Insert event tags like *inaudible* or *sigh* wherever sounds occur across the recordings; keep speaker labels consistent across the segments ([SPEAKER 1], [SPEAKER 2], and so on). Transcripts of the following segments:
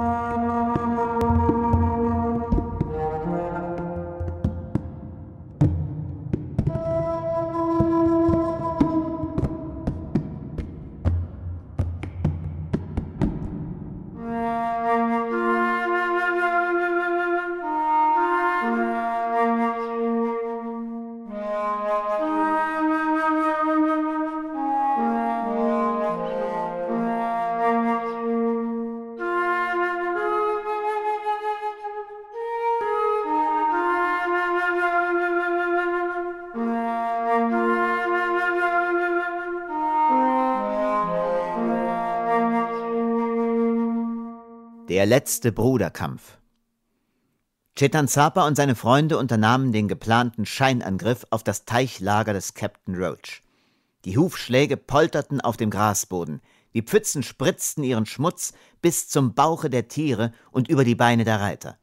[SPEAKER 1] Thank you. Der letzte Bruderkampf. Chetan Sapa und seine Freunde unternahmen den geplanten Scheinangriff auf das Teichlager des Captain Roach. Die Hufschläge polterten auf dem Grasboden, die Pfützen spritzten ihren Schmutz bis zum Bauche der Tiere und über die Beine der Reiter.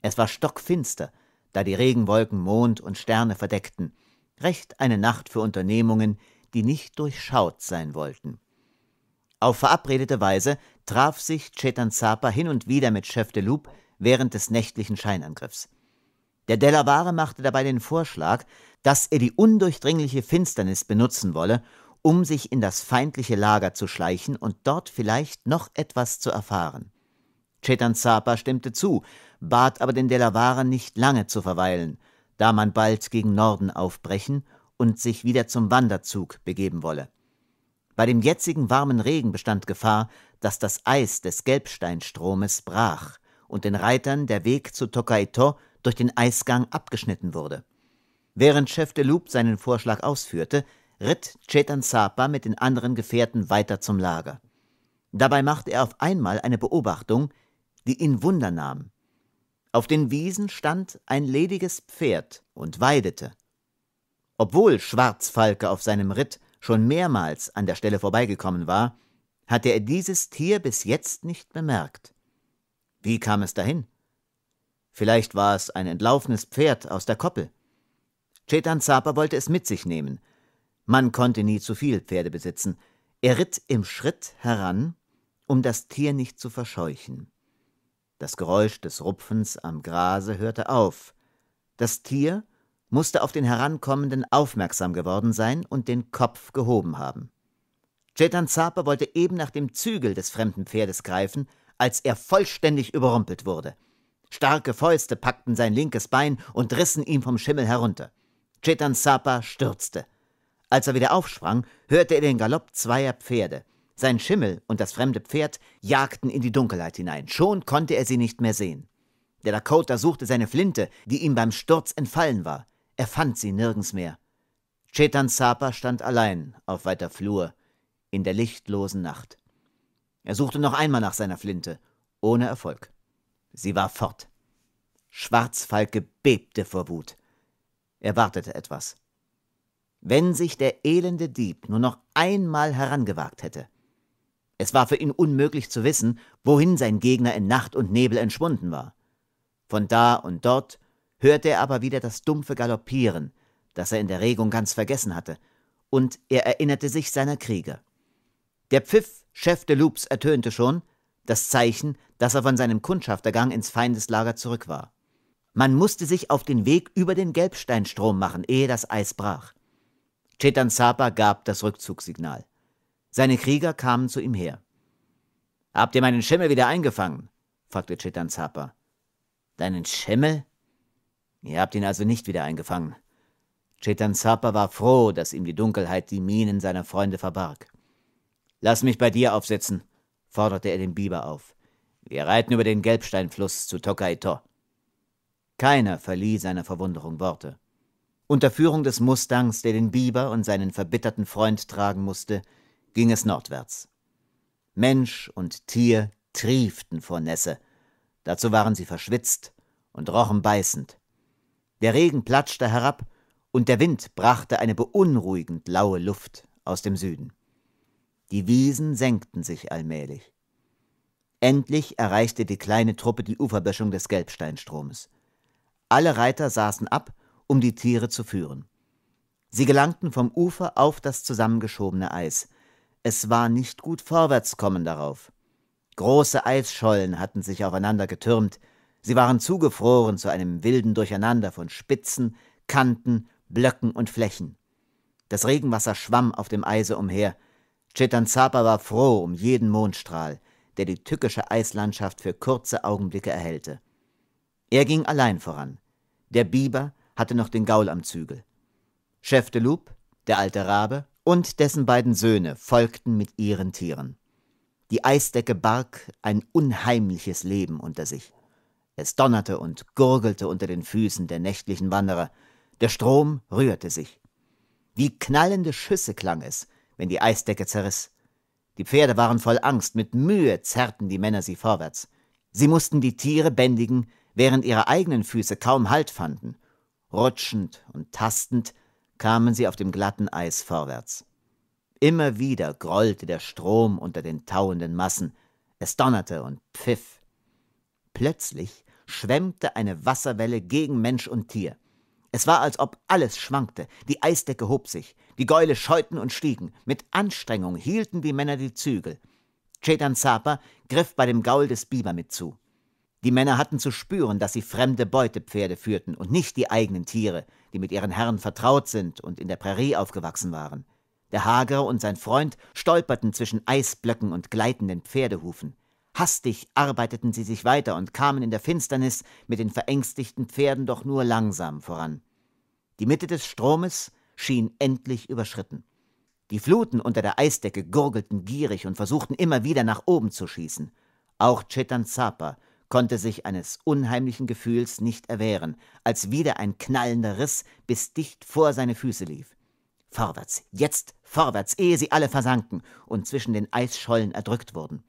[SPEAKER 1] Es war stockfinster, da die Regenwolken Mond und Sterne verdeckten. Recht eine Nacht für Unternehmungen, die nicht durchschaut sein wollten. Auf verabredete Weise traf sich Chetan Sapa hin und wieder mit Chef de Loup während des nächtlichen Scheinangriffs. Der Delaware machte dabei den Vorschlag, dass er die undurchdringliche Finsternis benutzen wolle, um sich in das feindliche Lager zu schleichen und dort vielleicht noch etwas zu erfahren. Chetan Sapa stimmte zu, bat aber den Delaware nicht lange zu verweilen, da man bald gegen Norden aufbrechen und sich wieder zum Wanderzug begeben wolle. Bei dem jetzigen warmen Regen bestand Gefahr, dass das Eis des Gelbsteinstromes brach und den Reitern der Weg zu Tokaito durch den Eisgang abgeschnitten wurde. Während Chef de Loup seinen Vorschlag ausführte, ritt Chetan Sapa mit den anderen Gefährten weiter zum Lager. Dabei machte er auf einmal eine Beobachtung, die ihn Wunder nahm. Auf den Wiesen stand ein lediges Pferd und weidete. Obwohl Schwarzfalke auf seinem Ritt schon mehrmals an der Stelle vorbeigekommen war, hatte er dieses Tier bis jetzt nicht bemerkt. Wie kam es dahin? Vielleicht war es ein entlaufenes Pferd aus der Koppel. Chetan Zapa wollte es mit sich nehmen. Man konnte nie zu viel Pferde besitzen. Er ritt im Schritt heran, um das Tier nicht zu verscheuchen. Das Geräusch des Rupfens am Grase hörte auf. Das Tier musste auf den Herankommenden aufmerksam geworden sein und den Kopf gehoben haben. Chetan Zape wollte eben nach dem Zügel des fremden Pferdes greifen, als er vollständig überrumpelt wurde. Starke Fäuste packten sein linkes Bein und rissen ihn vom Schimmel herunter. Chetan Zapa stürzte. Als er wieder aufsprang, hörte er den Galopp zweier Pferde. Sein Schimmel und das fremde Pferd jagten in die Dunkelheit hinein. Schon konnte er sie nicht mehr sehen. Der Dakota suchte seine Flinte, die ihm beim Sturz entfallen war. Er fand sie nirgends mehr. Chetan Sapa stand allein auf weiter Flur, in der lichtlosen Nacht. Er suchte noch einmal nach seiner Flinte, ohne Erfolg. Sie war fort. Schwarzfalke bebte vor Wut. Er wartete etwas. Wenn sich der elende Dieb nur noch einmal herangewagt hätte. Es war für ihn unmöglich zu wissen, wohin sein Gegner in Nacht und Nebel entschwunden war. Von da und dort hörte er aber wieder das dumpfe Galoppieren, das er in der Regung ganz vergessen hatte, und er erinnerte sich seiner Krieger. Der Pfiff Chef de Loops ertönte schon, das Zeichen, dass er von seinem Kundschaftergang ins Feindeslager zurück war. Man musste sich auf den Weg über den Gelbsteinstrom machen, ehe das Eis brach. Chetan Sapa gab das Rückzugssignal. Seine Krieger kamen zu ihm her. Habt ihr meinen Schimmel wieder eingefangen? fragte Chetan Sapa. Deinen Schimmel? Ihr habt ihn also nicht wieder eingefangen. Chetan Sapa war froh, dass ihm die Dunkelheit die Minen seiner Freunde verbarg. Lass mich bei dir aufsitzen, forderte er den Biber auf. Wir reiten über den Gelbsteinfluss zu Tokaito. Keiner verlieh seiner Verwunderung Worte. Unter Führung des Mustangs, der den Biber und seinen verbitterten Freund tragen musste, ging es nordwärts. Mensch und Tier trieften vor Nässe. Dazu waren sie verschwitzt und rochen beißend. Der Regen platschte herab, und der Wind brachte eine beunruhigend laue Luft aus dem Süden. Die Wiesen senkten sich allmählich. Endlich erreichte die kleine Truppe die Uferböschung des Gelbsteinstromes. Alle Reiter saßen ab, um die Tiere zu führen. Sie gelangten vom Ufer auf das zusammengeschobene Eis. Es war nicht gut vorwärtskommen darauf. Große Eisschollen hatten sich aufeinander getürmt, Sie waren zugefroren zu einem wilden Durcheinander von Spitzen, Kanten, Blöcken und Flächen. Das Regenwasser schwamm auf dem Eise umher. Chetanzapa war froh um jeden Mondstrahl, der die tückische Eislandschaft für kurze Augenblicke erhellte. Er ging allein voran. Der Biber hatte noch den Gaul am Zügel. Chef de Loup, der alte Rabe und dessen beiden Söhne folgten mit ihren Tieren. Die Eisdecke barg ein unheimliches Leben unter sich. Es donnerte und gurgelte unter den Füßen der nächtlichen Wanderer. Der Strom rührte sich. Wie knallende Schüsse klang es, wenn die Eisdecke zerriss. Die Pferde waren voll Angst, mit Mühe zerrten die Männer sie vorwärts. Sie mussten die Tiere bändigen, während ihre eigenen Füße kaum Halt fanden. Rutschend und tastend kamen sie auf dem glatten Eis vorwärts. Immer wieder grollte der Strom unter den tauenden Massen. Es donnerte und pfiff. Plötzlich schwemmte eine Wasserwelle gegen Mensch und Tier. Es war, als ob alles schwankte, die Eisdecke hob sich, die Gäule scheuten und stiegen, mit Anstrengung hielten die Männer die Zügel. Chetan Sapa griff bei dem Gaul des Biber mit zu. Die Männer hatten zu spüren, dass sie fremde Beutepferde führten und nicht die eigenen Tiere, die mit ihren Herren vertraut sind und in der Prärie aufgewachsen waren. Der Hagere und sein Freund stolperten zwischen Eisblöcken und gleitenden Pferdehufen. Hastig arbeiteten sie sich weiter und kamen in der Finsternis mit den verängstigten Pferden doch nur langsam voran. Die Mitte des Stromes schien endlich überschritten. Die Fluten unter der Eisdecke gurgelten gierig und versuchten immer wieder nach oben zu schießen. Auch Chetan Zapa konnte sich eines unheimlichen Gefühls nicht erwehren, als wieder ein knallender Riss bis dicht vor seine Füße lief. Vorwärts, jetzt vorwärts, ehe sie alle versanken und zwischen den Eisschollen erdrückt wurden.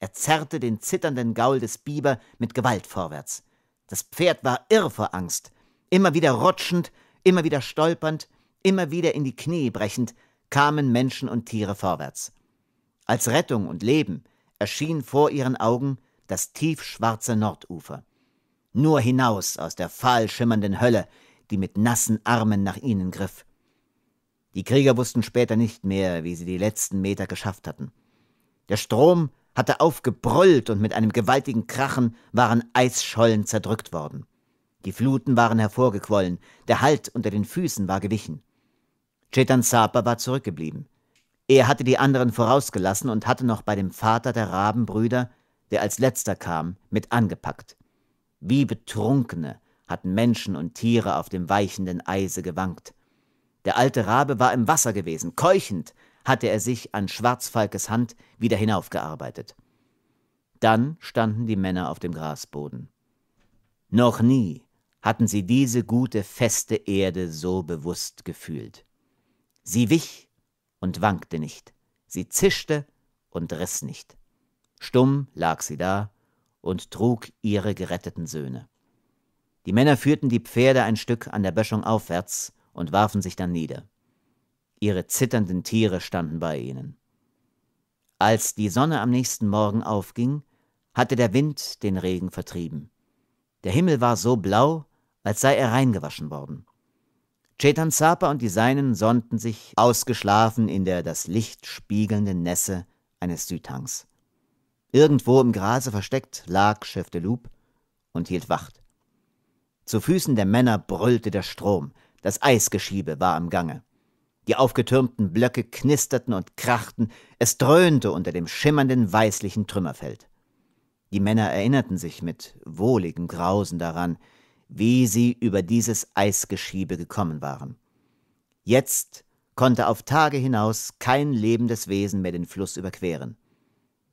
[SPEAKER 1] Er zerrte den zitternden Gaul des Biber mit Gewalt vorwärts. Das Pferd war irr vor Angst. Immer wieder rutschend, immer wieder stolpernd, immer wieder in die Knie brechend, kamen Menschen und Tiere vorwärts. Als Rettung und Leben erschien vor ihren Augen das tiefschwarze Nordufer. Nur hinaus aus der fahl schimmernden Hölle, die mit nassen Armen nach ihnen griff. Die Krieger wussten später nicht mehr, wie sie die letzten Meter geschafft hatten. Der Strom hatte aufgebrüllt und mit einem gewaltigen Krachen waren Eisschollen zerdrückt worden. Die Fluten waren hervorgequollen, der Halt unter den Füßen war gewichen. Chetan Sapa war zurückgeblieben. Er hatte die anderen vorausgelassen und hatte noch bei dem Vater der Rabenbrüder, der als letzter kam, mit angepackt. Wie Betrunkene hatten Menschen und Tiere auf dem weichenden Eise gewankt. Der alte Rabe war im Wasser gewesen, keuchend, hatte er sich an Schwarzfalkes Hand wieder hinaufgearbeitet. Dann standen die Männer auf dem Grasboden. Noch nie hatten sie diese gute, feste Erde so bewusst gefühlt. Sie wich und wankte nicht, sie zischte und riss nicht. Stumm lag sie da und trug ihre geretteten Söhne. Die Männer führten die Pferde ein Stück an der Böschung aufwärts und warfen sich dann nieder ihre zitternden Tiere standen bei ihnen. Als die Sonne am nächsten Morgen aufging, hatte der Wind den Regen vertrieben. Der Himmel war so blau, als sei er reingewaschen worden. Chetan Sapa und die Seinen sonnten sich ausgeschlafen in der das Licht spiegelnden Nässe eines Südhangs. Irgendwo im Grase versteckt lag Chef de Loup und hielt Wacht. Zu Füßen der Männer brüllte der Strom, das Eisgeschiebe war am Gange. Die aufgetürmten Blöcke knisterten und krachten, es dröhnte unter dem schimmernden weißlichen Trümmerfeld. Die Männer erinnerten sich mit wohligem Grausen daran, wie sie über dieses Eisgeschiebe gekommen waren. Jetzt konnte auf Tage hinaus kein lebendes Wesen mehr den Fluss überqueren.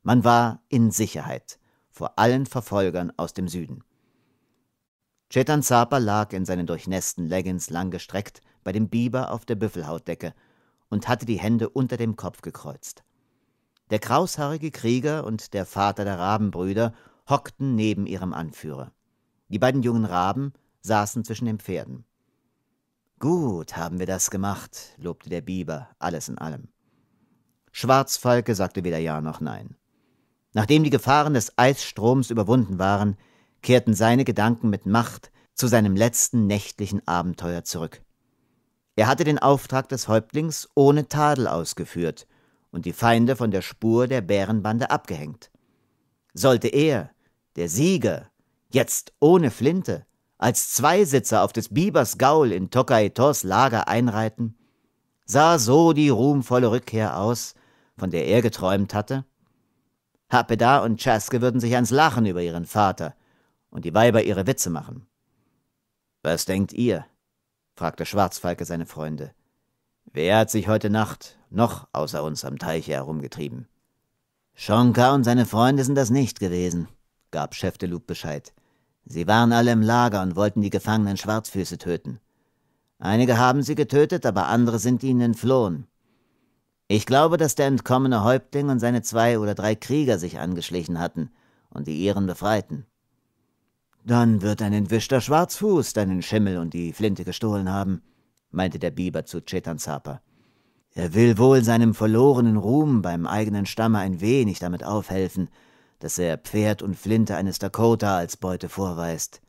[SPEAKER 1] Man war in Sicherheit vor allen Verfolgern aus dem Süden. Chetan Zapa lag in seinen durchnässten Leggings langgestreckt bei dem Biber auf der Büffelhautdecke und hatte die Hände unter dem Kopf gekreuzt. Der kraushaarige Krieger und der Vater der Rabenbrüder hockten neben ihrem Anführer. Die beiden jungen Raben saßen zwischen den Pferden. Gut haben wir das gemacht, lobte der Biber, alles in allem. Schwarzfalke sagte weder Ja noch Nein. Nachdem die Gefahren des Eisstroms überwunden waren, kehrten seine Gedanken mit Macht zu seinem letzten nächtlichen Abenteuer zurück. Er hatte den Auftrag des Häuptlings ohne Tadel ausgeführt und die Feinde von der Spur der Bärenbande abgehängt. Sollte er, der Sieger, jetzt ohne Flinte, als Zweisitzer auf des Bibers Gaul in Tokaitos Lager einreiten? Sah so die ruhmvolle Rückkehr aus, von der er geträumt hatte? Hapeda und Chaske würden sich ans Lachen über ihren Vater und die Weiber ihre Witze machen. Was denkt ihr? fragte Schwarzfalke seine Freunde. Wer hat sich heute Nacht noch außer uns am Teiche herumgetrieben? Schonka und seine Freunde sind das nicht gewesen, gab Chef de Loup Bescheid. Sie waren alle im Lager und wollten die gefangenen Schwarzfüße töten. Einige haben sie getötet, aber andere sind ihnen entflohen. Ich glaube, dass der entkommene Häuptling und seine zwei oder drei Krieger sich angeschlichen hatten und die Iren befreiten. Dann wird ein entwischter Schwarzfuß deinen Schimmel und die Flinte gestohlen haben, meinte der Biber zu Chetanzapa. Er will wohl seinem verlorenen Ruhm beim eigenen Stamme ein wenig damit aufhelfen, dass er Pferd und Flinte eines Dakota als Beute vorweist.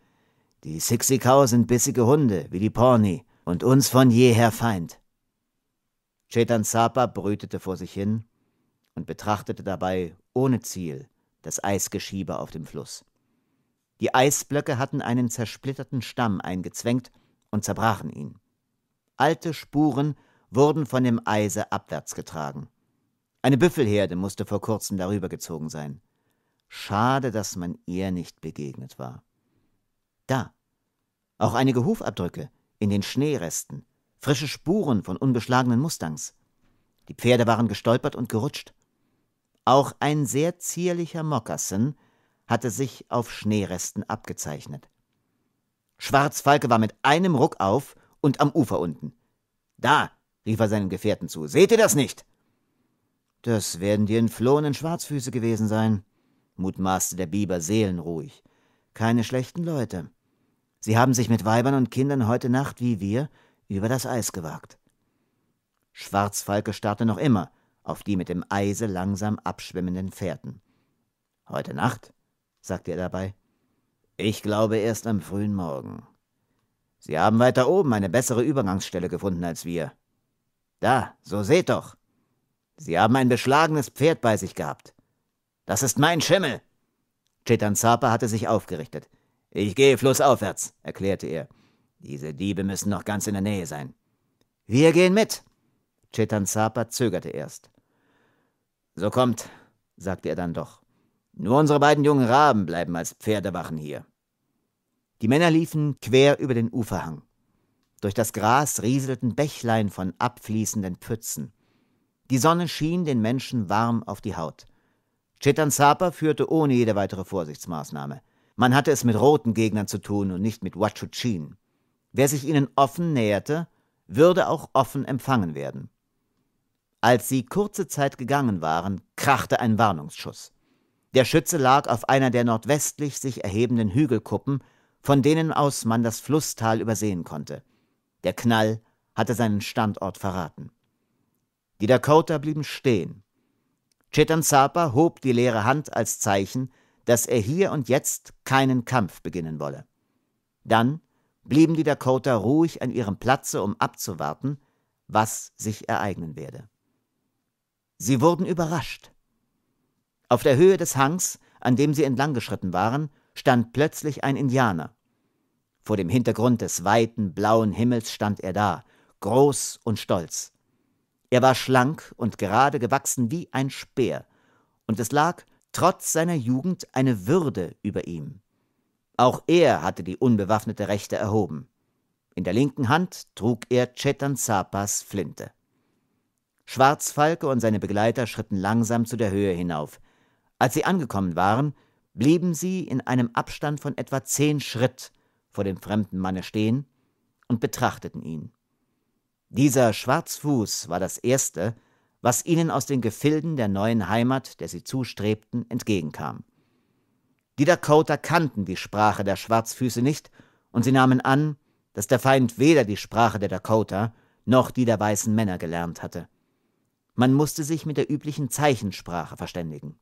[SPEAKER 1] Die Sixikau sind bissige Hunde, wie die Pawnee, und uns von jeher Feind. Chetan Sapa brütete vor sich hin und betrachtete dabei ohne Ziel das Eisgeschiebe auf dem Fluss. Die Eisblöcke hatten einen zersplitterten Stamm eingezwängt und zerbrachen ihn. Alte Spuren wurden von dem Eise abwärts getragen. Eine Büffelherde musste vor kurzem darüber gezogen sein. Schade, dass man ihr nicht begegnet war. Da. Auch einige Hufabdrücke in den Schneeresten, frische Spuren von unbeschlagenen Mustangs. Die Pferde waren gestolpert und gerutscht. Auch ein sehr zierlicher Moccasin hatte sich auf Schneeresten abgezeichnet. Schwarzfalke war mit einem Ruck auf und am Ufer unten. Da, rief er seinen Gefährten zu, seht ihr das nicht? Das werden die entflohenen Schwarzfüße gewesen sein, mutmaßte der Biber seelenruhig. Keine schlechten Leute. Sie haben sich mit Weibern und Kindern heute Nacht, wie wir, über das Eis gewagt. Schwarzfalke starrte noch immer auf die mit dem Eise langsam abschwimmenden Fährten. Heute Nacht? sagte er dabei. Ich glaube erst am frühen Morgen. Sie haben weiter oben eine bessere Übergangsstelle gefunden als wir. Da, so seht doch. Sie haben ein beschlagenes Pferd bei sich gehabt. Das ist mein Schimmel. Chetan Zapa hatte sich aufgerichtet. Ich gehe flussaufwärts, erklärte er. Diese Diebe müssen noch ganz in der Nähe sein. Wir gehen mit. Chetan Zapa zögerte erst. So kommt, sagte er dann doch. Nur unsere beiden jungen Raben bleiben als Pferdewachen hier. Die Männer liefen quer über den Uferhang. Durch das Gras rieselten Bächlein von abfließenden Pfützen. Die Sonne schien den Menschen warm auf die Haut. Chetan Sapa führte ohne jede weitere Vorsichtsmaßnahme. Man hatte es mit roten Gegnern zu tun und nicht mit Wachuchin. Wer sich ihnen offen näherte, würde auch offen empfangen werden. Als sie kurze Zeit gegangen waren, krachte ein Warnungsschuss. Der Schütze lag auf einer der nordwestlich sich erhebenden Hügelkuppen, von denen aus man das Flusstal übersehen konnte. Der Knall hatte seinen Standort verraten. Die Dakota blieben stehen. Chetansapa hob die leere Hand als Zeichen, dass er hier und jetzt keinen Kampf beginnen wolle. Dann blieben die Dakota ruhig an ihrem Platze, um abzuwarten, was sich ereignen werde. Sie wurden überrascht. Auf der Höhe des Hangs, an dem sie entlanggeschritten waren, stand plötzlich ein Indianer. Vor dem Hintergrund des weiten, blauen Himmels stand er da, groß und stolz. Er war schlank und gerade gewachsen wie ein Speer, und es lag, trotz seiner Jugend, eine Würde über ihm. Auch er hatte die unbewaffnete Rechte erhoben. In der linken Hand trug er Chetanzapas Flinte. Schwarzfalke und seine Begleiter schritten langsam zu der Höhe hinauf, als sie angekommen waren, blieben sie in einem Abstand von etwa zehn Schritt vor dem fremden Manne stehen und betrachteten ihn. Dieser Schwarzfuß war das Erste, was ihnen aus den Gefilden der neuen Heimat, der sie zustrebten, entgegenkam. Die Dakota kannten die Sprache der Schwarzfüße nicht, und sie nahmen an, dass der Feind weder die Sprache der Dakota noch die der weißen Männer gelernt hatte. Man musste sich mit der üblichen Zeichensprache verständigen.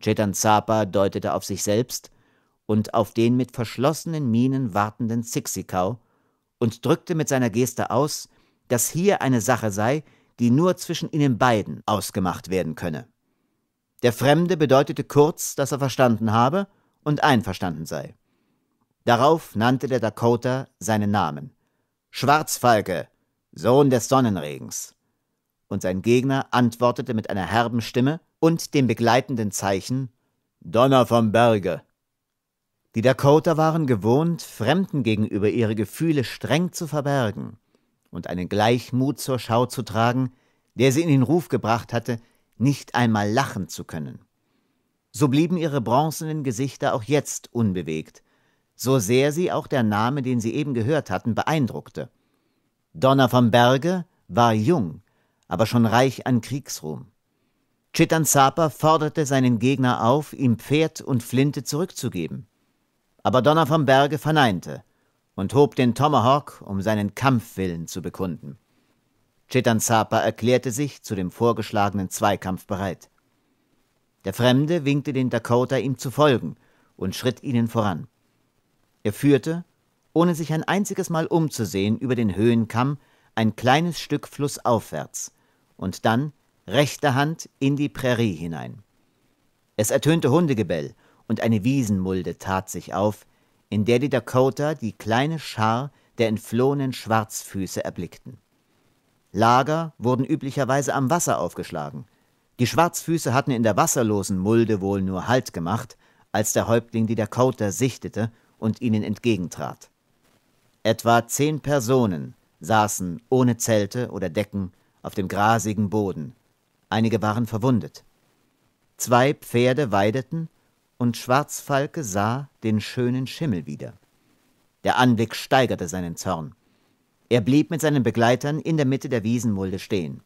[SPEAKER 1] Chetan Zapa deutete auf sich selbst und auf den mit verschlossenen Mienen wartenden Zixikau und drückte mit seiner Geste aus, dass hier eine Sache sei, die nur zwischen ihnen beiden ausgemacht werden könne. Der Fremde bedeutete kurz, dass er verstanden habe und einverstanden sei. Darauf nannte der Dakota seinen Namen. Schwarzfalke, Sohn des Sonnenregens. Und sein Gegner antwortete mit einer herben Stimme, und dem begleitenden Zeichen Donner vom Berge. Die Dakota waren gewohnt, Fremden gegenüber ihre Gefühle streng zu verbergen und einen Gleichmut zur Schau zu tragen, der sie in den Ruf gebracht hatte, nicht einmal lachen zu können. So blieben ihre bronzenen Gesichter auch jetzt unbewegt, so sehr sie auch der Name, den sie eben gehört hatten, beeindruckte. Donner vom Berge war jung, aber schon reich an Kriegsruhm. Chitan Sapa forderte seinen Gegner auf, ihm Pferd und Flinte zurückzugeben. Aber Donner vom Berge verneinte und hob den Tomahawk, um seinen Kampfwillen zu bekunden. Chitan Sapa erklärte sich zu dem vorgeschlagenen Zweikampf bereit. Der Fremde winkte den Dakota, ihm zu folgen, und schritt ihnen voran. Er führte, ohne sich ein einziges Mal umzusehen, über den Höhenkamm ein kleines Stück flussaufwärts und dann rechte Hand in die Prärie hinein. Es ertönte Hundegebell und eine Wiesenmulde tat sich auf, in der die Dakota die kleine Schar der entflohenen Schwarzfüße erblickten. Lager wurden üblicherweise am Wasser aufgeschlagen. Die Schwarzfüße hatten in der wasserlosen Mulde wohl nur Halt gemacht, als der Häuptling die Dakota sichtete und ihnen entgegentrat. Etwa zehn Personen saßen ohne Zelte oder Decken auf dem grasigen Boden, einige waren verwundet. Zwei Pferde weideten, und Schwarzfalke sah den schönen Schimmel wieder. Der Anblick steigerte seinen Zorn. Er blieb mit seinen Begleitern in der Mitte der Wiesenmulde stehen.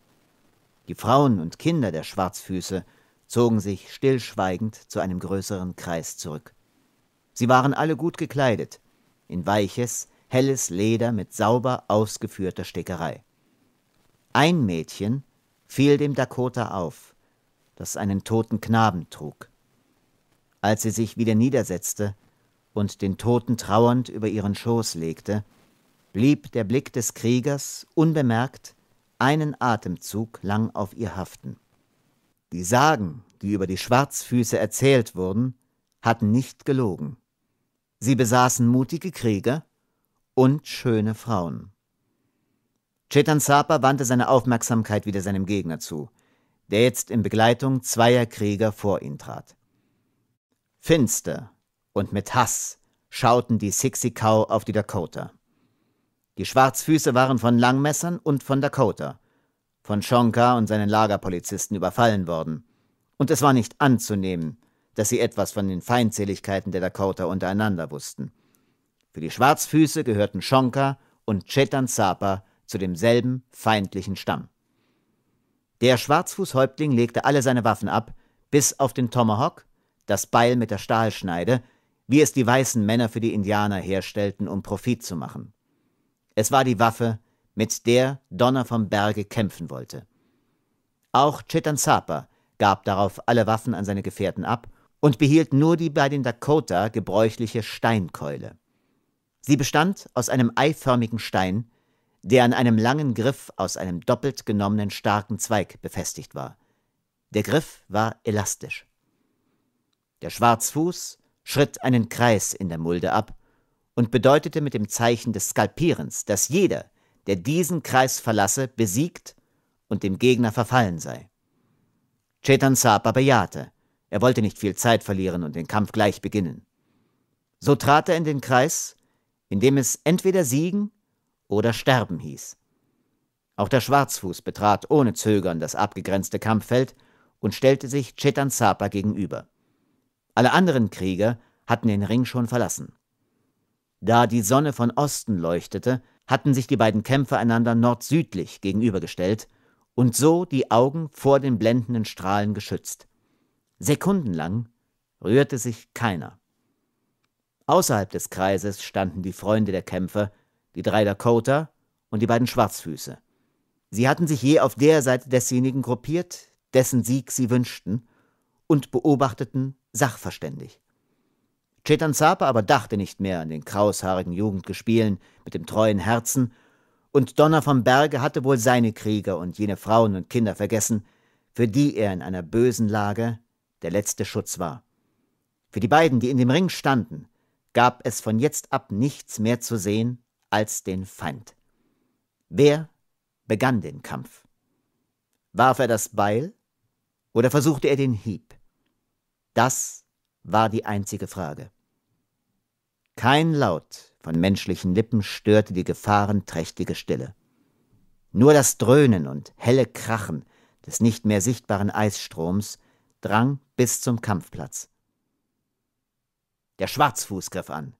[SPEAKER 1] Die Frauen und Kinder der Schwarzfüße zogen sich stillschweigend zu einem größeren Kreis zurück. Sie waren alle gut gekleidet, in weiches, helles Leder mit sauber ausgeführter Stickerei. Ein Mädchen fiel dem Dakota auf, dass einen toten Knaben trug. Als sie sich wieder niedersetzte und den Toten trauernd über ihren Schoß legte, blieb der Blick des Kriegers unbemerkt einen Atemzug lang auf ihr haften. Die Sagen, die über die Schwarzfüße erzählt wurden, hatten nicht gelogen. Sie besaßen mutige Krieger und schöne Frauen. Chetan Sapa wandte seine Aufmerksamkeit wieder seinem Gegner zu, der jetzt in Begleitung zweier Krieger vor ihn trat. Finster und mit Hass schauten die Sixikau auf die Dakota. Die Schwarzfüße waren von Langmessern und von Dakota, von Shonka und seinen Lagerpolizisten überfallen worden, und es war nicht anzunehmen, dass sie etwas von den Feindseligkeiten der Dakota untereinander wussten. Für die Schwarzfüße gehörten Shonka und Chetan Sapa zu demselben feindlichen Stamm. Der Schwarzfußhäuptling legte alle seine Waffen ab, bis auf den Tomahawk, das Beil mit der Stahlschneide, wie es die weißen Männer für die Indianer herstellten, um Profit zu machen. Es war die Waffe, mit der Donner vom Berge kämpfen wollte. Auch Chitanzapa gab darauf alle Waffen an seine Gefährten ab und behielt nur die bei den Dakota gebräuchliche Steinkeule. Sie bestand aus einem eiförmigen Stein, der an einem langen Griff aus einem doppelt genommenen starken Zweig befestigt war. Der Griff war elastisch. Der Schwarzfuß schritt einen Kreis in der Mulde ab und bedeutete mit dem Zeichen des Skalpierens, dass jeder, der diesen Kreis verlasse, besiegt und dem Gegner verfallen sei. Chetan Sapa bejahte. Er wollte nicht viel Zeit verlieren und den Kampf gleich beginnen. So trat er in den Kreis, in dem es entweder siegen oder Sterben hieß. Auch der Schwarzfuß betrat ohne Zögern das abgegrenzte Kampffeld und stellte sich Chetan Sapa gegenüber. Alle anderen Krieger hatten den Ring schon verlassen. Da die Sonne von Osten leuchtete, hatten sich die beiden Kämpfer einander nord-südlich gegenübergestellt und so die Augen vor den blendenden Strahlen geschützt. Sekundenlang rührte sich keiner. Außerhalb des Kreises standen die Freunde der Kämpfer, die drei Dakota und die beiden Schwarzfüße. Sie hatten sich je auf der Seite desjenigen gruppiert, dessen Sieg sie wünschten, und beobachteten sachverständig. Chetan Zapa aber dachte nicht mehr an den kraushaarigen Jugendgespielen mit dem treuen Herzen, und Donner vom Berge hatte wohl seine Krieger und jene Frauen und Kinder vergessen, für die er in einer bösen Lage der letzte Schutz war. Für die beiden, die in dem Ring standen, gab es von jetzt ab nichts mehr zu sehen als den Feind. Wer begann den Kampf? Warf er das Beil oder versuchte er den Hieb? Das war die einzige Frage. Kein Laut von menschlichen Lippen störte die gefahrenträchtige Stille. Nur das Dröhnen und helle Krachen des nicht mehr sichtbaren Eisstroms drang bis zum Kampfplatz. Der Schwarzfuß griff an.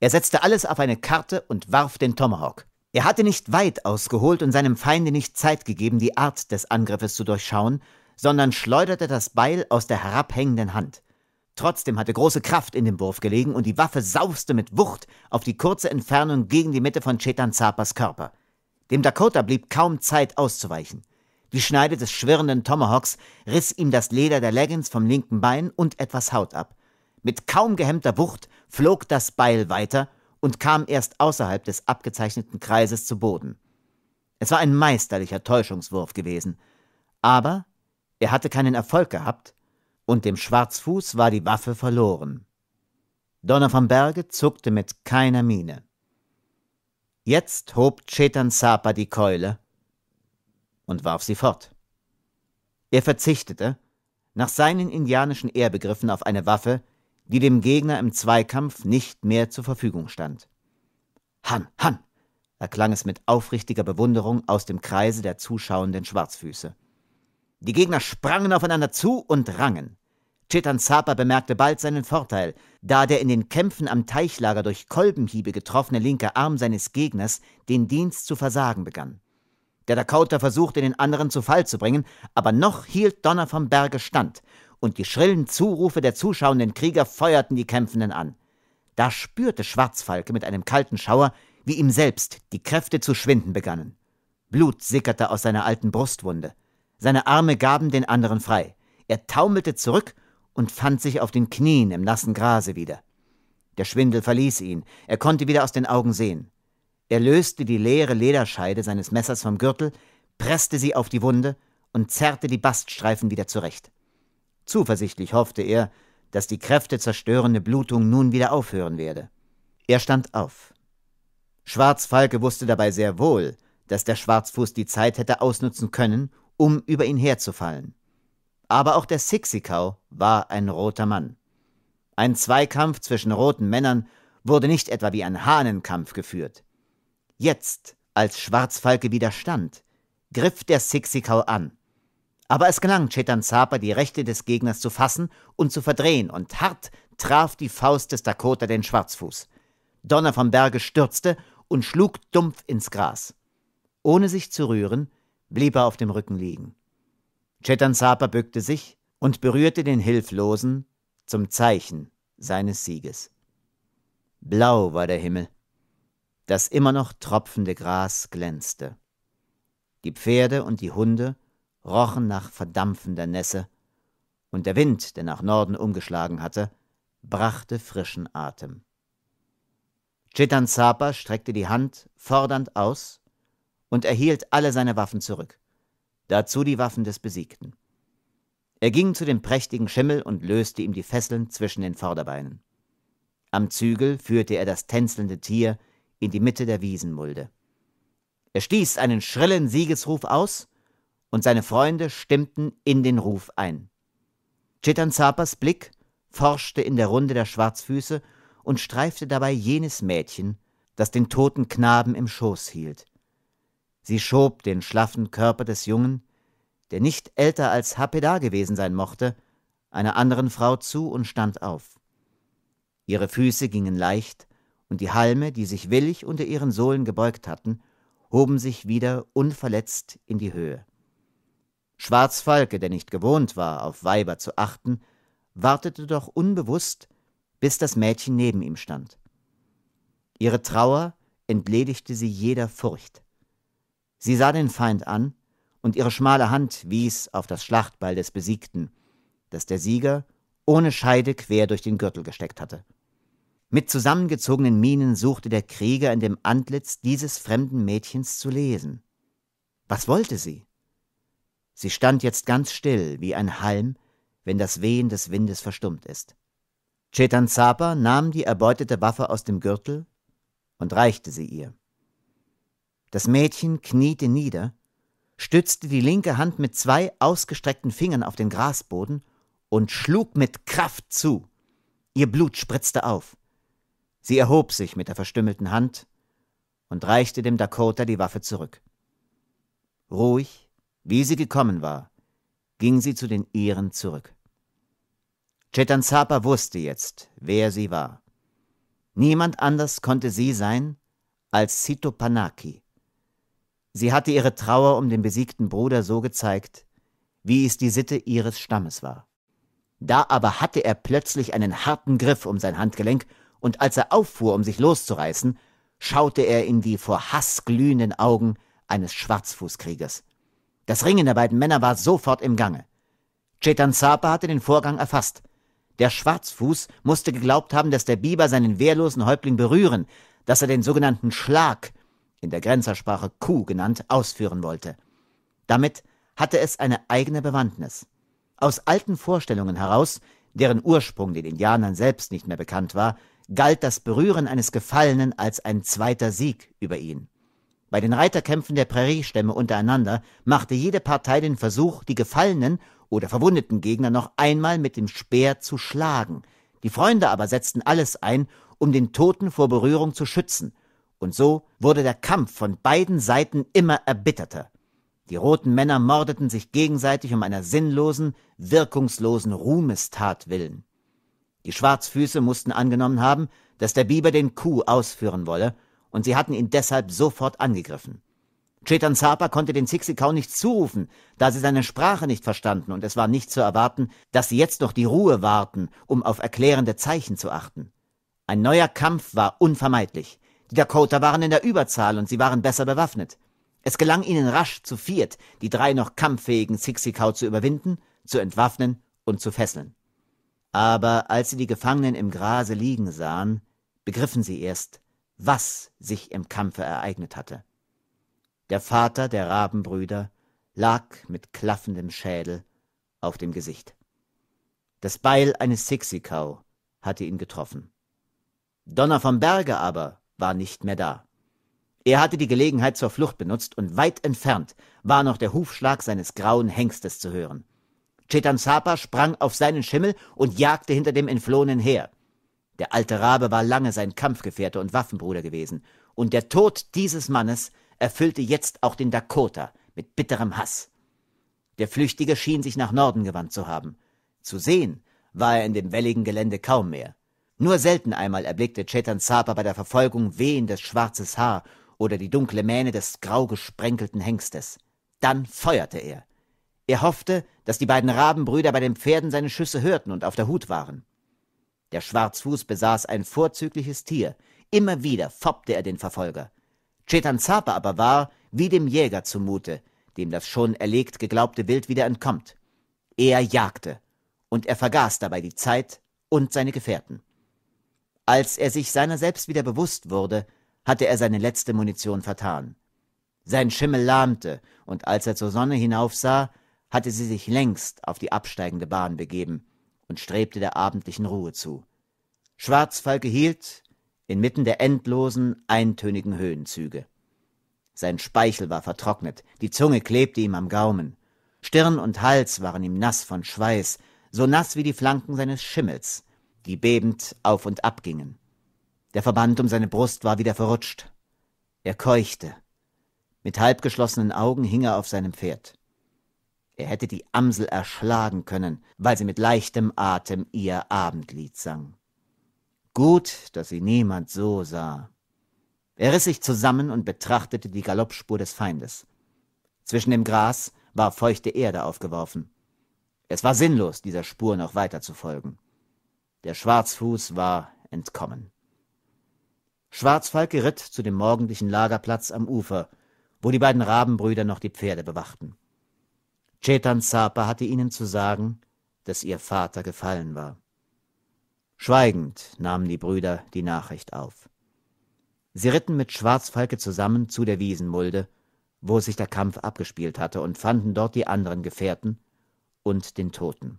[SPEAKER 1] Er setzte alles auf eine Karte und warf den Tomahawk. Er hatte nicht weit ausgeholt und seinem Feinde nicht Zeit gegeben, die Art des Angriffes zu durchschauen, sondern schleuderte das Beil aus der herabhängenden Hand. Trotzdem hatte große Kraft in dem Wurf gelegen und die Waffe sauste mit Wucht auf die kurze Entfernung gegen die Mitte von Chetan Zapas Körper. Dem Dakota blieb kaum Zeit auszuweichen. Die Schneide des schwirrenden Tomahawks riss ihm das Leder der Leggings vom linken Bein und etwas Haut ab. Mit kaum gehemmter Wucht flog das Beil weiter und kam erst außerhalb des abgezeichneten Kreises zu Boden. Es war ein meisterlicher Täuschungswurf gewesen, aber er hatte keinen Erfolg gehabt und dem Schwarzfuß war die Waffe verloren. Donner vom Berge zuckte mit keiner Miene. Jetzt hob Chetan Sapa die Keule und warf sie fort. Er verzichtete, nach seinen indianischen Ehrbegriffen, auf eine Waffe, die dem Gegner im Zweikampf nicht mehr zur Verfügung stand. Han, Han! erklang es mit aufrichtiger Bewunderung aus dem Kreise der zuschauenden Schwarzfüße. Die Gegner sprangen aufeinander zu und rangen. Chitanzapa bemerkte bald seinen Vorteil, da der in den Kämpfen am Teichlager durch Kolbenhiebe getroffene linke Arm seines Gegners den Dienst zu versagen begann. Der Dakota versuchte, den anderen zu Fall zu bringen, aber noch hielt Donner vom Berge stand und die schrillen Zurufe der zuschauenden Krieger feuerten die Kämpfenden an. Da spürte Schwarzfalke mit einem kalten Schauer, wie ihm selbst die Kräfte zu schwinden begannen. Blut sickerte aus seiner alten Brustwunde. Seine Arme gaben den anderen frei. Er taumelte zurück und fand sich auf den Knien im nassen Grase wieder. Der Schwindel verließ ihn, er konnte wieder aus den Augen sehen. Er löste die leere Lederscheide seines Messers vom Gürtel, presste sie auf die Wunde und zerrte die Baststreifen wieder zurecht. Zuversichtlich hoffte er, dass die kräftezerstörende Blutung nun wieder aufhören werde. Er stand auf. Schwarzfalke wusste dabei sehr wohl, dass der Schwarzfuß die Zeit hätte ausnutzen können, um über ihn herzufallen. Aber auch der Sixikau war ein roter Mann. Ein Zweikampf zwischen roten Männern wurde nicht etwa wie ein Hahnenkampf geführt. Jetzt, als Schwarzfalke widerstand, griff der Sixikau an. Aber es gelang Chetan Zapa, die Rechte des Gegners zu fassen und zu verdrehen, und hart traf die Faust des Dakota den Schwarzfuß. Donner vom Berge stürzte und schlug dumpf ins Gras. Ohne sich zu rühren, blieb er auf dem Rücken liegen. Chetan Zapa bückte sich und berührte den Hilflosen zum Zeichen seines Sieges. Blau war der Himmel. Das immer noch tropfende Gras glänzte. Die Pferde und die Hunde rochen nach verdampfender Nässe, und der Wind, der nach Norden umgeschlagen hatte, brachte frischen Atem. Chitan Zapa streckte die Hand fordernd aus und erhielt alle seine Waffen zurück, dazu die Waffen des Besiegten. Er ging zu dem prächtigen Schimmel und löste ihm die Fesseln zwischen den Vorderbeinen. Am Zügel führte er das tänzelnde Tier in die Mitte der Wiesenmulde. Er stieß einen schrillen Siegesruf aus und seine Freunde stimmten in den Ruf ein. Chitanzapas Blick forschte in der Runde der Schwarzfüße und streifte dabei jenes Mädchen, das den toten Knaben im Schoß hielt. Sie schob den schlaffen Körper des Jungen, der nicht älter als Hapeda gewesen sein mochte, einer anderen Frau zu und stand auf. Ihre Füße gingen leicht, und die Halme, die sich willig unter ihren Sohlen gebeugt hatten, hoben sich wieder unverletzt in die Höhe. Schwarzfalke, der nicht gewohnt war, auf Weiber zu achten, wartete doch unbewusst, bis das Mädchen neben ihm stand. Ihre Trauer entledigte sie jeder Furcht. Sie sah den Feind an, und ihre schmale Hand wies auf das Schlachtball des Besiegten, das der Sieger ohne Scheide quer durch den Gürtel gesteckt hatte. Mit zusammengezogenen Mienen suchte der Krieger in dem Antlitz dieses fremden Mädchens zu lesen. Was wollte sie? Sie stand jetzt ganz still, wie ein Halm, wenn das Wehen des Windes verstummt ist. Chetan Zapa nahm die erbeutete Waffe aus dem Gürtel und reichte sie ihr. Das Mädchen kniete nieder, stützte die linke Hand mit zwei ausgestreckten Fingern auf den Grasboden und schlug mit Kraft zu. Ihr Blut spritzte auf. Sie erhob sich mit der verstümmelten Hand und reichte dem Dakota die Waffe zurück. Ruhig wie sie gekommen war, ging sie zu den Ehren zurück. Chetan wusste jetzt, wer sie war. Niemand anders konnte sie sein als Sito Panaki. Sie hatte ihre Trauer um den besiegten Bruder so gezeigt, wie es die Sitte ihres Stammes war. Da aber hatte er plötzlich einen harten Griff um sein Handgelenk, und als er auffuhr, um sich loszureißen, schaute er in die vor Hass glühenden Augen eines Schwarzfußkriegers. Das Ringen der beiden Männer war sofort im Gange. Chetan Sapa hatte den Vorgang erfasst. Der Schwarzfuß musste geglaubt haben, dass der Biber seinen wehrlosen Häuptling berühren, dass er den sogenannten Schlag, in der Grenzersprache Kuh genannt, ausführen wollte. Damit hatte es eine eigene Bewandtnis. Aus alten Vorstellungen heraus, deren Ursprung den Indianern selbst nicht mehr bekannt war, galt das Berühren eines Gefallenen als ein zweiter Sieg über ihn. Bei den Reiterkämpfen der Präriestämme untereinander machte jede Partei den Versuch, die gefallenen oder verwundeten Gegner noch einmal mit dem Speer zu schlagen. Die Freunde aber setzten alles ein, um den Toten vor Berührung zu schützen. Und so wurde der Kampf von beiden Seiten immer erbitterter. Die roten Männer mordeten sich gegenseitig um einer sinnlosen, wirkungslosen Ruhmestat willen. Die Schwarzfüße mussten angenommen haben, dass der Biber den Kuh ausführen wolle und sie hatten ihn deshalb sofort angegriffen. Chetan Sapa konnte den Zixikau nicht zurufen, da sie seine Sprache nicht verstanden, und es war nicht zu erwarten, dass sie jetzt noch die Ruhe warten, um auf erklärende Zeichen zu achten. Ein neuer Kampf war unvermeidlich. Die Dakota waren in der Überzahl und sie waren besser bewaffnet. Es gelang ihnen rasch zu viert, die drei noch kampffähigen Zixikau zu überwinden, zu entwaffnen und zu fesseln. Aber als sie die Gefangenen im Grase liegen sahen, begriffen sie erst, was sich im Kampfe ereignet hatte. Der Vater der Rabenbrüder lag mit klaffendem Schädel auf dem Gesicht. Das Beil eines Sixikau hatte ihn getroffen. Donner vom Berge aber war nicht mehr da. Er hatte die Gelegenheit zur Flucht benutzt und weit entfernt war noch der Hufschlag seines grauen Hengstes zu hören. Chetan Sapa sprang auf seinen Schimmel und jagte hinter dem Entflohenen her. Der alte Rabe war lange sein Kampfgefährte und Waffenbruder gewesen, und der Tod dieses Mannes erfüllte jetzt auch den Dakota mit bitterem Hass. Der Flüchtige schien sich nach Norden gewandt zu haben. Zu sehen war er in dem welligen Gelände kaum mehr. Nur selten einmal erblickte Chetan Sapa bei der Verfolgung wehendes schwarzes Haar oder die dunkle Mähne des grau gesprenkelten Hengstes. Dann feuerte er. Er hoffte, dass die beiden Rabenbrüder bei den Pferden seine Schüsse hörten und auf der Hut waren. Der Schwarzfuß besaß ein vorzügliches Tier. Immer wieder foppte er den Verfolger. Chetan Zapa aber war wie dem Jäger zumute, dem das schon erlegt geglaubte Wild wieder entkommt. Er jagte, und er vergaß dabei die Zeit und seine Gefährten. Als er sich seiner selbst wieder bewusst wurde, hatte er seine letzte Munition vertan. Sein Schimmel lahmte, und als er zur Sonne hinaufsah, hatte sie sich längst auf die absteigende Bahn begeben, und strebte der abendlichen Ruhe zu. Schwarzfalke hielt, inmitten der endlosen, eintönigen Höhenzüge. Sein Speichel war vertrocknet, die Zunge klebte ihm am Gaumen. Stirn und Hals waren ihm nass von Schweiß, so nass wie die Flanken seines Schimmels, die bebend auf und ab gingen. Der Verband um seine Brust war wieder verrutscht. Er keuchte. Mit halbgeschlossenen Augen hing er auf seinem Pferd. Er hätte die Amsel erschlagen können, weil sie mit leichtem Atem ihr Abendlied sang. Gut, dass sie niemand so sah. Er riss sich zusammen und betrachtete die Galoppspur des Feindes. Zwischen dem Gras war feuchte Erde aufgeworfen. Es war sinnlos, dieser Spur noch weiter zu folgen. Der Schwarzfuß war entkommen. Schwarzfalke ritt zu dem morgendlichen Lagerplatz am Ufer, wo die beiden Rabenbrüder noch die Pferde bewachten. Chetan Sapa hatte ihnen zu sagen, dass ihr Vater gefallen war. Schweigend nahmen die Brüder die Nachricht auf. Sie ritten mit Schwarzfalke zusammen zu der Wiesenmulde, wo sich der Kampf abgespielt hatte, und fanden dort die anderen Gefährten und den Toten.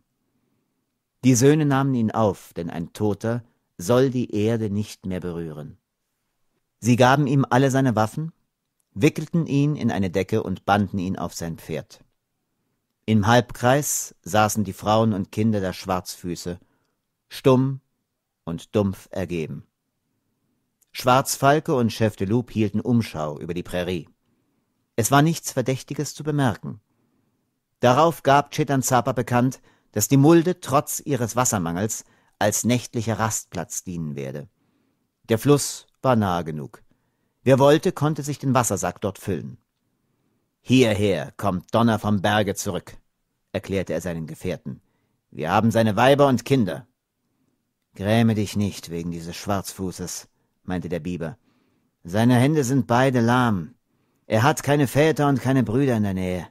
[SPEAKER 1] Die Söhne nahmen ihn auf, denn ein Toter soll die Erde nicht mehr berühren. Sie gaben ihm alle seine Waffen, wickelten ihn in eine Decke und banden ihn auf sein Pferd. Im Halbkreis saßen die Frauen und Kinder der Schwarzfüße, stumm und dumpf ergeben. Schwarzfalke und Chef de Loup hielten Umschau über die Prärie. Es war nichts Verdächtiges zu bemerken. Darauf gab Chitanzapa bekannt, dass die Mulde trotz ihres Wassermangels als nächtlicher Rastplatz dienen werde. Der Fluss war nahe genug. Wer wollte, konnte sich den Wassersack dort füllen. Hierher kommt Donner vom Berge zurück, erklärte er seinen Gefährten. Wir haben seine Weiber und Kinder. Gräme dich nicht wegen dieses Schwarzfußes, meinte der Biber. Seine Hände sind beide lahm. Er hat keine Väter und keine Brüder in der Nähe.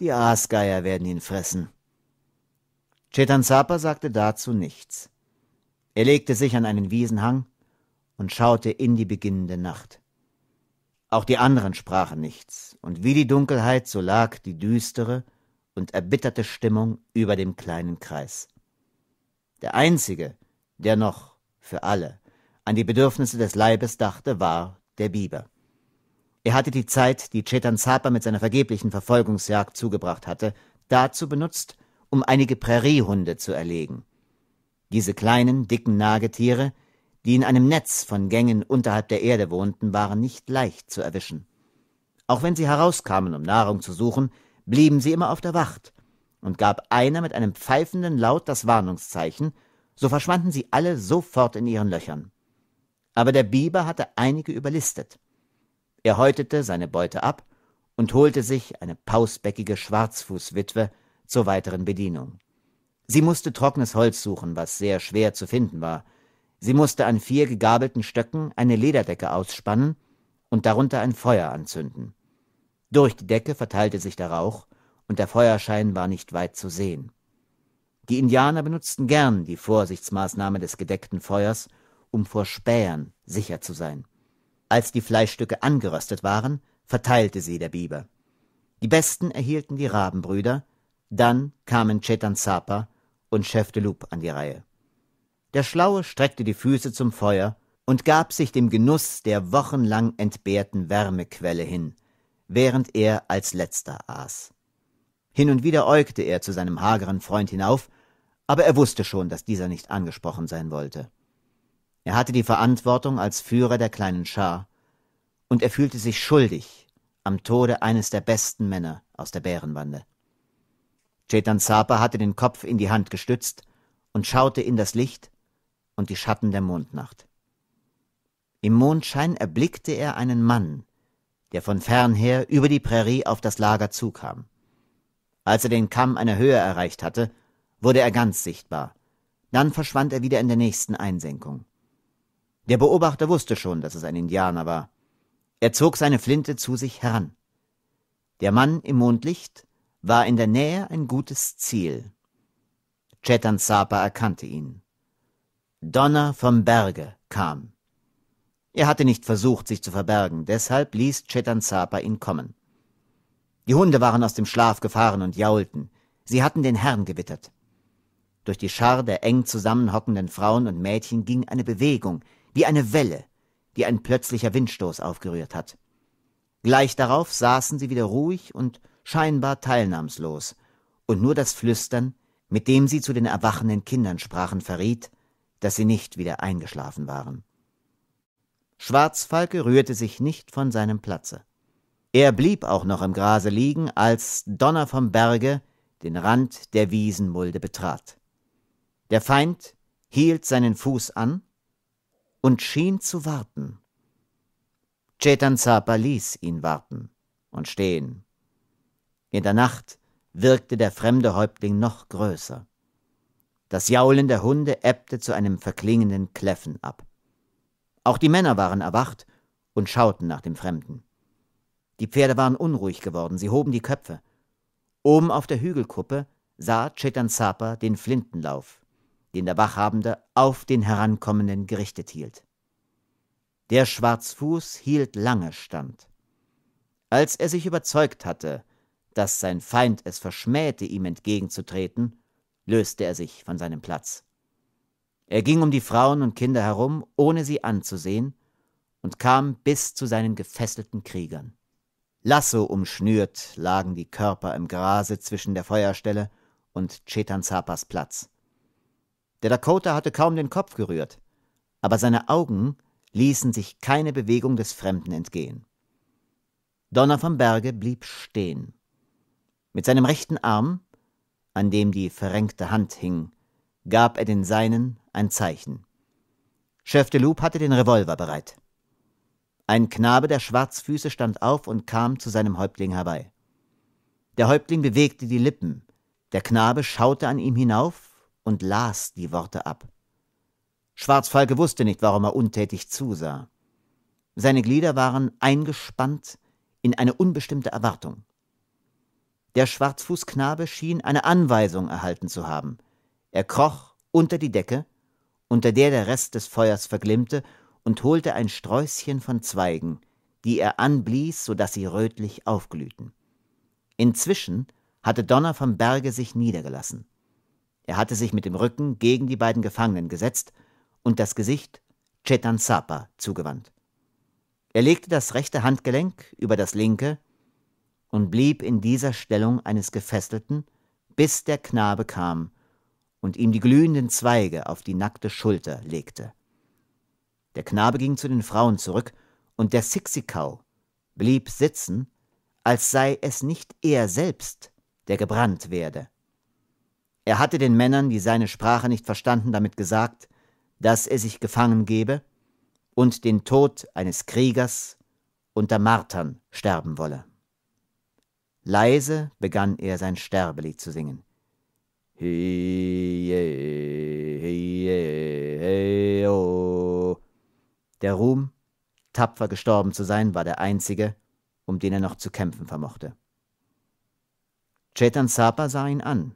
[SPEAKER 1] Die Aasgeier werden ihn fressen. Chetanzapa sagte dazu nichts. Er legte sich an einen Wiesenhang und schaute in die beginnende Nacht. Auch die anderen sprachen nichts, und wie die Dunkelheit, so lag die düstere und erbitterte Stimmung über dem kleinen Kreis. Der einzige, der noch für alle an die Bedürfnisse des Leibes dachte, war der Biber. Er hatte die Zeit, die Chetan Zapa mit seiner vergeblichen Verfolgungsjagd zugebracht hatte, dazu benutzt, um einige Präriehunde zu erlegen. Diese kleinen, dicken Nagetiere die in einem Netz von Gängen unterhalb der Erde wohnten, waren nicht leicht zu erwischen. Auch wenn sie herauskamen, um Nahrung zu suchen, blieben sie immer auf der Wacht, und gab einer mit einem pfeifenden Laut das Warnungszeichen, so verschwanden sie alle sofort in ihren Löchern. Aber der Biber hatte einige überlistet. Er häutete seine Beute ab und holte sich eine pausbäckige Schwarzfußwitwe zur weiteren Bedienung. Sie musste trockenes Holz suchen, was sehr schwer zu finden war, Sie musste an vier gegabelten Stöcken eine Lederdecke ausspannen und darunter ein Feuer anzünden. Durch die Decke verteilte sich der Rauch, und der Feuerschein war nicht weit zu sehen. Die Indianer benutzten gern die Vorsichtsmaßnahme des gedeckten Feuers, um vor Spähern sicher zu sein. Als die Fleischstücke angeröstet waren, verteilte sie der Biber. Die besten erhielten die Rabenbrüder, dann kamen Chetan Sapa und Chef de Loup an die Reihe. Der Schlaue streckte die Füße zum Feuer und gab sich dem Genuss der wochenlang entbehrten Wärmequelle hin, während er als letzter aß. Hin und wieder äugte er zu seinem hageren Freund hinauf, aber er wusste schon, dass dieser nicht angesprochen sein wollte. Er hatte die Verantwortung als Führer der kleinen Schar, und er fühlte sich schuldig am Tode eines der besten Männer aus der Bärenwande. Chetan Sapa hatte den Kopf in die Hand gestützt und schaute in das Licht, und die Schatten der Mondnacht. Im Mondschein erblickte er einen Mann, der von fernher über die Prärie auf das Lager zukam. Als er den Kamm einer Höhe erreicht hatte, wurde er ganz sichtbar. Dann verschwand er wieder in der nächsten Einsenkung. Der Beobachter wusste schon, dass es ein Indianer war. Er zog seine Flinte zu sich heran. Der Mann im Mondlicht war in der Nähe ein gutes Ziel. Chetan Sapa erkannte ihn. Donner vom Berge kam. Er hatte nicht versucht, sich zu verbergen, deshalb ließ Chetan Zapa ihn kommen. Die Hunde waren aus dem Schlaf gefahren und jaulten. Sie hatten den Herrn gewittert. Durch die Schar der eng zusammenhockenden Frauen und Mädchen ging eine Bewegung, wie eine Welle, die ein plötzlicher Windstoß aufgerührt hat. Gleich darauf saßen sie wieder ruhig und scheinbar teilnahmslos, und nur das Flüstern, mit dem sie zu den erwachenden Kindern sprachen, verriet, dass sie nicht wieder eingeschlafen waren. Schwarzfalke rührte sich nicht von seinem Platze. Er blieb auch noch im Grase liegen, als Donner vom Berge den Rand der Wiesenmulde betrat. Der Feind hielt seinen Fuß an und schien zu warten. Chetanzapa ließ ihn warten und stehen. In der Nacht wirkte der fremde Häuptling noch größer. Das Jaulen der Hunde ebbte zu einem verklingenden Kläffen ab. Auch die Männer waren erwacht und schauten nach dem Fremden. Die Pferde waren unruhig geworden, sie hoben die Köpfe. Oben auf der Hügelkuppe sah Chetan Sapa den Flintenlauf, den der Wachhabende auf den Herankommenden gerichtet hielt. Der Schwarzfuß hielt lange stand. Als er sich überzeugt hatte, dass sein Feind es verschmähte, ihm entgegenzutreten, löste er sich von seinem Platz. Er ging um die Frauen und Kinder herum, ohne sie anzusehen, und kam bis zu seinen gefesselten Kriegern. Lasso umschnürt lagen die Körper im Grase zwischen der Feuerstelle und Chetanzapas Platz. Der Dakota hatte kaum den Kopf gerührt, aber seine Augen ließen sich keine Bewegung des Fremden entgehen. Donner vom Berge blieb stehen. Mit seinem rechten Arm an dem die verrenkte Hand hing, gab er den Seinen ein Zeichen. Chef de Loup hatte den Revolver bereit. Ein Knabe der Schwarzfüße stand auf und kam zu seinem Häuptling herbei. Der Häuptling bewegte die Lippen, der Knabe schaute an ihm hinauf und las die Worte ab. Schwarzfalke wusste nicht, warum er untätig zusah. Seine Glieder waren eingespannt in eine unbestimmte Erwartung. Der Schwarzfußknabe schien eine Anweisung erhalten zu haben. Er kroch unter die Decke, unter der der Rest des Feuers verglimmte, und holte ein Sträußchen von Zweigen, die er anblies, so daß sie rötlich aufglühten. Inzwischen hatte Donner vom Berge sich niedergelassen. Er hatte sich mit dem Rücken gegen die beiden Gefangenen gesetzt und das Gesicht Chetan Sapa zugewandt. Er legte das rechte Handgelenk über das linke und blieb in dieser Stellung eines Gefesselten, bis der Knabe kam und ihm die glühenden Zweige auf die nackte Schulter legte. Der Knabe ging zu den Frauen zurück, und der Sixikau blieb sitzen, als sei es nicht er selbst, der gebrannt werde. Er hatte den Männern, die seine Sprache nicht verstanden, damit gesagt, dass er sich gefangen gebe und den Tod eines Kriegers unter Martern sterben wolle. Leise begann er sein Sterbelied zu singen. Oh. Der Ruhm, tapfer gestorben zu sein, war der einzige, um den er noch zu kämpfen vermochte. Chetan Sapa sah ihn an.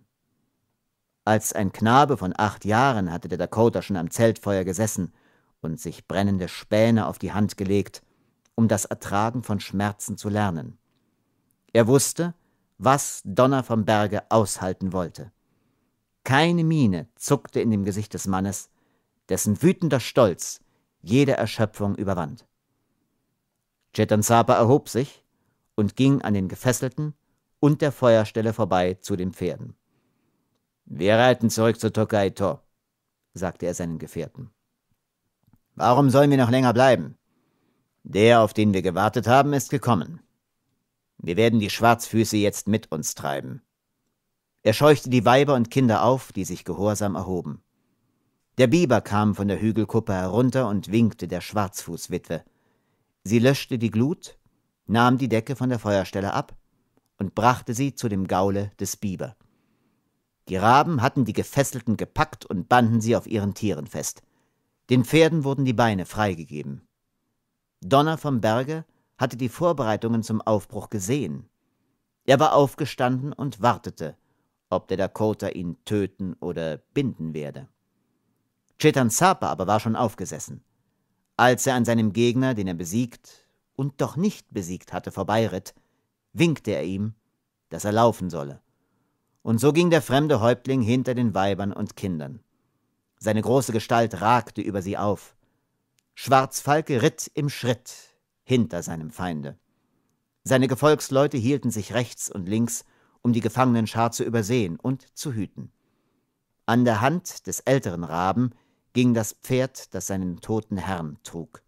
[SPEAKER 1] Als ein Knabe von acht Jahren hatte der Dakota schon am Zeltfeuer gesessen und sich brennende Späne auf die Hand gelegt, um das Ertragen von Schmerzen zu lernen. Er wusste, was Donner vom Berge aushalten wollte. Keine Miene zuckte in dem Gesicht des Mannes, dessen wütender Stolz jede Erschöpfung überwand. Chetan Sapa erhob sich und ging an den Gefesselten und der Feuerstelle vorbei zu den Pferden. Wir reiten zurück zu Tokaito, sagte er seinen Gefährten. Warum sollen wir noch länger bleiben? Der, auf den wir gewartet haben, ist gekommen. Wir werden die Schwarzfüße jetzt mit uns treiben. Er scheuchte die Weiber und Kinder auf, die sich gehorsam erhoben. Der Biber kam von der Hügelkuppe herunter und winkte der Schwarzfußwitwe. Sie löschte die Glut, nahm die Decke von der Feuerstelle ab und brachte sie zu dem Gaule des Biber. Die Raben hatten die Gefesselten gepackt und banden sie auf ihren Tieren fest. Den Pferden wurden die Beine freigegeben. Donner vom Berge hatte die Vorbereitungen zum Aufbruch gesehen. Er war aufgestanden und wartete, ob der Dakota ihn töten oder binden werde. Chetan Sapa aber war schon aufgesessen. Als er an seinem Gegner, den er besiegt und doch nicht besiegt hatte, vorbeiritt, winkte er ihm, dass er laufen solle. Und so ging der fremde Häuptling hinter den Weibern und Kindern. Seine große Gestalt ragte über sie auf. Schwarzfalke ritt im Schritt, hinter seinem Feinde. Seine Gefolgsleute hielten sich rechts und links, um die Gefangenenschar zu übersehen und zu hüten. An der Hand des älteren Raben ging das Pferd, das seinen toten Herrn trug.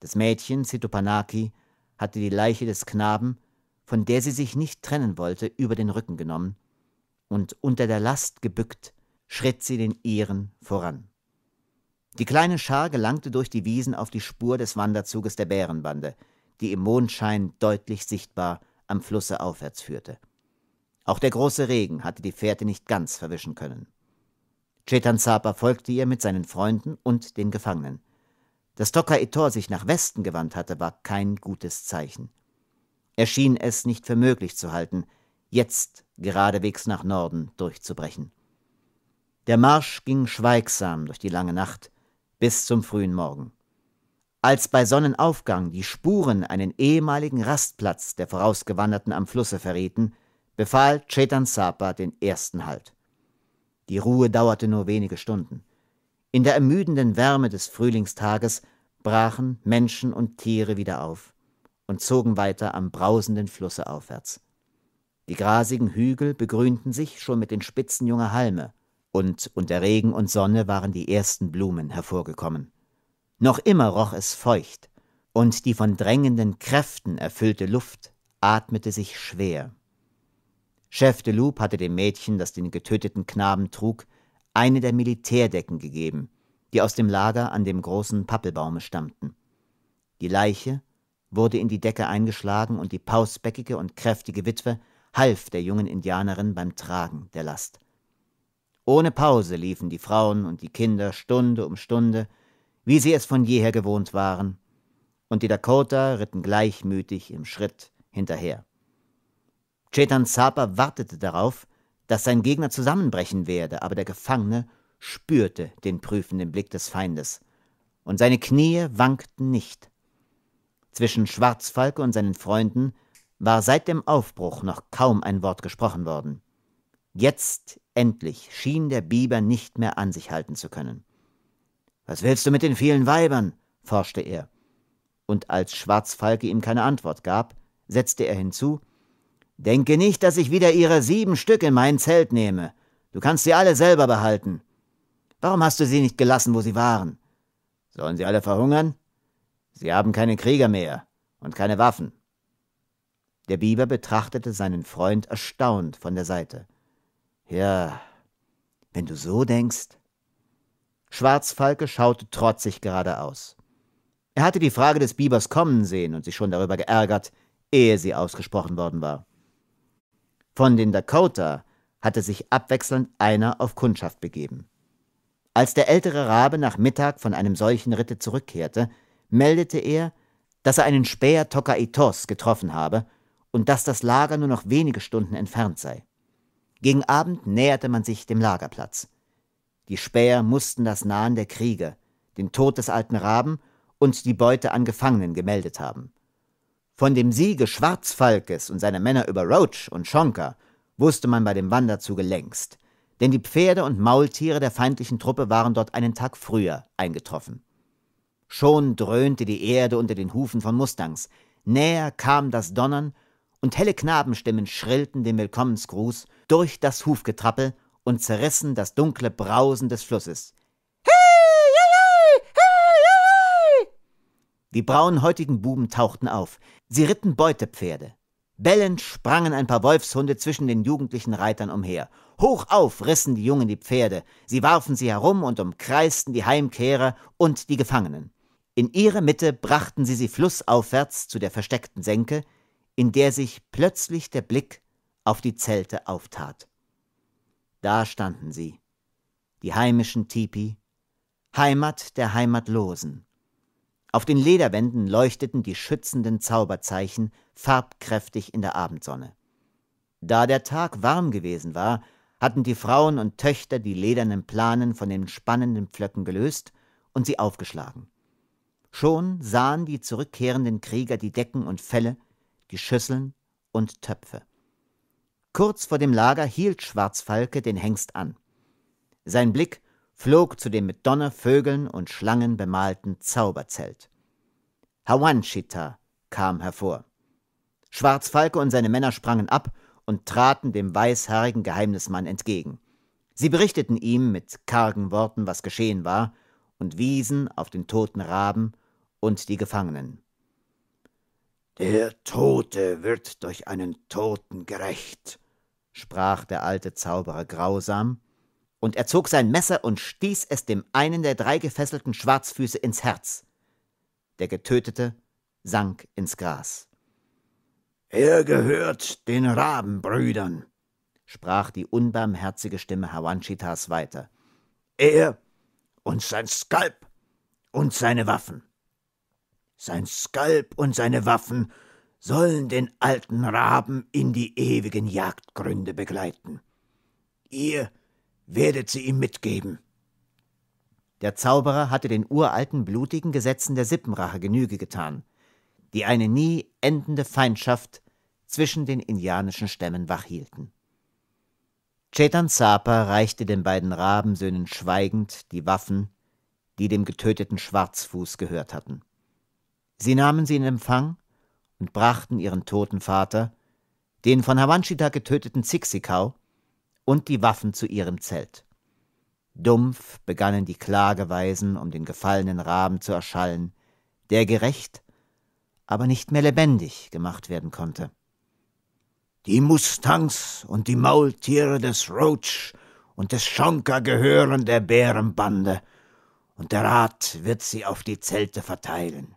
[SPEAKER 1] Das Mädchen Situpanaki hatte die Leiche des Knaben, von der sie sich nicht trennen wollte, über den Rücken genommen, und unter der Last gebückt schritt sie den ihren voran. Die kleine Schar gelangte durch die Wiesen auf die Spur des Wanderzuges der Bärenbande, die im Mondschein deutlich sichtbar am Flusse aufwärts führte. Auch der große Regen hatte die Fährte nicht ganz verwischen können. Chetan Sapa folgte ihr mit seinen Freunden und den Gefangenen. Dass Tokka Etor sich nach Westen gewandt hatte, war kein gutes Zeichen. Er schien es nicht für möglich zu halten, jetzt geradewegs nach Norden durchzubrechen. Der Marsch ging schweigsam durch die lange Nacht, bis zum frühen Morgen. Als bei Sonnenaufgang die Spuren einen ehemaligen Rastplatz der Vorausgewanderten am Flusse verrieten, befahl Chetan Sapa den ersten Halt. Die Ruhe dauerte nur wenige Stunden. In der ermüdenden Wärme des Frühlingstages brachen Menschen und Tiere wieder auf und zogen weiter am brausenden Flusse aufwärts. Die grasigen Hügel begrünten sich schon mit den Spitzen junger Halme, und unter Regen und Sonne waren die ersten Blumen hervorgekommen. Noch immer roch es feucht, und die von drängenden Kräften erfüllte Luft atmete sich schwer. Chef de Loup hatte dem Mädchen, das den getöteten Knaben trug, eine der Militärdecken gegeben, die aus dem Lager an dem großen Pappelbaume stammten. Die Leiche wurde in die Decke eingeschlagen und die pausbäckige und kräftige Witwe half der jungen Indianerin beim Tragen der Last. Ohne Pause liefen die Frauen und die Kinder Stunde um Stunde, wie sie es von jeher gewohnt waren, und die Dakota ritten gleichmütig im Schritt hinterher. Chetan Sapa wartete darauf, dass sein Gegner zusammenbrechen werde, aber der Gefangene spürte den prüfenden Blick des Feindes, und seine Knie wankten nicht. Zwischen Schwarzfalke und seinen Freunden war seit dem Aufbruch noch kaum ein Wort gesprochen worden. Jetzt Endlich schien der Biber nicht mehr an sich halten zu können. Was willst du mit den vielen Weibern? forschte er. Und als Schwarzfalke ihm keine Antwort gab, setzte er hinzu Denke nicht, dass ich wieder ihre sieben Stück in mein Zelt nehme. Du kannst sie alle selber behalten. Warum hast du sie nicht gelassen, wo sie waren? Sollen sie alle verhungern? Sie haben keine Krieger mehr und keine Waffen. Der Biber betrachtete seinen Freund erstaunt von der Seite. Ja, wenn du so denkst. Schwarzfalke schaute trotzig geradeaus. Er hatte die Frage des Bibers kommen sehen und sich schon darüber geärgert, ehe sie ausgesprochen worden war. Von den Dakota hatte sich abwechselnd einer auf Kundschaft begeben. Als der ältere Rabe nach Mittag von einem solchen Ritte zurückkehrte, meldete er, dass er einen Späher Tokaitos getroffen habe und dass das Lager nur noch wenige Stunden entfernt sei. Gegen Abend näherte man sich dem Lagerplatz. Die Späher mussten das Nahen der Kriege, den Tod des alten Raben und die Beute an Gefangenen gemeldet haben. Von dem Siege Schwarzfalkes und seiner Männer über Roach und Schonka wusste man bei dem Wanderzuge längst, denn die Pferde und Maultiere der feindlichen Truppe waren dort einen Tag früher eingetroffen. Schon dröhnte die Erde unter den Hufen von Mustangs, näher kam das Donnern und helle Knabenstimmen schrillten den Willkommensgruß durch das Hufgetrappel und zerrissen das dunkle Brausen des Flusses. Hey, hey, hey, hey, Die braunhäutigen Buben tauchten auf. Sie ritten Beutepferde. Bellend sprangen ein paar Wolfshunde zwischen den jugendlichen Reitern umher. Hoch auf rissen die Jungen die Pferde. Sie warfen sie herum und umkreisten die Heimkehrer und die Gefangenen. In ihre Mitte brachten sie sie flussaufwärts zu der versteckten Senke, in der sich plötzlich der Blick auf die Zelte auftat. Da standen sie, die heimischen Tipi, Heimat der Heimatlosen. Auf den Lederwänden leuchteten die schützenden Zauberzeichen farbkräftig in der Abendsonne. Da der Tag warm gewesen war, hatten die Frauen und Töchter die ledernen Planen von den spannenden Pflöcken gelöst und sie aufgeschlagen. Schon sahen die zurückkehrenden Krieger die Decken und Felle die Schüsseln und Töpfe. Kurz vor dem Lager hielt Schwarzfalke den Hengst an. Sein Blick flog zu dem mit Donnervögeln und Schlangen bemalten Zauberzelt. Hawanshita kam hervor. Schwarzfalke und seine Männer sprangen ab und traten dem weißhaarigen Geheimnismann entgegen. Sie berichteten ihm mit kargen Worten, was geschehen war, und wiesen auf den toten Raben und die Gefangenen. Der Tote wird durch einen Toten gerecht, sprach der alte Zauberer grausam, und er zog sein Messer und stieß es dem einen der drei gefesselten Schwarzfüße ins Herz. Der Getötete sank ins Gras. Er gehört den Rabenbrüdern, sprach die unbarmherzige Stimme Hawanchitas weiter. Er und sein Skalp und seine Waffen sein Skalp und seine Waffen sollen den alten Raben in die ewigen Jagdgründe begleiten. Ihr werdet sie ihm mitgeben. Der Zauberer hatte den uralten blutigen Gesetzen der Sippenrache Genüge getan, die eine nie endende Feindschaft zwischen den indianischen Stämmen wachhielten. Chetan Sapa reichte den beiden Rabensöhnen schweigend die Waffen, die dem getöteten Schwarzfuß gehört hatten. Sie nahmen sie in Empfang und brachten ihren toten Vater, den von Hawanschita getöteten Zixikau und die Waffen zu ihrem Zelt. Dumpf begannen die Klageweisen um den gefallenen Raben zu erschallen, der gerecht, aber nicht mehr lebendig gemacht werden konnte. Die Mustangs und die Maultiere des Roach und des Schonka gehören der Bärenbande, und der Rat wird sie auf die Zelte verteilen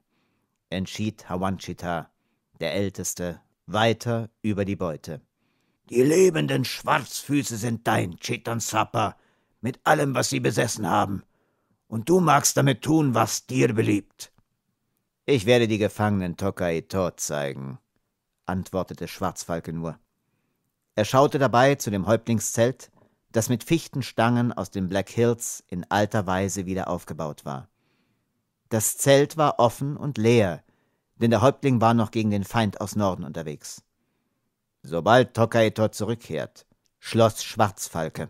[SPEAKER 1] entschied Hawanchita, der Älteste, weiter über die Beute. Die lebenden Schwarzfüße sind dein, Chitansapa, mit allem, was sie besessen haben. Und du magst damit tun, was dir beliebt. Ich werde die Gefangenen Tokai tot zeigen, antwortete Schwarzfalke nur. Er schaute dabei zu dem Häuptlingszelt, das mit Fichtenstangen aus den Black Hills in alter Weise wieder aufgebaut war. Das Zelt war offen und leer, denn der Häuptling war noch gegen den Feind aus Norden unterwegs. Sobald Tokaitor zurückkehrt, schloss Schwarzfalke.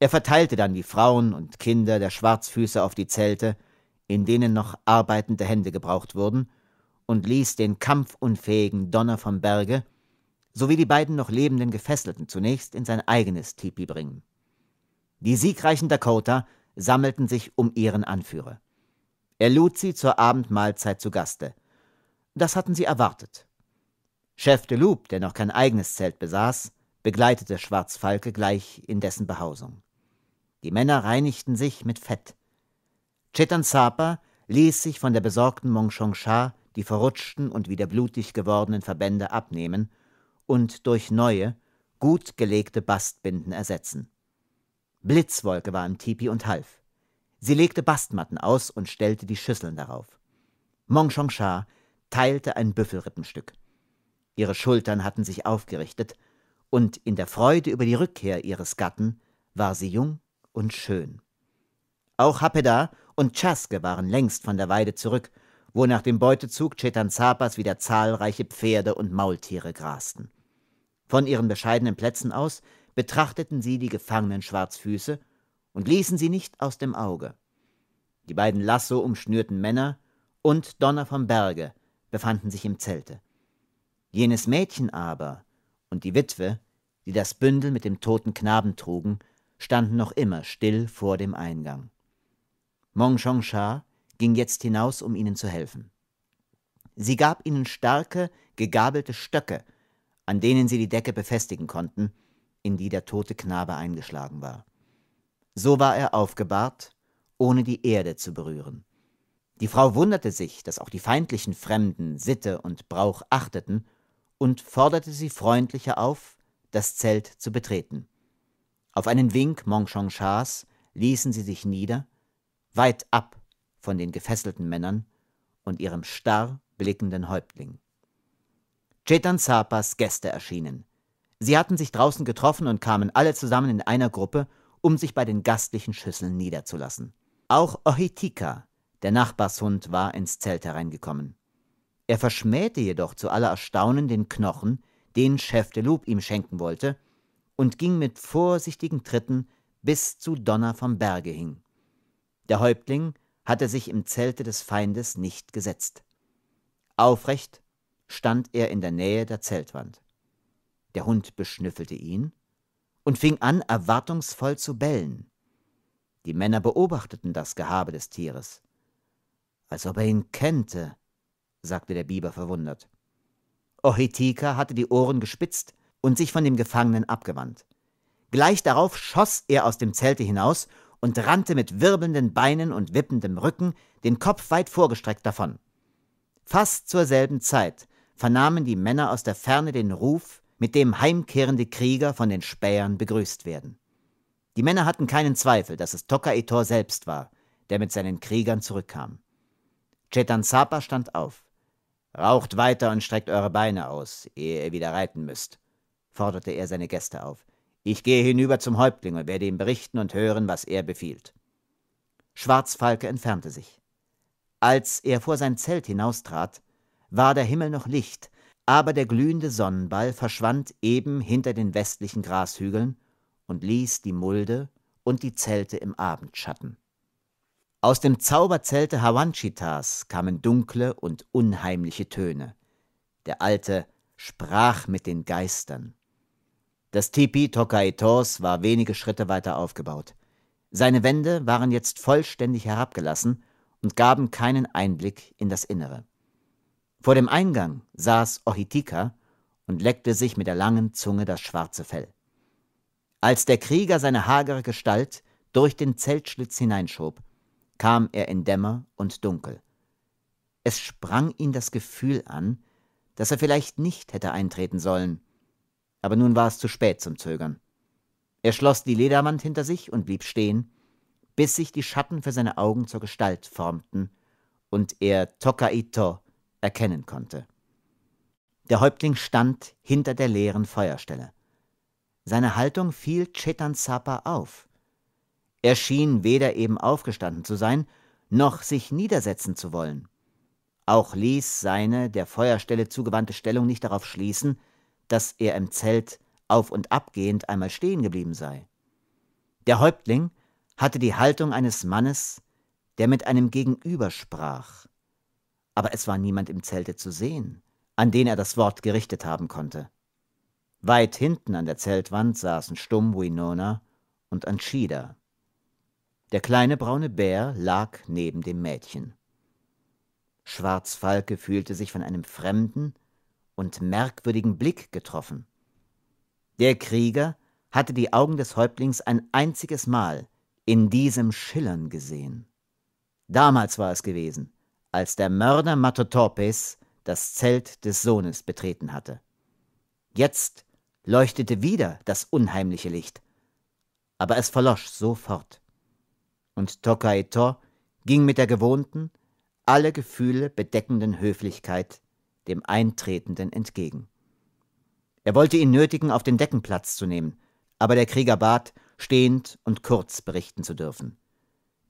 [SPEAKER 1] Er verteilte dann die Frauen und Kinder der Schwarzfüße auf die Zelte, in denen noch arbeitende Hände gebraucht wurden, und ließ den kampfunfähigen Donner vom Berge sowie die beiden noch lebenden Gefesselten zunächst in sein eigenes Tipi bringen. Die siegreichen Dakota sammelten sich um ihren Anführer. Er lud sie zur Abendmahlzeit zu Gaste. Das hatten sie erwartet. Chef de Loup, der noch kein eigenes Zelt besaß, begleitete Schwarzfalke gleich in dessen Behausung. Die Männer reinigten sich mit Fett. Chetan Zapa ließ sich von der besorgten Mongchong Sha die verrutschten und wieder blutig gewordenen Verbände abnehmen und durch neue, gut gelegte Bastbinden ersetzen. Blitzwolke war im Tipi und half. Sie legte Bastmatten aus und stellte die Schüsseln darauf. Mong Chong Sha teilte ein Büffelrippenstück. Ihre Schultern hatten sich aufgerichtet, und in der Freude über die Rückkehr ihres Gatten war sie jung und schön. Auch Hapeda und Chaske waren längst von der Weide zurück, wo nach dem Beutezug Chetanzapas wieder zahlreiche Pferde und Maultiere grasten. Von ihren bescheidenen Plätzen aus betrachteten sie die gefangenen Schwarzfüße und ließen sie nicht aus dem Auge. Die beiden Lasso umschnürten Männer und Donner vom Berge befanden sich im Zelte. Jenes Mädchen aber und die Witwe, die das Bündel mit dem toten Knaben trugen, standen noch immer still vor dem Eingang. Mong Chong Sha ging jetzt hinaus, um ihnen zu helfen. Sie gab ihnen starke, gegabelte Stöcke, an denen sie die Decke befestigen konnten, in die der tote Knabe eingeschlagen war. So war er aufgebahrt, ohne die Erde zu berühren. Die Frau wunderte sich, dass auch die feindlichen Fremden Sitte und Brauch achteten, und forderte sie freundlicher auf, das Zelt zu betreten. Auf einen Wink Mongchong Mongchongchas ließen sie sich nieder, weit ab von den gefesselten Männern und ihrem starr blickenden Häuptling. Chetan Sapas Gäste erschienen. Sie hatten sich draußen getroffen und kamen alle zusammen in einer Gruppe um sich bei den gastlichen Schüsseln niederzulassen. Auch Ohitika, der Nachbarshund, war ins Zelt hereingekommen. Er verschmähte jedoch zu aller Erstaunen den Knochen, den Chef de Loup ihm schenken wollte, und ging mit vorsichtigen Tritten bis zu Donner vom Berge hin. Der Häuptling hatte sich im Zelte des Feindes nicht gesetzt. Aufrecht stand er in der Nähe der Zeltwand. Der Hund beschnüffelte ihn und fing an, erwartungsvoll zu bellen. Die Männer beobachteten das Gehabe des Tieres. Als ob er ihn kennte, sagte der Biber verwundert. Ohitika hatte die Ohren gespitzt und sich von dem Gefangenen abgewandt. Gleich darauf schoss er aus dem Zelte hinaus und rannte mit wirbelnden Beinen und wippendem Rücken, den Kopf weit vorgestreckt davon. Fast zur selben Zeit vernahmen die Männer aus der Ferne den Ruf mit dem heimkehrende Krieger von den Spähern begrüßt werden. Die Männer hatten keinen Zweifel, dass es Tokaitor selbst war, der mit seinen Kriegern zurückkam. Chetan Zapa stand auf. Raucht weiter und streckt eure Beine aus, ehe ihr wieder reiten müsst, forderte er seine Gäste auf. Ich gehe hinüber zum Häuptling und werde ihm berichten und hören, was er befiehlt. Schwarzfalke entfernte sich. Als er vor sein Zelt hinaustrat, war der Himmel noch licht, aber der glühende Sonnenball verschwand eben hinter den westlichen Grashügeln und ließ die Mulde und die Zelte im Abendschatten. Aus dem Zauberzelte Hawanchitas kamen dunkle und unheimliche Töne. Der Alte sprach mit den Geistern. Das Tipi Tokaitos war wenige Schritte weiter aufgebaut. Seine Wände waren jetzt vollständig herabgelassen und gaben keinen Einblick in das Innere. Vor dem Eingang saß Ohitika und leckte sich mit der langen Zunge das schwarze Fell. Als der Krieger seine hagere Gestalt durch den Zeltschlitz hineinschob, kam er in Dämmer und Dunkel. Es sprang ihn das Gefühl an, dass er vielleicht nicht hätte eintreten sollen. Aber nun war es zu spät zum Zögern. Er schloss die Ledermand hinter sich und blieb stehen, bis sich die Schatten für seine Augen zur Gestalt formten und er Tokaito erkennen konnte. Der Häuptling stand hinter der leeren Feuerstelle. Seine Haltung fiel Chetan Sapa auf. Er schien weder eben aufgestanden zu sein, noch sich niedersetzen zu wollen. Auch ließ seine der Feuerstelle zugewandte Stellung nicht darauf schließen, dass er im Zelt auf und abgehend einmal stehen geblieben sei. Der Häuptling hatte die Haltung eines Mannes, der mit einem Gegenüber sprach, aber es war niemand im Zelte zu sehen, an den er das Wort gerichtet haben konnte. Weit hinten an der Zeltwand saßen stumm Winona und Anchida. Der kleine braune Bär lag neben dem Mädchen. Schwarzfalke fühlte sich von einem fremden und merkwürdigen Blick getroffen. Der Krieger hatte die Augen des Häuptlings ein einziges Mal in diesem Schillern gesehen. Damals war es gewesen, als der Mörder Matotopes das Zelt des Sohnes betreten hatte. Jetzt leuchtete wieder das unheimliche Licht, aber es verlosch sofort. Und Tokaito ging mit der gewohnten, alle Gefühle bedeckenden Höflichkeit dem Eintretenden entgegen. Er wollte ihn nötigen, auf den Deckenplatz zu nehmen, aber der Krieger bat, stehend und kurz berichten zu dürfen.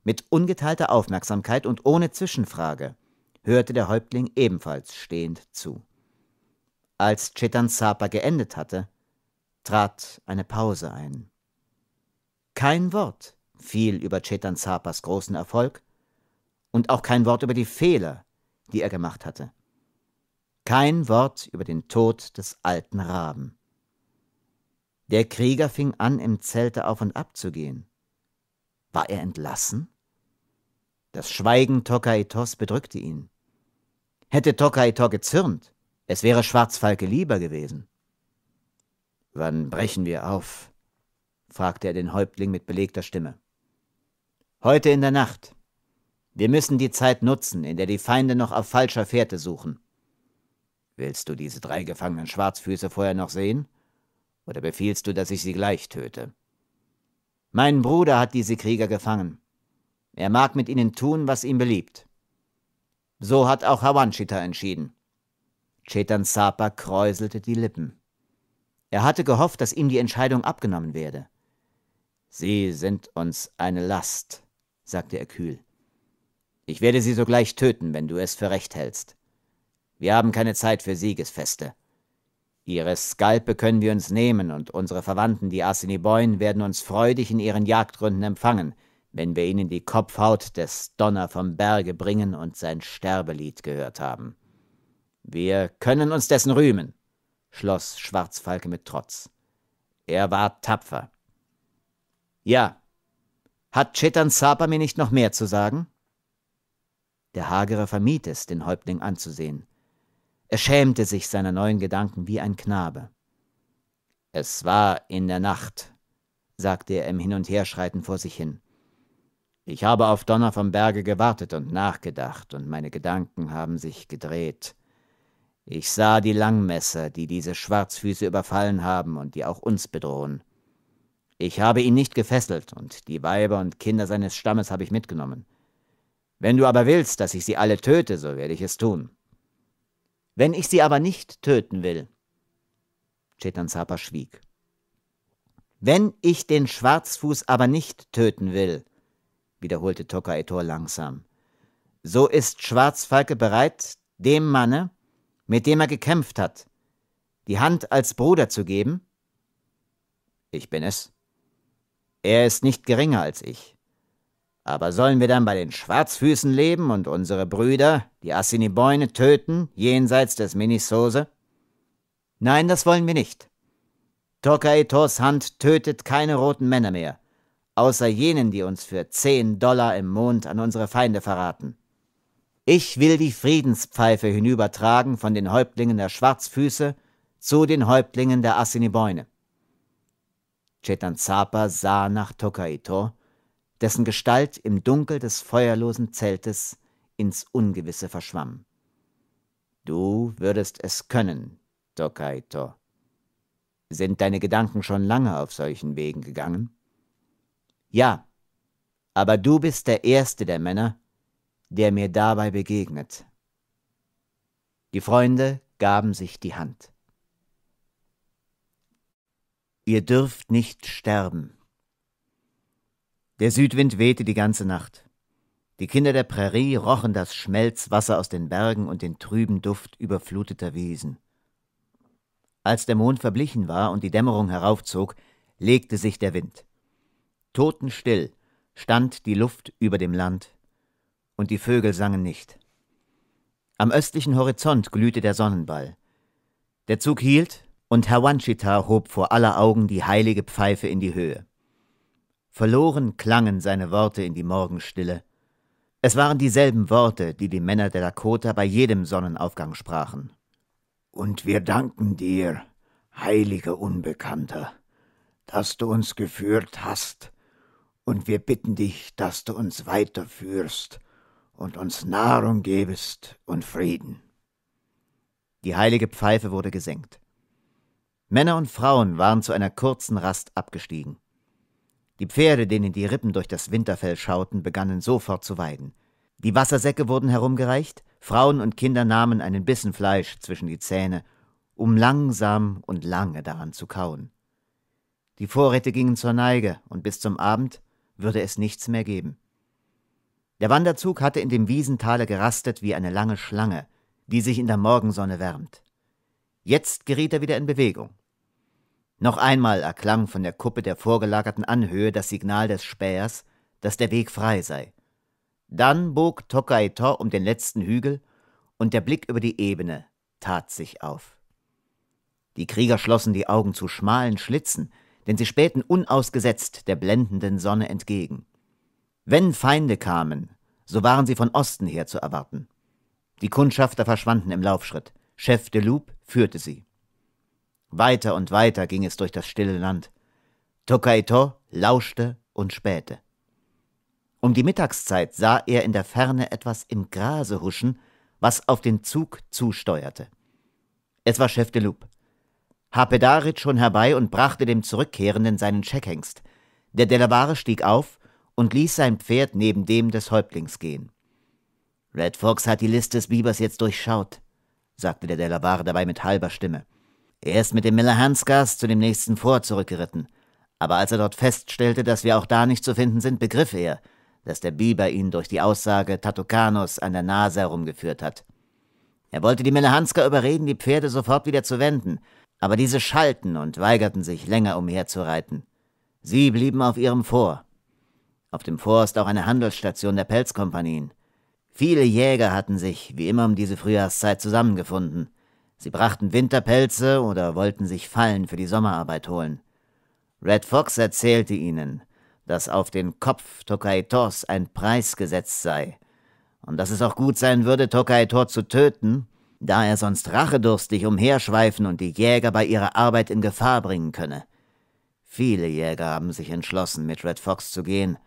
[SPEAKER 1] Mit ungeteilter Aufmerksamkeit und ohne Zwischenfrage hörte der Häuptling ebenfalls stehend zu. Als Chetan Sapa geendet hatte, trat eine Pause ein. Kein Wort fiel über Chetan Sapas großen Erfolg und auch kein Wort über die Fehler, die er gemacht hatte. Kein Wort über den Tod des alten Raben. Der Krieger fing an, im Zelte auf und ab zu gehen. War er entlassen? Das Schweigen Tokaitos bedrückte ihn. Hätte Tokaitor gezürnt, es wäre Schwarzfalke lieber gewesen. Wann brechen wir auf? fragte er den Häuptling mit belegter Stimme. Heute in der Nacht. Wir müssen die Zeit nutzen, in der die Feinde noch auf falscher Fährte suchen. Willst du diese drei gefangenen Schwarzfüße vorher noch sehen? Oder befiehlst du, dass ich sie gleich töte? Mein Bruder hat diese Krieger gefangen. Er mag mit ihnen tun, was ihm beliebt. So hat auch Hawanchita entschieden. Chetan Sapa kräuselte die Lippen. Er hatte gehofft, dass ihm die Entscheidung abgenommen werde. Sie sind uns eine Last, sagte er kühl. Ich werde sie sogleich töten, wenn du es für recht hältst. Wir haben keine Zeit für Siegesfeste. Ihre Skalpe können wir uns nehmen, und unsere Verwandten, die Assiniboyen, werden uns freudig in ihren Jagdgründen empfangen, wenn wir ihnen die Kopfhaut des Donner vom Berge bringen und sein Sterbelied gehört haben. Wir können uns dessen rühmen, schloss Schwarzfalke mit Trotz. Er war tapfer. Ja, hat Chitan Sapa mir nicht noch mehr zu sagen? Der Hagere vermied es, den Häuptling anzusehen. Er schämte sich seiner neuen Gedanken wie ein Knabe. Es war in der Nacht, sagte er im Hin- und Herschreiten vor sich hin. Ich habe auf Donner vom Berge gewartet und nachgedacht, und meine Gedanken haben sich gedreht. Ich sah die Langmesser, die diese Schwarzfüße überfallen haben und die auch uns bedrohen. Ich habe ihn nicht gefesselt, und die Weiber und Kinder seines Stammes habe ich mitgenommen. Wenn du aber willst, dass ich sie alle töte, so werde ich es tun. Wenn ich sie aber nicht töten will, Chetansapa schwieg. Wenn ich den Schwarzfuß aber nicht töten will, wiederholte Tokaitor langsam. So ist Schwarzfalke bereit, dem Manne, mit dem er gekämpft hat, die Hand als Bruder zu geben? Ich bin es. Er ist nicht geringer als ich. Aber sollen wir dann bei den Schwarzfüßen leben und unsere Brüder, die Assiniboine, töten, jenseits des Minisose? Nein, das wollen wir nicht. Tokaitors Hand tötet keine roten Männer mehr außer jenen, die uns für zehn Dollar im Mond an unsere Feinde verraten. Ich will die Friedenspfeife hinübertragen von den Häuptlingen der Schwarzfüße zu den Häuptlingen der Assinibäune. Chetanzapa sah nach Tokaito, dessen Gestalt im Dunkel des feuerlosen Zeltes ins Ungewisse verschwamm. Du würdest es können, Tokaito. Sind deine Gedanken schon lange auf solchen Wegen gegangen? Ja, aber du bist der erste der Männer, der mir dabei begegnet. Die Freunde gaben sich die Hand. Ihr dürft nicht sterben. Der Südwind wehte die ganze Nacht. Die Kinder der Prärie rochen das Schmelzwasser aus den Bergen und den trüben Duft überfluteter Wiesen. Als der Mond verblichen war und die Dämmerung heraufzog, legte sich der Wind. Totenstill stand die Luft über dem Land, und die Vögel sangen nicht. Am östlichen Horizont glühte der Sonnenball. Der Zug hielt, und Herr Wanchita hob vor aller Augen die heilige Pfeife in die Höhe. Verloren klangen seine Worte in die Morgenstille. Es waren dieselben Worte, die die Männer der Dakota bei jedem Sonnenaufgang sprachen. Und wir danken dir, heiliger Unbekannter, dass du uns geführt hast und wir bitten dich, dass du uns weiterführst und uns Nahrung gebest und Frieden. Die heilige Pfeife wurde gesenkt. Männer und Frauen waren zu einer kurzen Rast abgestiegen. Die Pferde, denen die Rippen durch das Winterfell schauten, begannen sofort zu weiden. Die Wassersäcke wurden herumgereicht, Frauen und Kinder nahmen einen Bissen Fleisch zwischen die Zähne, um langsam und lange daran zu kauen. Die Vorräte gingen zur Neige, und bis zum Abend würde es nichts mehr geben. Der Wanderzug hatte in dem Wiesentale gerastet wie eine lange Schlange, die sich in der Morgensonne wärmt. Jetzt geriet er wieder in Bewegung. Noch einmal erklang von der Kuppe der vorgelagerten Anhöhe das Signal des Spähers, dass der Weg frei sei. Dann bog Tokaitor um den letzten Hügel und der Blick über die Ebene tat sich auf. Die Krieger schlossen die Augen zu schmalen Schlitzen, denn sie spähten unausgesetzt der blendenden Sonne entgegen. Wenn Feinde kamen, so waren sie von Osten her zu erwarten. Die Kundschafter verschwanden im Laufschritt. Chef de Loup führte sie. Weiter und weiter ging es durch das stille Land. Tokaito lauschte und spähte. Um die Mittagszeit sah er in der Ferne etwas im Grase huschen, was auf den Zug zusteuerte. Es war Chef de Loup. Hapedar ritt schon herbei und brachte dem Zurückkehrenden seinen Checkhengst. Der Delaware stieg auf und ließ sein Pferd neben dem des Häuptlings gehen. Red Fox hat die List des Bibers jetzt durchschaut, sagte der Delaware dabei mit halber Stimme. Er ist mit dem Miller-Hansgas zu dem nächsten Fort zurückgeritten. Aber als er dort feststellte, dass wir auch da nicht zu finden sind, begriff er, dass der Biber ihn durch die Aussage Tatokanos an der Nase herumgeführt hat. Er wollte die miller überreden, die Pferde sofort wieder zu wenden – aber diese schalten und weigerten sich, länger umherzureiten. Sie blieben auf ihrem Vor. Auf dem Vor ist auch eine Handelsstation der Pelzkompanien. Viele Jäger hatten sich, wie immer um diese Frühjahrszeit, zusammengefunden. Sie brachten Winterpelze oder wollten sich Fallen für die Sommerarbeit holen. Red Fox erzählte ihnen, dass auf den Kopf Tokaitors ein Preis gesetzt sei und dass es auch gut sein würde, Tokaitor zu töten, da er sonst rachedurstig umherschweifen und die Jäger bei ihrer Arbeit in Gefahr bringen könne. Viele Jäger haben sich entschlossen, mit Red Fox zu gehen,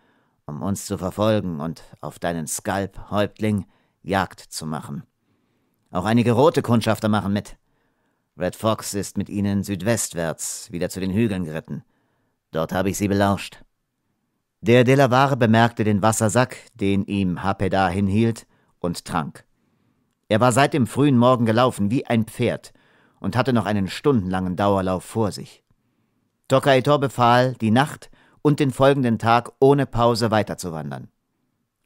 [SPEAKER 1] um uns zu verfolgen und auf deinen Skalp, Häuptling, Jagd zu machen. Auch einige rote Kundschafter machen mit. Red Fox ist mit ihnen südwestwärts wieder zu den Hügeln geritten. Dort habe ich sie belauscht. Der Delaware bemerkte den Wassersack, den ihm Hapeda hinhielt, und trank. Er war seit dem frühen Morgen gelaufen wie ein Pferd und hatte noch einen stundenlangen Dauerlauf vor sich. Tokaitor befahl, die Nacht und den folgenden Tag ohne Pause weiterzuwandern.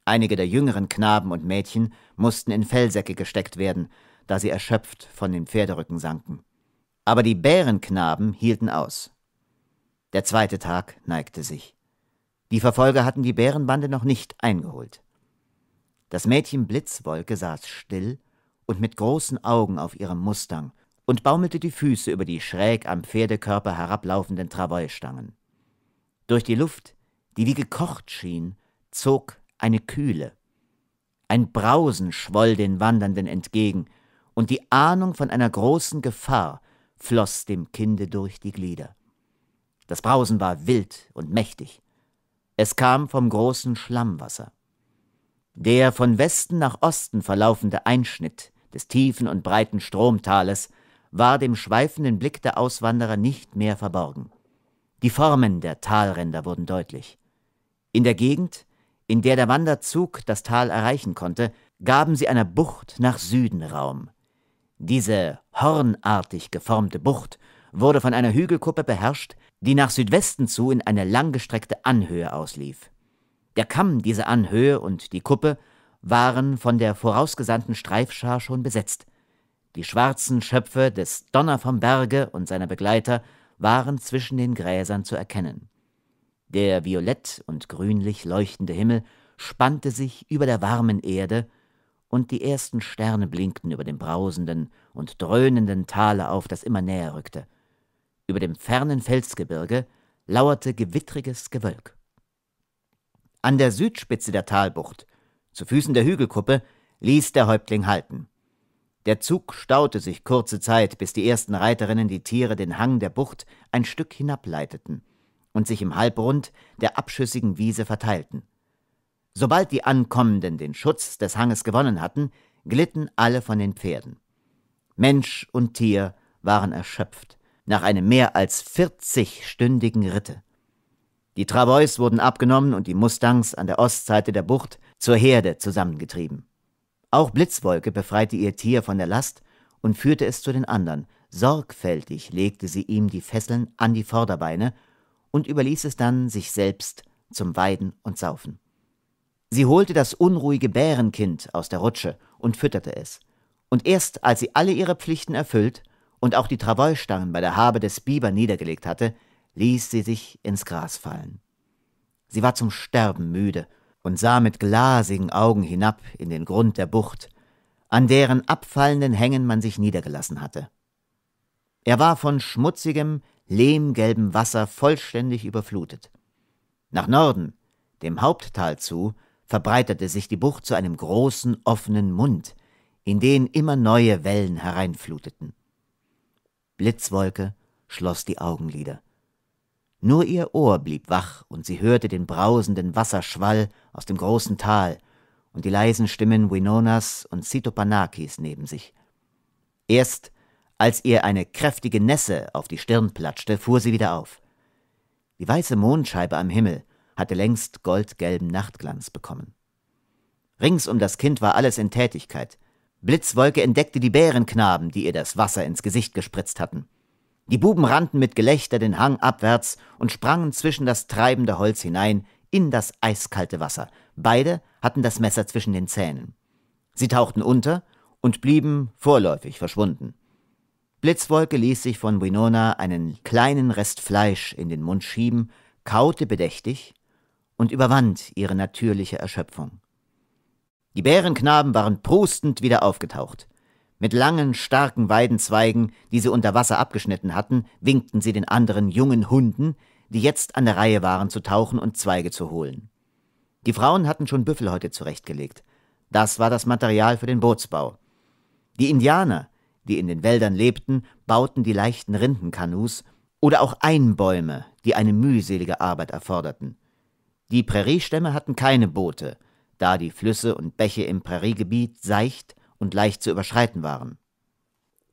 [SPEAKER 1] Einige der jüngeren Knaben und Mädchen mussten in Fellsäcke gesteckt werden, da sie erschöpft von den Pferderücken sanken. Aber die Bärenknaben hielten aus. Der zweite Tag neigte sich. Die Verfolger hatten die Bärenbande noch nicht eingeholt. Das Mädchen Blitzwolke saß still und mit großen Augen auf ihrem Mustang und baumelte die Füße über die schräg am Pferdekörper herablaufenden Travoy-Stangen. Durch die Luft, die wie gekocht schien, zog eine Kühle. Ein Brausen schwoll den Wandernden entgegen, und die Ahnung von einer großen Gefahr floss dem Kinde durch die Glieder. Das Brausen war wild und mächtig. Es kam vom großen Schlammwasser. Der von Westen nach Osten verlaufende Einschnitt des tiefen und breiten Stromtales war dem schweifenden Blick der Auswanderer nicht mehr verborgen. Die Formen der Talränder wurden deutlich. In der Gegend, in der der Wanderzug das Tal erreichen konnte, gaben sie einer Bucht nach Süden Raum. Diese hornartig geformte Bucht wurde von einer Hügelkuppe beherrscht, die nach Südwesten zu in eine langgestreckte Anhöhe auslief. Der Kamm, diese Anhöhe und die Kuppe waren von der vorausgesandten Streifschar schon besetzt. Die schwarzen Schöpfe des Donner vom Berge und seiner Begleiter waren zwischen den Gräsern zu erkennen. Der violett und grünlich leuchtende Himmel spannte sich über der warmen Erde, und die ersten Sterne blinkten über dem brausenden und dröhnenden Tale auf, das immer näher rückte. Über dem fernen Felsgebirge lauerte gewittriges Gewölk. An der Südspitze der Talbucht, zu Füßen der Hügelkuppe, ließ der Häuptling halten. Der Zug staute sich kurze Zeit, bis die ersten Reiterinnen die Tiere den Hang der Bucht ein Stück hinableiteten und sich im Halbrund der abschüssigen Wiese verteilten. Sobald die Ankommenden den Schutz des Hanges gewonnen hatten, glitten alle von den Pferden. Mensch und Tier waren erschöpft nach einem mehr als vierzigstündigen Ritte. Die Travois wurden abgenommen und die Mustangs an der Ostseite der Bucht zur Herde zusammengetrieben. Auch Blitzwolke befreite ihr Tier von der Last und führte es zu den anderen. Sorgfältig legte sie ihm die Fesseln an die Vorderbeine und überließ es dann sich selbst zum Weiden und Saufen. Sie holte das unruhige Bärenkind aus der Rutsche und fütterte es. Und erst als sie alle ihre Pflichten erfüllt und auch die Travois-Stangen bei der Habe des Biber niedergelegt hatte, ließ sie sich ins Gras fallen. Sie war zum Sterben müde und sah mit glasigen Augen hinab in den Grund der Bucht, an deren abfallenden Hängen man sich niedergelassen hatte. Er war von schmutzigem, lehmgelbem Wasser vollständig überflutet. Nach Norden, dem Haupttal zu, verbreiterte sich die Bucht zu einem großen, offenen Mund, in den immer neue Wellen hereinfluteten. Blitzwolke schloss die Augenlider. Nur ihr Ohr blieb wach, und sie hörte den brausenden Wasserschwall aus dem großen Tal und die leisen Stimmen Winonas und Sitopanakis neben sich. Erst als ihr eine kräftige Nässe auf die Stirn platschte, fuhr sie wieder auf. Die weiße Mondscheibe am Himmel hatte längst goldgelben Nachtglanz bekommen. Rings um das Kind war alles in Tätigkeit. Blitzwolke entdeckte die Bärenknaben, die ihr das Wasser ins Gesicht gespritzt hatten. Die Buben rannten mit Gelächter den Hang abwärts und sprangen zwischen das treibende Holz hinein in das eiskalte Wasser. Beide hatten das Messer zwischen den Zähnen. Sie tauchten unter und blieben vorläufig verschwunden. Blitzwolke ließ sich von Winona einen kleinen Rest Fleisch in den Mund schieben, kaute bedächtig und überwand ihre natürliche Erschöpfung. Die Bärenknaben waren prustend wieder aufgetaucht. Mit langen, starken Weidenzweigen, die sie unter Wasser abgeschnitten hatten, winkten sie den anderen jungen Hunden, die jetzt an der Reihe waren, zu tauchen und Zweige zu holen. Die Frauen hatten schon Büffelhäute zurechtgelegt. Das war das Material für den Bootsbau. Die Indianer, die in den Wäldern lebten, bauten die leichten Rindenkanus oder auch Einbäume, die eine mühselige Arbeit erforderten. Die Präriestämme hatten keine Boote, da die Flüsse und Bäche im Präriegebiet seicht und leicht zu überschreiten waren.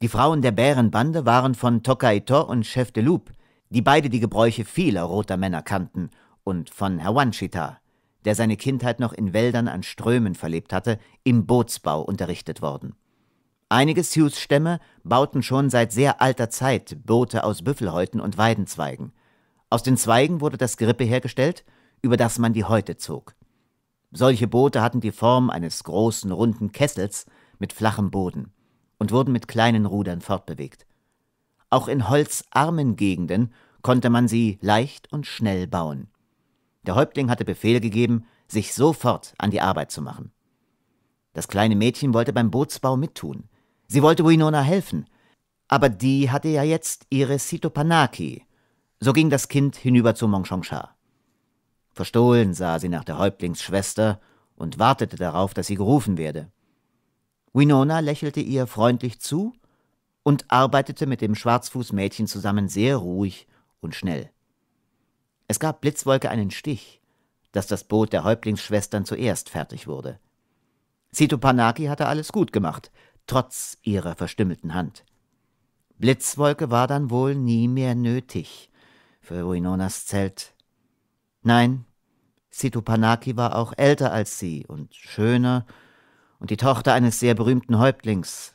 [SPEAKER 1] Die Frauen der Bärenbande waren von Tokaito und Chef de Loup, die beide die Gebräuche vieler roter Männer kannten, und von Hawanchita, der seine Kindheit noch in Wäldern an Strömen verlebt hatte, im Bootsbau unterrichtet worden. Einige Sioux-Stämme bauten schon seit sehr alter Zeit Boote aus Büffelhäuten und Weidenzweigen. Aus den Zweigen wurde das Gerippe hergestellt, über das man die Häute zog. Solche Boote hatten die Form eines großen runden Kessels mit flachem Boden und wurden mit kleinen Rudern fortbewegt. Auch in holzarmen Gegenden konnte man sie leicht und schnell bauen. Der Häuptling hatte Befehl gegeben, sich sofort an die Arbeit zu machen. Das kleine Mädchen wollte beim Bootsbau mittun. Sie wollte Winona helfen. Aber die hatte ja jetzt ihre Sitopanaki. So ging das Kind hinüber zu Mongshongsha. Verstohlen sah sie nach der Häuptlingsschwester und wartete darauf, dass sie gerufen werde. Winona lächelte ihr freundlich zu und arbeitete mit dem Schwarzfußmädchen zusammen sehr ruhig und schnell. Es gab Blitzwolke einen Stich, dass das Boot der Häuptlingsschwestern zuerst fertig wurde. Sitopanaki hatte alles gut gemacht, trotz ihrer verstümmelten Hand. Blitzwolke war dann wohl nie mehr nötig für Winonas Zelt. Nein, Sitopanaki war auch älter als sie und schöner und die Tochter eines sehr berühmten Häuptlings.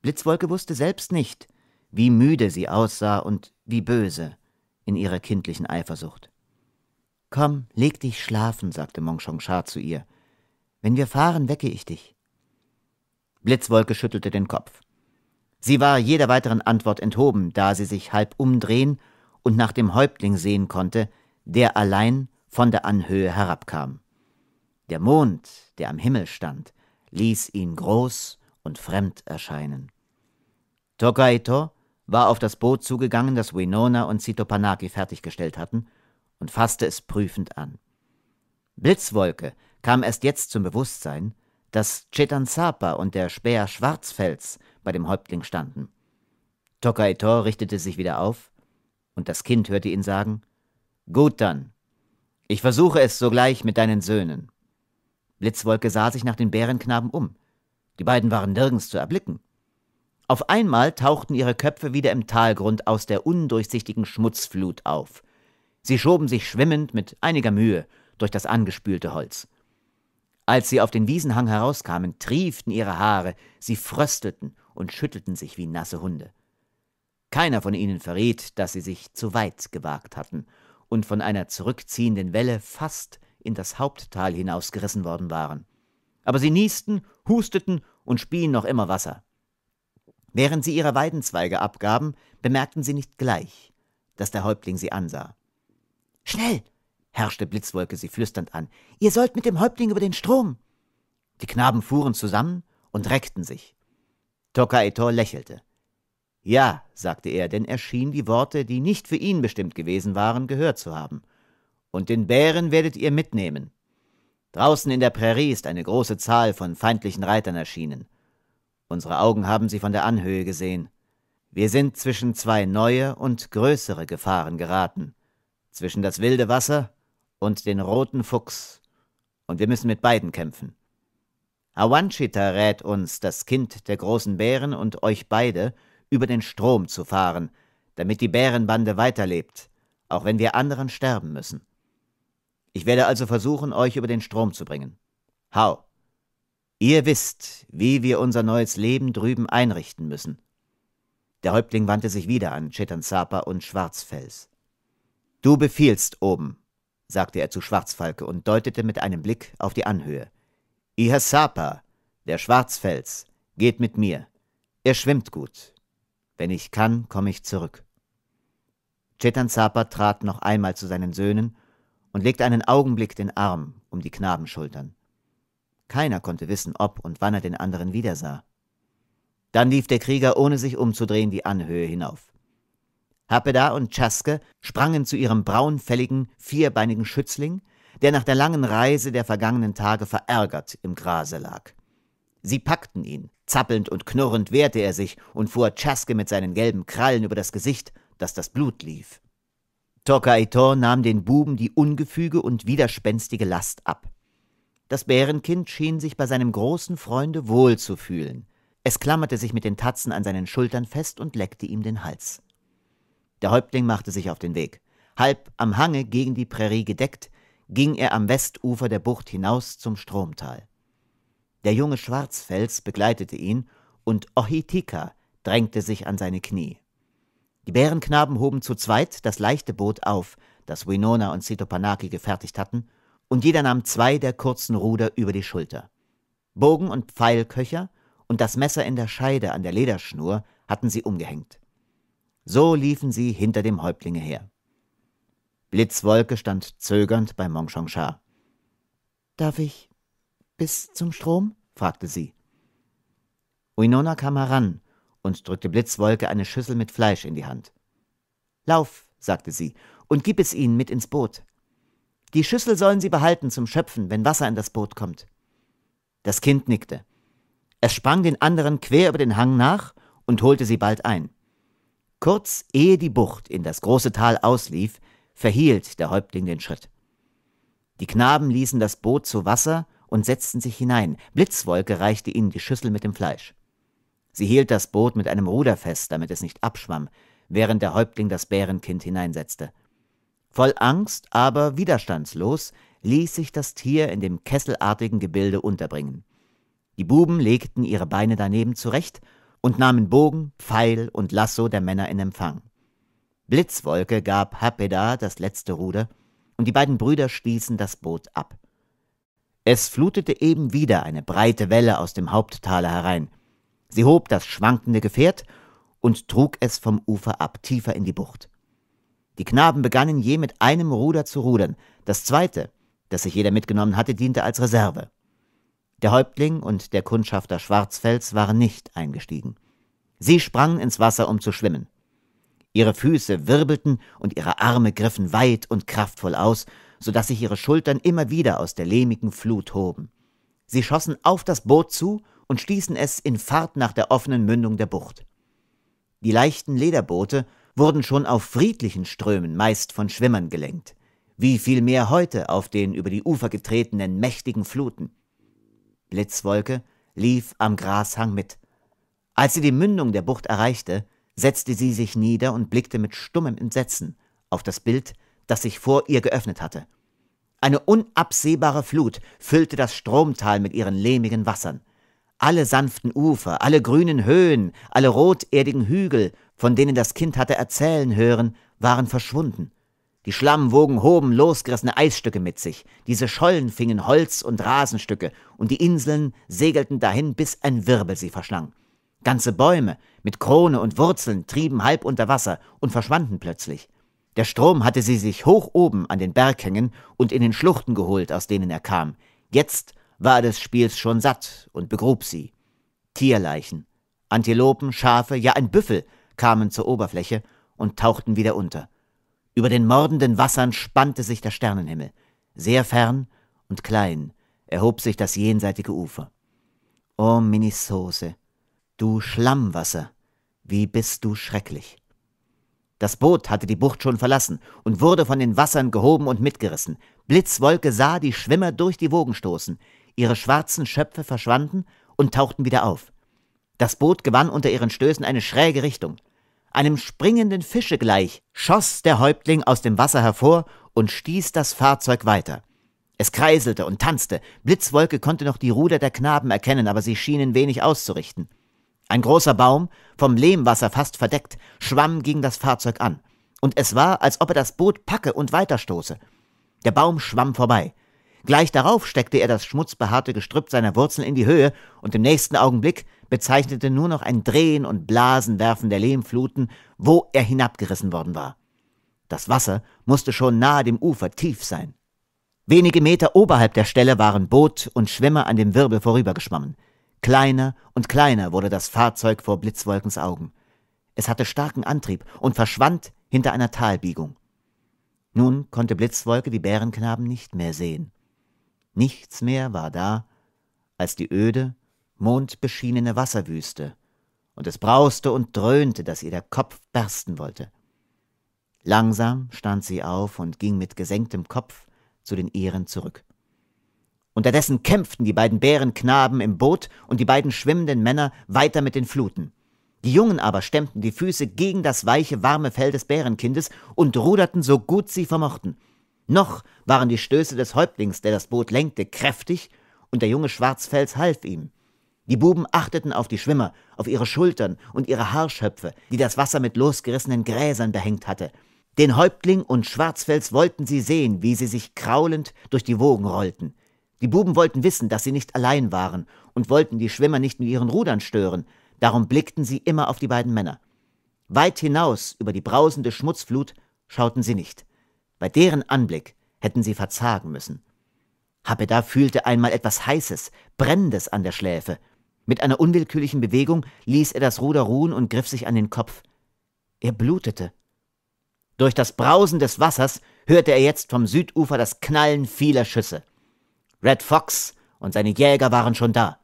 [SPEAKER 1] Blitzwolke wusste selbst nicht, wie müde sie aussah und wie böse in ihrer kindlichen Eifersucht. Komm, leg dich schlafen, sagte Mongchong Sha zu ihr. Wenn wir fahren, wecke ich dich. Blitzwolke schüttelte den Kopf. Sie war jeder weiteren Antwort enthoben, da sie sich halb umdrehen und nach dem Häuptling sehen konnte, der allein von der Anhöhe herabkam. Der Mond, der am Himmel stand, ließ ihn groß und fremd erscheinen. Tokaito war auf das Boot zugegangen, das Winona und Sitopanaki fertiggestellt hatten, und fasste es prüfend an. Blitzwolke kam erst jetzt zum Bewusstsein, dass Chetansapa und der Späher Schwarzfels bei dem Häuptling standen. Tokaito richtete sich wieder auf, und das Kind hörte ihn sagen, Gut dann, ich versuche es sogleich mit deinen Söhnen. Blitzwolke sah sich nach den Bärenknaben um. Die beiden waren nirgends zu erblicken. Auf einmal tauchten ihre Köpfe wieder im Talgrund aus der undurchsichtigen Schmutzflut auf. Sie schoben sich schwimmend mit einiger Mühe durch das angespülte Holz. Als sie auf den Wiesenhang herauskamen, trieften ihre Haare, sie fröstelten und schüttelten sich wie nasse Hunde. Keiner von ihnen verriet, dass sie sich zu weit gewagt hatten und von einer zurückziehenden Welle fast in das Haupttal hinausgerissen worden waren. Aber sie niesten, husteten und spien noch immer Wasser. Während sie ihre Weidenzweige abgaben, bemerkten sie nicht gleich, dass der Häuptling sie ansah. Schnell! herrschte Blitzwolke sie flüsternd an. Ihr sollt mit dem Häuptling über den Strom! Die Knaben fuhren zusammen und reckten sich. Tokaitor lächelte. Ja, sagte er, denn er schien die Worte, die nicht für ihn bestimmt gewesen waren, gehört zu haben und den Bären werdet ihr mitnehmen. Draußen in der Prärie ist eine große Zahl von feindlichen Reitern erschienen. Unsere Augen haben sie von der Anhöhe gesehen. Wir sind zwischen zwei neue und größere Gefahren geraten, zwischen das wilde Wasser und den roten Fuchs, und wir müssen mit beiden kämpfen. Awanchita rät uns, das Kind der großen Bären und euch beide über den Strom zu fahren, damit die Bärenbande weiterlebt, auch wenn wir anderen sterben müssen. Ich werde also versuchen, euch über den Strom zu bringen. How? Ihr wisst, wie wir unser neues Leben drüben einrichten müssen. Der Häuptling wandte sich wieder an Chetansapa und Schwarzfels. Du befiehlst oben, sagte er zu Schwarzfalke und deutete mit einem Blick auf die Anhöhe. Ihasapa, der Schwarzfels, geht mit mir. Er schwimmt gut. Wenn ich kann, komme ich zurück. Chetansapa trat noch einmal zu seinen Söhnen und legte einen Augenblick den Arm um die Knabenschultern. Keiner konnte wissen, ob und wann er den anderen wiedersah. Dann lief der Krieger, ohne sich umzudrehen, die Anhöhe hinauf. Hapeda und Chaske sprangen zu ihrem braunfälligen, vierbeinigen Schützling, der nach der langen Reise der vergangenen Tage verärgert im Grase lag. Sie packten ihn, zappelnd und knurrend wehrte er sich und fuhr Chaske mit seinen gelben Krallen über das Gesicht, dass das Blut lief. Tokaitor nahm den Buben die ungefüge und widerspenstige Last ab. Das Bärenkind schien sich bei seinem großen Freunde wohl zu fühlen. Es klammerte sich mit den Tatzen an seinen Schultern fest und leckte ihm den Hals. Der Häuptling machte sich auf den Weg. Halb am Hange gegen die Prärie gedeckt, ging er am Westufer der Bucht hinaus zum Stromtal. Der junge Schwarzfels begleitete ihn und Ohitika drängte sich an seine Knie. Die Bärenknaben hoben zu zweit das leichte Boot auf, das Winona und Sitopanaki gefertigt hatten, und jeder nahm zwei der kurzen Ruder über die Schulter. Bogen und Pfeilköcher und das Messer in der Scheide an der Lederschnur hatten sie umgehängt. So liefen sie hinter dem Häuptlinge her. Blitzwolke stand zögernd bei Mongshongsha. Darf ich bis zum Strom? fragte sie. Winona kam heran und drückte Blitzwolke eine Schüssel mit Fleisch in die Hand. Lauf, sagte sie, und gib es ihnen mit ins Boot. Die Schüssel sollen sie behalten zum Schöpfen, wenn Wasser in das Boot kommt. Das Kind nickte. Es sprang den anderen quer über den Hang nach und holte sie bald ein. Kurz ehe die Bucht in das große Tal auslief, verhielt der Häuptling den Schritt. Die Knaben ließen das Boot zu Wasser und setzten sich hinein. Blitzwolke reichte ihnen die Schüssel mit dem Fleisch. Sie hielt das Boot mit einem Ruder fest, damit es nicht abschwamm, während der Häuptling das Bärenkind hineinsetzte. Voll Angst, aber widerstandslos, ließ sich das Tier in dem kesselartigen Gebilde unterbringen. Die Buben legten ihre Beine daneben zurecht und nahmen Bogen, Pfeil und Lasso der Männer in Empfang. Blitzwolke gab Hapeda das letzte Ruder, und die beiden Brüder stießen das Boot ab. Es flutete eben wieder eine breite Welle aus dem Haupttale herein, Sie hob das schwankende Gefährt und trug es vom Ufer ab, tiefer in die Bucht. Die Knaben begannen je mit einem Ruder zu rudern. Das zweite, das sich jeder mitgenommen hatte, diente als Reserve. Der Häuptling und der Kundschafter Schwarzfels waren nicht eingestiegen. Sie sprangen ins Wasser, um zu schwimmen. Ihre Füße wirbelten und ihre Arme griffen weit und kraftvoll aus, so dass sich ihre Schultern immer wieder aus der lehmigen Flut hoben. Sie schossen auf das Boot zu und stießen es in Fahrt nach der offenen Mündung der Bucht. Die leichten Lederboote wurden schon auf friedlichen Strömen meist von Schwimmern gelenkt, wie viel mehr heute auf den über die Ufer getretenen mächtigen Fluten. Blitzwolke lief am Grashang mit. Als sie die Mündung der Bucht erreichte, setzte sie sich nieder und blickte mit stummem Entsetzen auf das Bild, das sich vor ihr geöffnet hatte. Eine unabsehbare Flut füllte das Stromtal mit ihren lehmigen Wassern alle sanften Ufer, alle grünen Höhen, alle roterdigen Hügel, von denen das Kind hatte erzählen hören, waren verschwunden. Die Schlammwogen hoben losgerissene Eisstücke mit sich, diese Schollen fingen Holz und Rasenstücke, und die Inseln segelten dahin, bis ein Wirbel sie verschlang. Ganze Bäume mit Krone und Wurzeln trieben halb unter Wasser und verschwanden plötzlich. Der Strom hatte sie sich hoch oben an den Berghängen und in den Schluchten geholt, aus denen er kam. Jetzt war des Spiels schon satt und begrub sie. Tierleichen, Antilopen, Schafe, ja ein Büffel kamen zur Oberfläche und tauchten wieder unter. Über den mordenden Wassern spannte sich der Sternenhimmel. Sehr fern und klein erhob sich das jenseitige Ufer. O oh, Minnesose, du Schlammwasser, wie bist du schrecklich. Das Boot hatte die Bucht schon verlassen und wurde von den Wassern gehoben und mitgerissen. Blitzwolke sah die Schwimmer durch die Wogen stoßen ihre schwarzen Schöpfe verschwanden und tauchten wieder auf. Das Boot gewann unter ihren Stößen eine schräge Richtung. Einem springenden Fische gleich schoss der Häuptling aus dem Wasser hervor und stieß das Fahrzeug weiter. Es kreiselte und tanzte. Blitzwolke konnte noch die Ruder der Knaben erkennen, aber sie schienen wenig auszurichten. Ein großer Baum, vom Lehmwasser fast verdeckt, schwamm gegen das Fahrzeug an. Und es war, als ob er das Boot packe und weiterstoße. Der Baum schwamm vorbei. Gleich darauf steckte er das schmutzbehaarte Gestrüpp seiner Wurzeln in die Höhe und im nächsten Augenblick bezeichnete nur noch ein Drehen und Blasenwerfen der Lehmfluten, wo er hinabgerissen worden war. Das Wasser musste schon nahe dem Ufer tief sein. Wenige Meter oberhalb der Stelle waren Boot und Schwimmer an dem Wirbel vorübergeschwommen. Kleiner und kleiner wurde das Fahrzeug vor Blitzwolkens Augen. Es hatte starken Antrieb und verschwand hinter einer Talbiegung. Nun konnte Blitzwolke die Bärenknaben nicht mehr sehen. Nichts mehr war da als die öde, mondbeschienene Wasserwüste, und es brauste und dröhnte, dass ihr der Kopf bersten wollte. Langsam stand sie auf und ging mit gesenktem Kopf zu den Ehren zurück. Unterdessen kämpften die beiden Bärenknaben im Boot und die beiden schwimmenden Männer weiter mit den Fluten. Die Jungen aber stemmten die Füße gegen das weiche, warme Fell des Bärenkindes und ruderten so gut sie vermochten – noch waren die Stöße des Häuptlings, der das Boot lenkte, kräftig, und der junge Schwarzfels half ihm. Die Buben achteten auf die Schwimmer, auf ihre Schultern und ihre Haarschöpfe, die das Wasser mit losgerissenen Gräsern behängt hatte. Den Häuptling und Schwarzfels wollten sie sehen, wie sie sich kraulend durch die Wogen rollten. Die Buben wollten wissen, dass sie nicht allein waren und wollten die Schwimmer nicht mit ihren Rudern stören, darum blickten sie immer auf die beiden Männer. Weit hinaus über die brausende Schmutzflut schauten sie nicht. Bei deren Anblick hätten sie verzagen müssen. Habeda fühlte einmal etwas Heißes, Brennendes an der Schläfe. Mit einer unwillkürlichen Bewegung ließ er das Ruder ruhen und griff sich an den Kopf. Er blutete. Durch das Brausen des Wassers hörte er jetzt vom Südufer das Knallen vieler Schüsse. Red Fox und seine Jäger waren schon da.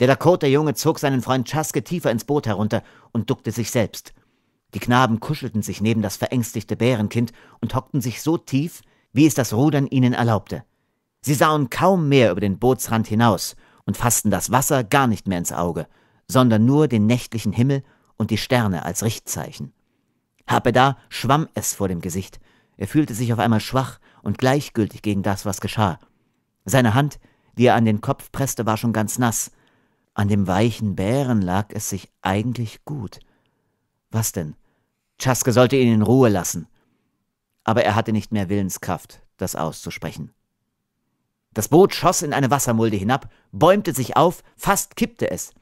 [SPEAKER 1] Der Dakota-Junge zog seinen Freund Chaske tiefer ins Boot herunter und duckte sich selbst. Die Knaben kuschelten sich neben das verängstigte Bärenkind und hockten sich so tief, wie es das Rudern ihnen erlaubte. Sie sahen kaum mehr über den Bootsrand hinaus und fassten das Wasser gar nicht mehr ins Auge, sondern nur den nächtlichen Himmel und die Sterne als Richtzeichen. Hapeda schwamm es vor dem Gesicht. Er fühlte sich auf einmal schwach und gleichgültig gegen das, was geschah. Seine Hand, die er an den Kopf presste, war schon ganz nass. An dem weichen Bären lag es sich eigentlich gut. Was denn? Chaske sollte ihn in Ruhe lassen. Aber er hatte nicht mehr Willenskraft, das auszusprechen. Das Boot schoss in eine Wassermulde hinab, bäumte sich auf, fast kippte es.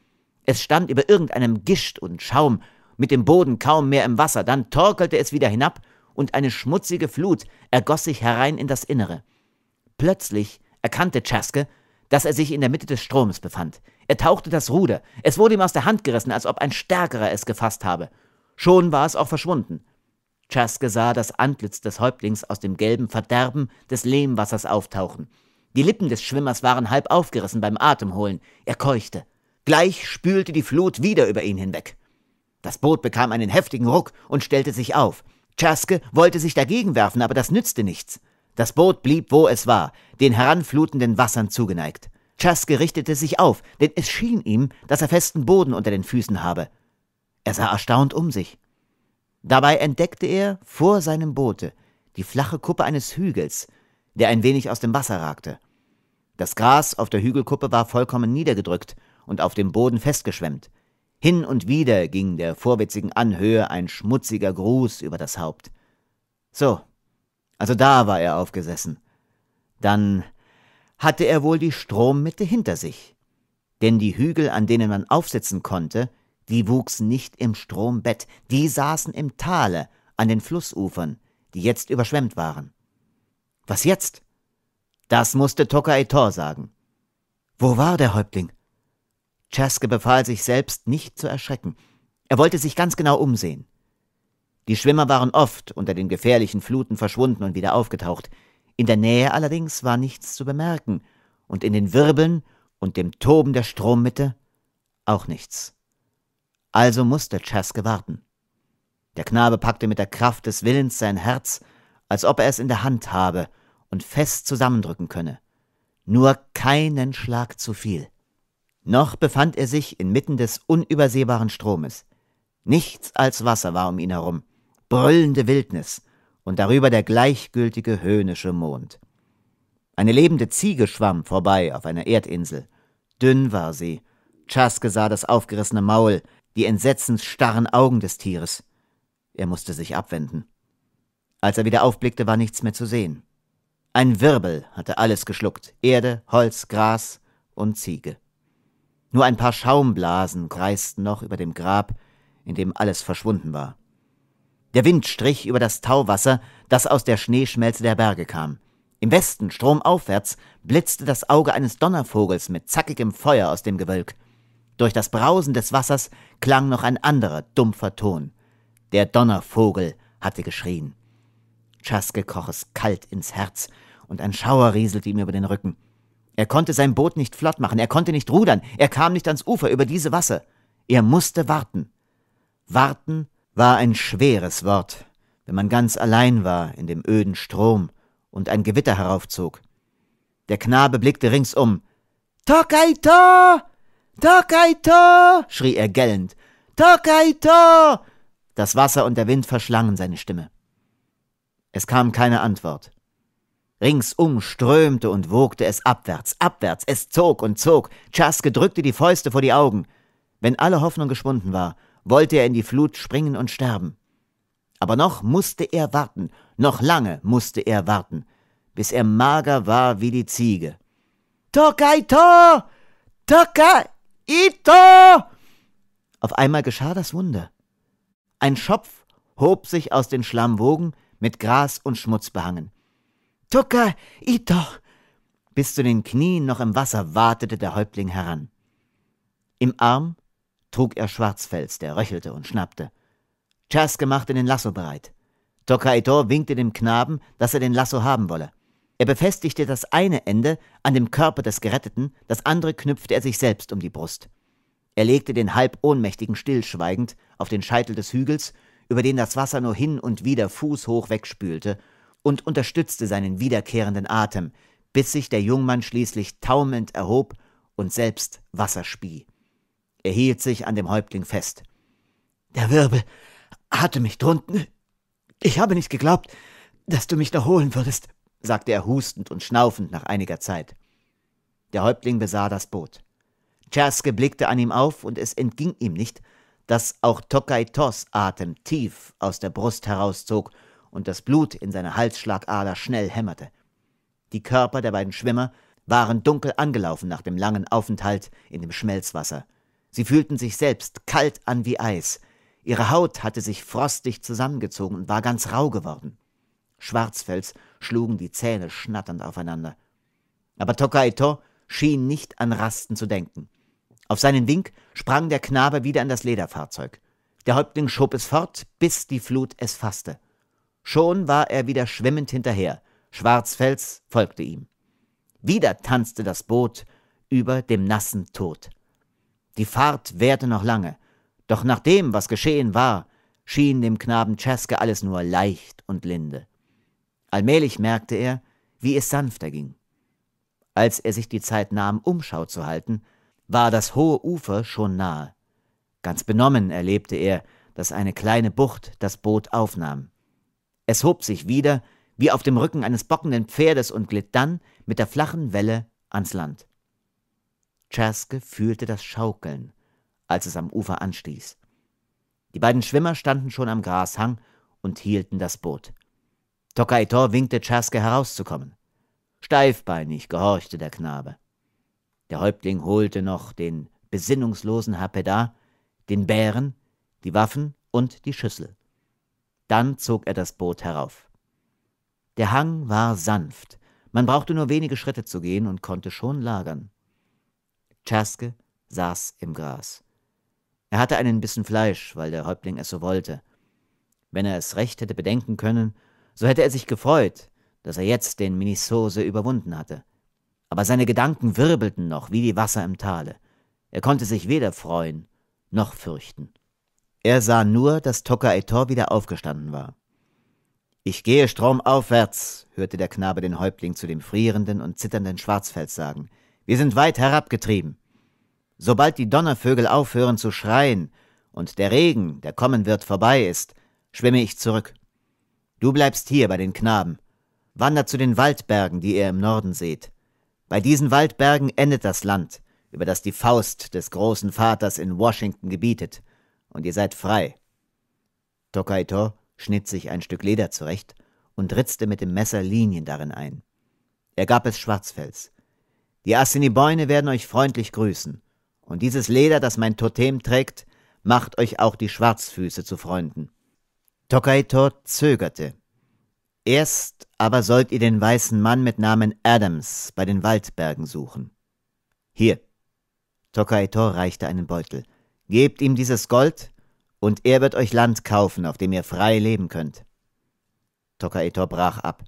[SPEAKER 1] Es stand über irgendeinem Gischt und Schaum, mit dem Boden kaum mehr im Wasser, dann torkelte es wieder hinab, und eine schmutzige Flut ergoss sich herein in das Innere. Plötzlich erkannte Chaske, dass er sich in der Mitte des Stromes befand. Er tauchte das Ruder, es wurde ihm aus der Hand gerissen, als ob ein Stärkerer es gefasst habe. Schon war es auch verschwunden. Chaske sah das Antlitz des Häuptlings aus dem gelben Verderben des Lehmwassers auftauchen. Die Lippen des Schwimmers waren halb aufgerissen beim Atemholen. Er keuchte. Gleich spülte die Flut wieder über ihn hinweg. Das Boot bekam einen heftigen Ruck und stellte sich auf. Chaske wollte sich dagegen werfen, aber das nützte nichts. Das Boot blieb, wo es war, den heranflutenden Wassern zugeneigt. Chaske richtete sich auf, denn es schien ihm, dass er festen Boden unter den Füßen habe. Er sah erstaunt um sich. Dabei entdeckte er vor seinem Boote die flache Kuppe eines Hügels, der ein wenig aus dem Wasser ragte. Das Gras auf der Hügelkuppe war vollkommen niedergedrückt und auf dem Boden festgeschwemmt. Hin und wieder ging der vorwitzigen Anhöhe ein schmutziger Gruß über das Haupt. So, also da war er aufgesessen. Dann hatte er wohl die Strommitte hinter sich. Denn die Hügel, an denen man aufsitzen konnte, die wuchsen nicht im Strombett, die saßen im Tale, an den Flussufern, die jetzt überschwemmt waren. Was jetzt? Das musste Tokaitor sagen. Wo war der Häuptling? Chaske befahl sich selbst, nicht zu erschrecken. Er wollte sich ganz genau umsehen. Die Schwimmer waren oft unter den gefährlichen Fluten verschwunden und wieder aufgetaucht. In der Nähe allerdings war nichts zu bemerken, und in den Wirbeln und dem Toben der Strommitte auch nichts also musste Chaske warten. Der Knabe packte mit der Kraft des Willens sein Herz, als ob er es in der Hand habe und fest zusammendrücken könne. Nur keinen Schlag zu viel. Noch befand er sich inmitten des unübersehbaren Stromes. Nichts als Wasser war um ihn herum, brüllende Wildnis und darüber der gleichgültige höhnische Mond. Eine lebende Ziege schwamm vorbei auf einer Erdinsel. Dünn war sie. Chaske sah das aufgerissene Maul, die entsetzensstarren Augen des Tieres. Er musste sich abwenden. Als er wieder aufblickte, war nichts mehr zu sehen. Ein Wirbel hatte alles geschluckt, Erde, Holz, Gras und Ziege. Nur ein paar Schaumblasen kreisten noch über dem Grab, in dem alles verschwunden war. Der Wind strich über das Tauwasser, das aus der Schneeschmelze der Berge kam. Im Westen, stromaufwärts, blitzte das Auge eines Donnervogels mit zackigem Feuer aus dem Gewölk. Durch das Brausen des Wassers klang noch ein anderer dumpfer Ton. Der Donnervogel hatte geschrien. Chaske kroch es kalt ins Herz, und ein Schauer rieselte ihm über den Rücken. Er konnte sein Boot nicht flott machen, er konnte nicht rudern, er kam nicht ans Ufer über diese Wasser. Er musste warten. Warten war ein schweres Wort, wenn man ganz allein war in dem öden Strom und ein Gewitter heraufzog. Der Knabe blickte ringsum. Tokaitor! Takaito! schrie er gellend. Takaito! Das Wasser und der Wind verschlangen seine Stimme. Es kam keine Antwort. Ringsum strömte und wogte es abwärts, abwärts, es zog und zog. Chaske drückte die Fäuste vor die Augen. Wenn alle Hoffnung geschwunden war, wollte er in die Flut springen und sterben. Aber noch musste er warten, noch lange musste er warten, bis er mager war wie die Ziege. Tokai to! Tokai! Ito! Auf einmal geschah das Wunder. Ein Schopf hob sich aus den Schlammwogen, mit Gras und Schmutz behangen. Tucker, Ito! Bis zu den Knien noch im Wasser wartete der Häuptling heran. Im Arm trug er Schwarzfels, der röchelte und schnappte. Chaske machte den Lasso bereit. Tokaitor winkte dem Knaben, dass er den Lasso haben wolle. Er befestigte das eine Ende an dem Körper des Geretteten, das andere knüpfte er sich selbst um die Brust. Er legte den halb ohnmächtigen stillschweigend auf den Scheitel des Hügels, über den das Wasser nur hin und wieder fußhoch wegspülte, und unterstützte seinen wiederkehrenden Atem, bis sich der Jungmann schließlich taumelnd erhob und selbst Wasser spie. Er hielt sich an dem Häuptling fest. Der Wirbel hatte mich drunten. Ich habe nicht geglaubt, dass du mich noch holen würdest, sagte er hustend und schnaufend nach einiger Zeit. Der Häuptling besah das Boot. Tscherske blickte an ihm auf, und es entging ihm nicht, dass auch Tokai Tos Atem tief aus der Brust herauszog und das Blut in seiner Halsschlagader schnell hämmerte. Die Körper der beiden Schwimmer waren dunkel angelaufen nach dem langen Aufenthalt in dem Schmelzwasser. Sie fühlten sich selbst kalt an wie Eis. Ihre Haut hatte sich frostig zusammengezogen und war ganz rau geworden. Schwarzfels schlugen die Zähne schnatternd aufeinander. Aber Tokaito schien nicht an Rasten zu denken. Auf seinen Wink sprang der Knabe wieder in das Lederfahrzeug. Der Häuptling schob es fort, bis die Flut es fasste. Schon war er wieder schwimmend hinterher. Schwarzfels folgte ihm. Wieder tanzte das Boot über dem nassen Tod. Die Fahrt währte noch lange, doch nach dem, was geschehen war, schien dem Knaben Cesca alles nur leicht und linde. Allmählich merkte er, wie es sanfter ging. Als er sich die Zeit nahm, Umschau zu halten, war das hohe Ufer schon nahe. Ganz benommen erlebte er, dass eine kleine Bucht das Boot aufnahm. Es hob sich wieder, wie auf dem Rücken eines bockenden Pferdes, und glitt dann mit der flachen Welle ans Land. Czerske fühlte das Schaukeln, als es am Ufer anstieß. Die beiden Schwimmer standen schon am Grashang und hielten das Boot. Tokaitor winkte Tschaske herauszukommen. Steifbeinig gehorchte der Knabe. Der Häuptling holte noch den besinnungslosen Hapeda, den Bären, die Waffen und die Schüssel. Dann zog er das Boot herauf. Der Hang war sanft, man brauchte nur wenige Schritte zu gehen und konnte schon lagern. Tschaske saß im Gras. Er hatte einen Bissen Fleisch, weil der Häuptling es so wollte. Wenn er es recht hätte bedenken können, so hätte er sich gefreut, dass er jetzt den Minisose überwunden hatte. Aber seine Gedanken wirbelten noch wie die Wasser im Tale. Er konnte sich weder freuen noch fürchten. Er sah nur, dass Tokaitor wieder aufgestanden war. Ich gehe stromaufwärts, hörte der Knabe den Häuptling zu dem frierenden und zitternden Schwarzfels sagen. Wir sind weit herabgetrieben. Sobald die Donnervögel aufhören zu schreien und der Regen, der kommen wird, vorbei ist, schwimme ich zurück. Du bleibst hier bei den Knaben. Wandert zu den Waldbergen, die ihr im Norden seht. Bei diesen Waldbergen endet das Land, über das die Faust des großen Vaters in Washington gebietet, und ihr seid frei. Tokaito schnitt sich ein Stück Leder zurecht und ritzte mit dem Messer Linien darin ein. Er gab es Schwarzfels. Die Assiniboine werden euch freundlich grüßen, und dieses Leder, das mein Totem trägt, macht euch auch die Schwarzfüße zu Freunden. Tokaito zögerte. Erst aber sollt ihr den weißen Mann mit Namen Adams bei den Waldbergen suchen. Hier. Tokaito reichte einen Beutel. Gebt ihm dieses Gold, und er wird euch Land kaufen, auf dem ihr frei leben könnt. Tokaito brach ab.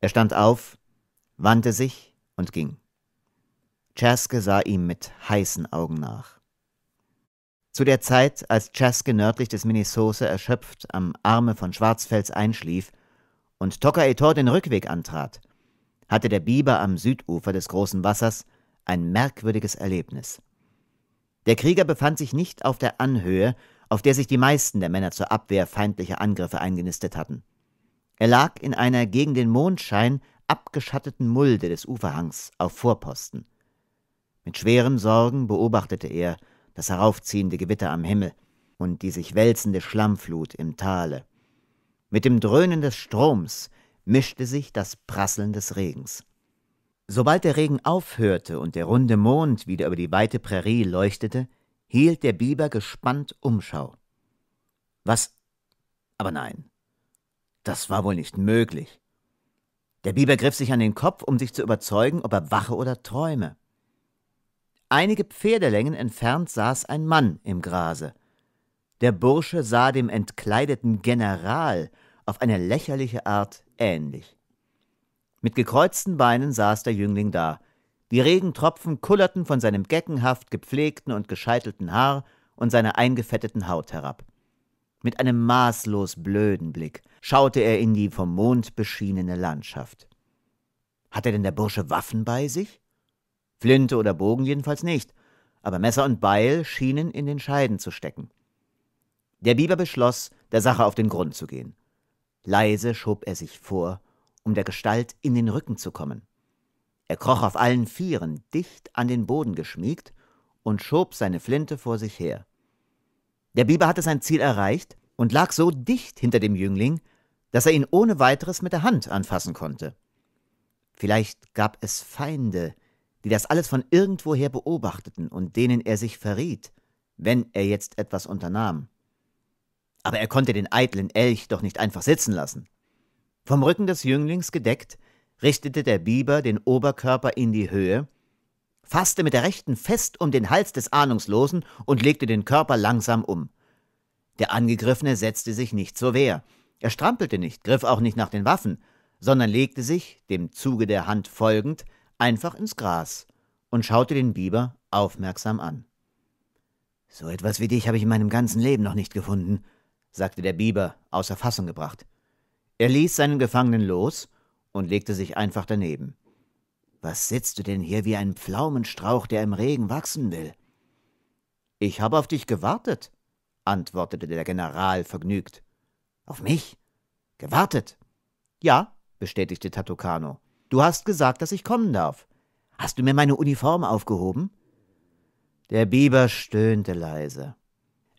[SPEAKER 1] Er stand auf, wandte sich und ging. Cherske sah ihm mit heißen Augen nach. Zu der Zeit, als Chaske nördlich des Minnesota erschöpft am Arme von Schwarzfels einschlief und Etor den Rückweg antrat, hatte der Biber am Südufer des großen Wassers ein merkwürdiges Erlebnis. Der Krieger befand sich nicht auf der Anhöhe, auf der sich die meisten der Männer zur Abwehr feindlicher Angriffe eingenistet hatten. Er lag in einer gegen den Mondschein abgeschatteten Mulde des Uferhangs auf Vorposten. Mit schweren Sorgen beobachtete er, das heraufziehende Gewitter am Himmel und die sich wälzende Schlammflut im Tale. Mit dem Dröhnen des Stroms mischte sich das Prasseln des Regens. Sobald der Regen aufhörte und der runde Mond wieder über die weite Prärie leuchtete, hielt der Biber gespannt Umschau. Was? Aber nein, das war wohl nicht möglich. Der Biber griff sich an den Kopf, um sich zu überzeugen, ob er wache oder träume. Einige Pferdelängen entfernt saß ein Mann im Grase. Der Bursche sah dem entkleideten General auf eine lächerliche Art ähnlich. Mit gekreuzten Beinen saß der Jüngling da. Die Regentropfen kullerten von seinem geckenhaft gepflegten und gescheitelten Haar und seiner eingefetteten Haut herab. Mit einem maßlos blöden Blick schaute er in die vom Mond beschienene Landschaft. Hatte denn der Bursche Waffen bei sich? Flinte oder Bogen jedenfalls nicht, aber Messer und Beil schienen in den Scheiden zu stecken. Der Biber beschloss, der Sache auf den Grund zu gehen. Leise schob er sich vor, um der Gestalt in den Rücken zu kommen. Er kroch auf allen Vieren, dicht an den Boden geschmiegt, und schob seine Flinte vor sich her. Der Biber hatte sein Ziel erreicht und lag so dicht hinter dem Jüngling, dass er ihn ohne weiteres mit der Hand anfassen konnte. Vielleicht gab es Feinde, die das alles von irgendwoher beobachteten und denen er sich verriet, wenn er jetzt etwas unternahm. Aber er konnte den eitlen Elch doch nicht einfach sitzen lassen. Vom Rücken des Jünglings gedeckt, richtete der Biber den Oberkörper in die Höhe, fasste mit der rechten fest um den Hals des Ahnungslosen und legte den Körper langsam um. Der Angegriffene setzte sich nicht zur Wehr. Er strampelte nicht, griff auch nicht nach den Waffen, sondern legte sich, dem Zuge der Hand folgend, einfach ins Gras und schaute den Biber aufmerksam an. So etwas wie dich habe ich in meinem ganzen Leben noch nicht gefunden, sagte der Biber, außer Fassung gebracht. Er ließ seinen Gefangenen los und legte sich einfach daneben. Was sitzt du denn hier wie ein Pflaumenstrauch, der im Regen wachsen will? Ich habe auf dich gewartet, antwortete der General vergnügt. Auf mich? Gewartet? Ja, bestätigte Tatokano. Du hast gesagt, dass ich kommen darf. Hast du mir meine Uniform aufgehoben? Der Biber stöhnte leise.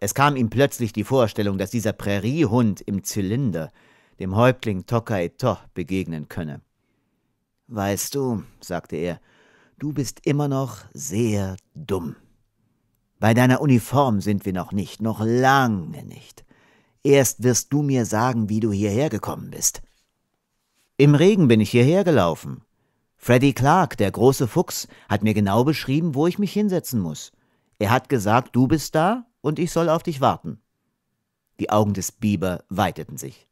[SPEAKER 1] Es kam ihm plötzlich die Vorstellung, dass dieser Präriehund im Zylinder dem Häuptling Tokaito begegnen könne. Weißt du, sagte er, du bist immer noch sehr dumm. Bei deiner Uniform sind wir noch nicht, noch lange nicht. Erst wirst du mir sagen, wie du hierher gekommen bist. Im Regen bin ich hierher gelaufen. Freddy Clark, der große Fuchs, hat mir genau beschrieben, wo ich mich hinsetzen muss. Er hat gesagt, du bist da und ich soll auf dich warten. Die Augen des Biber weiteten sich.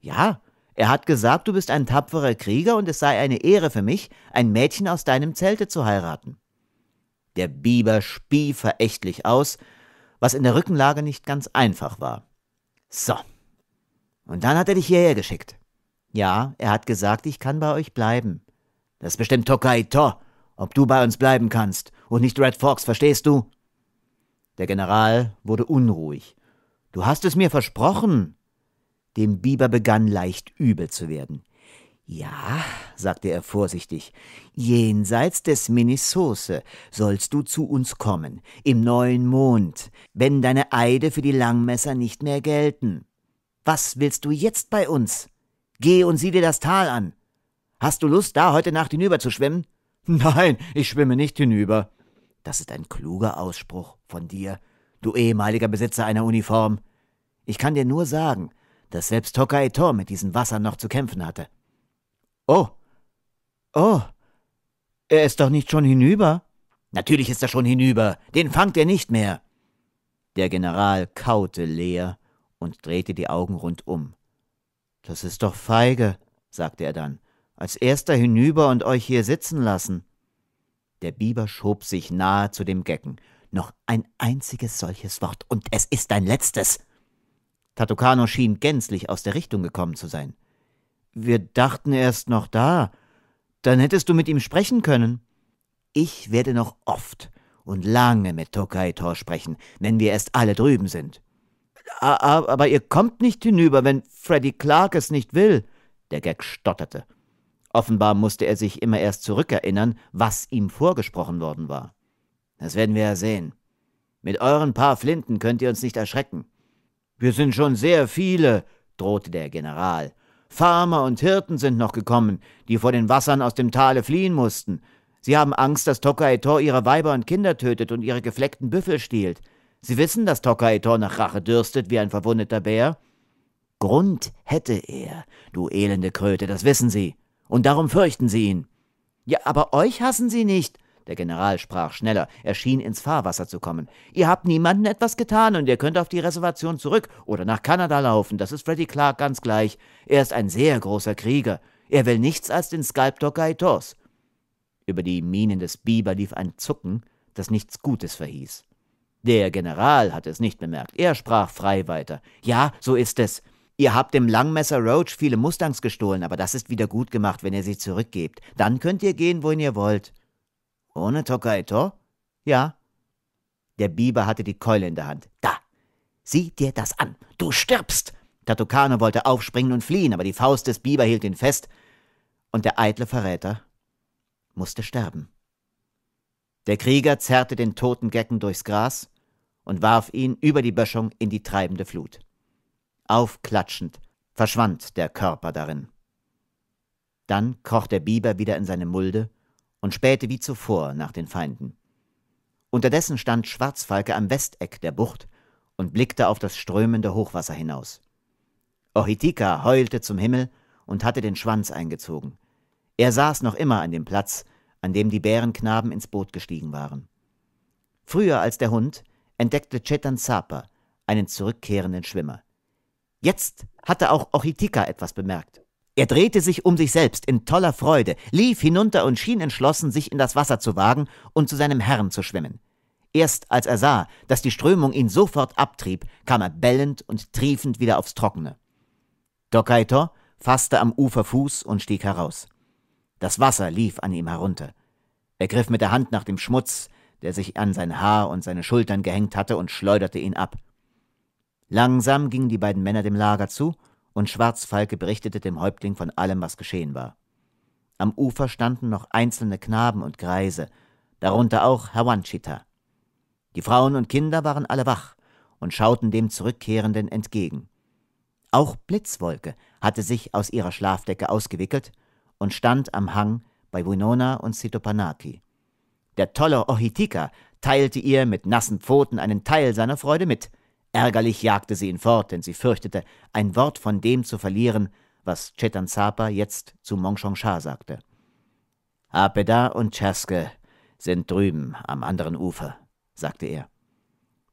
[SPEAKER 1] Ja, er hat gesagt, du bist ein tapferer Krieger und es sei eine Ehre für mich, ein Mädchen aus deinem Zelte zu heiraten. Der Biber spie verächtlich aus, was in der Rückenlage nicht ganz einfach war. So. Und dann hat er dich hierher geschickt. Ja, er hat gesagt, ich kann bei euch bleiben. Das bestimmt Tokai To, ob du bei uns bleiben kannst und nicht Red Fox, verstehst du? Der General wurde unruhig. Du hast es mir versprochen. Dem Biber begann leicht übel zu werden. Ja, sagte er vorsichtig, jenseits des Minisauce sollst du zu uns kommen, im neuen Mond, wenn deine Eide für die Langmesser nicht mehr gelten. Was willst du jetzt bei uns? Geh und sieh dir das Tal an. Hast du Lust, da heute Nacht hinüberzuschwimmen? Nein, ich schwimme nicht hinüber. Das ist ein kluger Ausspruch von dir, du ehemaliger Besitzer einer Uniform. Ich kann dir nur sagen, dass selbst Hokkaido mit diesen Wassern noch zu kämpfen hatte. Oh. Oh. Er ist doch nicht schon hinüber? Natürlich ist er schon hinüber. Den fangt er nicht mehr. Der General kaute leer und drehte die Augen rundum. Das ist doch feige, sagte er dann, als erster hinüber und euch hier sitzen lassen. Der Biber schob sich nahe zu dem Gecken. Noch ein einziges solches Wort, und es ist dein letztes. Tatokano schien gänzlich aus der Richtung gekommen zu sein. Wir dachten, erst noch da. Dann hättest du mit ihm sprechen können. Ich werde noch oft und lange mit Tokaitor sprechen, wenn wir erst alle drüben sind. Aber ihr kommt nicht hinüber, wenn Freddy Clark es nicht will. Der Gag stotterte. Offenbar musste er sich immer erst zurückerinnern, was ihm vorgesprochen worden war. Das werden wir ja sehen. Mit euren paar Flinten könnt ihr uns nicht erschrecken. Wir sind schon sehr viele, drohte der General. Farmer und Hirten sind noch gekommen, die vor den Wassern aus dem Tale fliehen mussten. Sie haben Angst, dass Tokaitor ihre Weiber und Kinder tötet und ihre gefleckten Büffel stiehlt. Sie wissen, dass Tokaitor nach Rache dürstet wie ein verwundeter Bär? Grund hätte er, du elende Kröte, das wissen Sie, und darum fürchten Sie ihn. Ja, aber euch hassen Sie nicht. Der General sprach schneller, er schien ins Fahrwasser zu kommen. Ihr habt niemandem etwas getan und ihr könnt auf die Reservation zurück oder nach Kanada laufen, das ist Freddy Clark ganz gleich. Er ist ein sehr großer Krieger. Er will nichts als den Skalp Tokaitors. Über die Mienen des Biber lief ein Zucken, das nichts Gutes verhieß. Der General hatte es nicht bemerkt. Er sprach frei weiter. Ja, so ist es. Ihr habt dem Langmesser Roach viele Mustangs gestohlen, aber das ist wieder gut gemacht, wenn ihr sie zurückgebt. Dann könnt ihr gehen, wohin ihr wollt. Ohne Tokaito? Ja. Der Biber hatte die Keule in der Hand. Da! Sieh dir das an! Du stirbst! Tatokano wollte aufspringen und fliehen, aber die Faust des Biber hielt ihn fest, und der eitle Verräter musste sterben. Der Krieger zerrte den toten Gecken durchs Gras und warf ihn über die Böschung in die treibende Flut. Aufklatschend verschwand der Körper darin. Dann kroch der Biber wieder in seine Mulde und spähte wie zuvor nach den Feinden. Unterdessen stand Schwarzfalke am Westeck der Bucht und blickte auf das strömende Hochwasser hinaus. Ohitika heulte zum Himmel und hatte den Schwanz eingezogen. Er saß noch immer an dem Platz, an dem die Bärenknaben ins Boot gestiegen waren. Früher als der Hund entdeckte Chetan Sapa einen zurückkehrenden Schwimmer. Jetzt hatte auch Ochitika etwas bemerkt. Er drehte sich um sich selbst in toller Freude, lief hinunter und schien entschlossen, sich in das Wasser zu wagen und zu seinem Herrn zu schwimmen. Erst als er sah, dass die Strömung ihn sofort abtrieb, kam er bellend und triefend wieder aufs Trockene. Dokaitor fasste am Ufer Fuß und stieg heraus. Das Wasser lief an ihm herunter. Er griff mit der Hand nach dem Schmutz, der sich an sein Haar und seine Schultern gehängt hatte, und schleuderte ihn ab. Langsam gingen die beiden Männer dem Lager zu, und Schwarzfalke berichtete dem Häuptling von allem, was geschehen war. Am Ufer standen noch einzelne Knaben und Greise, darunter auch Herr Wanchita. Die Frauen und Kinder waren alle wach und schauten dem Zurückkehrenden entgegen. Auch Blitzwolke hatte sich aus ihrer Schlafdecke ausgewickelt und stand am Hang bei Winona und Sitopanaki. Der tolle Ohitika teilte ihr mit nassen Pfoten einen Teil seiner Freude mit. Ärgerlich jagte sie ihn fort, denn sie fürchtete, ein Wort von dem zu verlieren, was Chetan Zapa jetzt zu Mongshongsha sagte. Apeda und Chaske sind drüben am anderen Ufer, sagte er.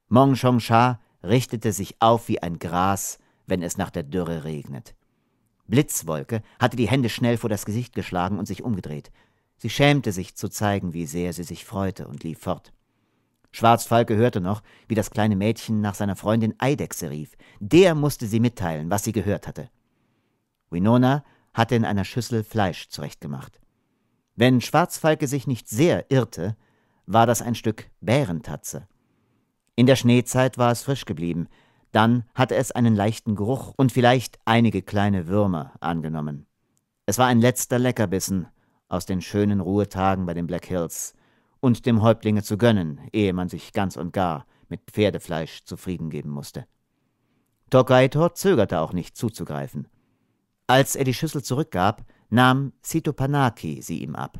[SPEAKER 1] Mongshongsha richtete sich auf wie ein Gras, wenn es nach der Dürre regnet. Blitzwolke hatte die Hände schnell vor das Gesicht geschlagen und sich umgedreht. Sie schämte sich zu zeigen, wie sehr sie sich freute und lief fort. Schwarzfalke hörte noch, wie das kleine Mädchen nach seiner Freundin Eidechse rief. Der musste sie mitteilen, was sie gehört hatte. Winona hatte in einer Schüssel Fleisch zurechtgemacht. Wenn Schwarzfalke sich nicht sehr irrte, war das ein Stück Bärentatze. In der Schneezeit war es frisch geblieben, dann hatte es einen leichten Geruch und vielleicht einige kleine Würmer angenommen. Es war ein letzter Leckerbissen aus den schönen Ruhetagen bei den Black Hills und dem Häuptlinge zu gönnen, ehe man sich ganz und gar mit Pferdefleisch zufrieden geben musste. Tokaitor zögerte auch nicht zuzugreifen. Als er die Schüssel zurückgab, nahm Sitopanaki sie ihm ab.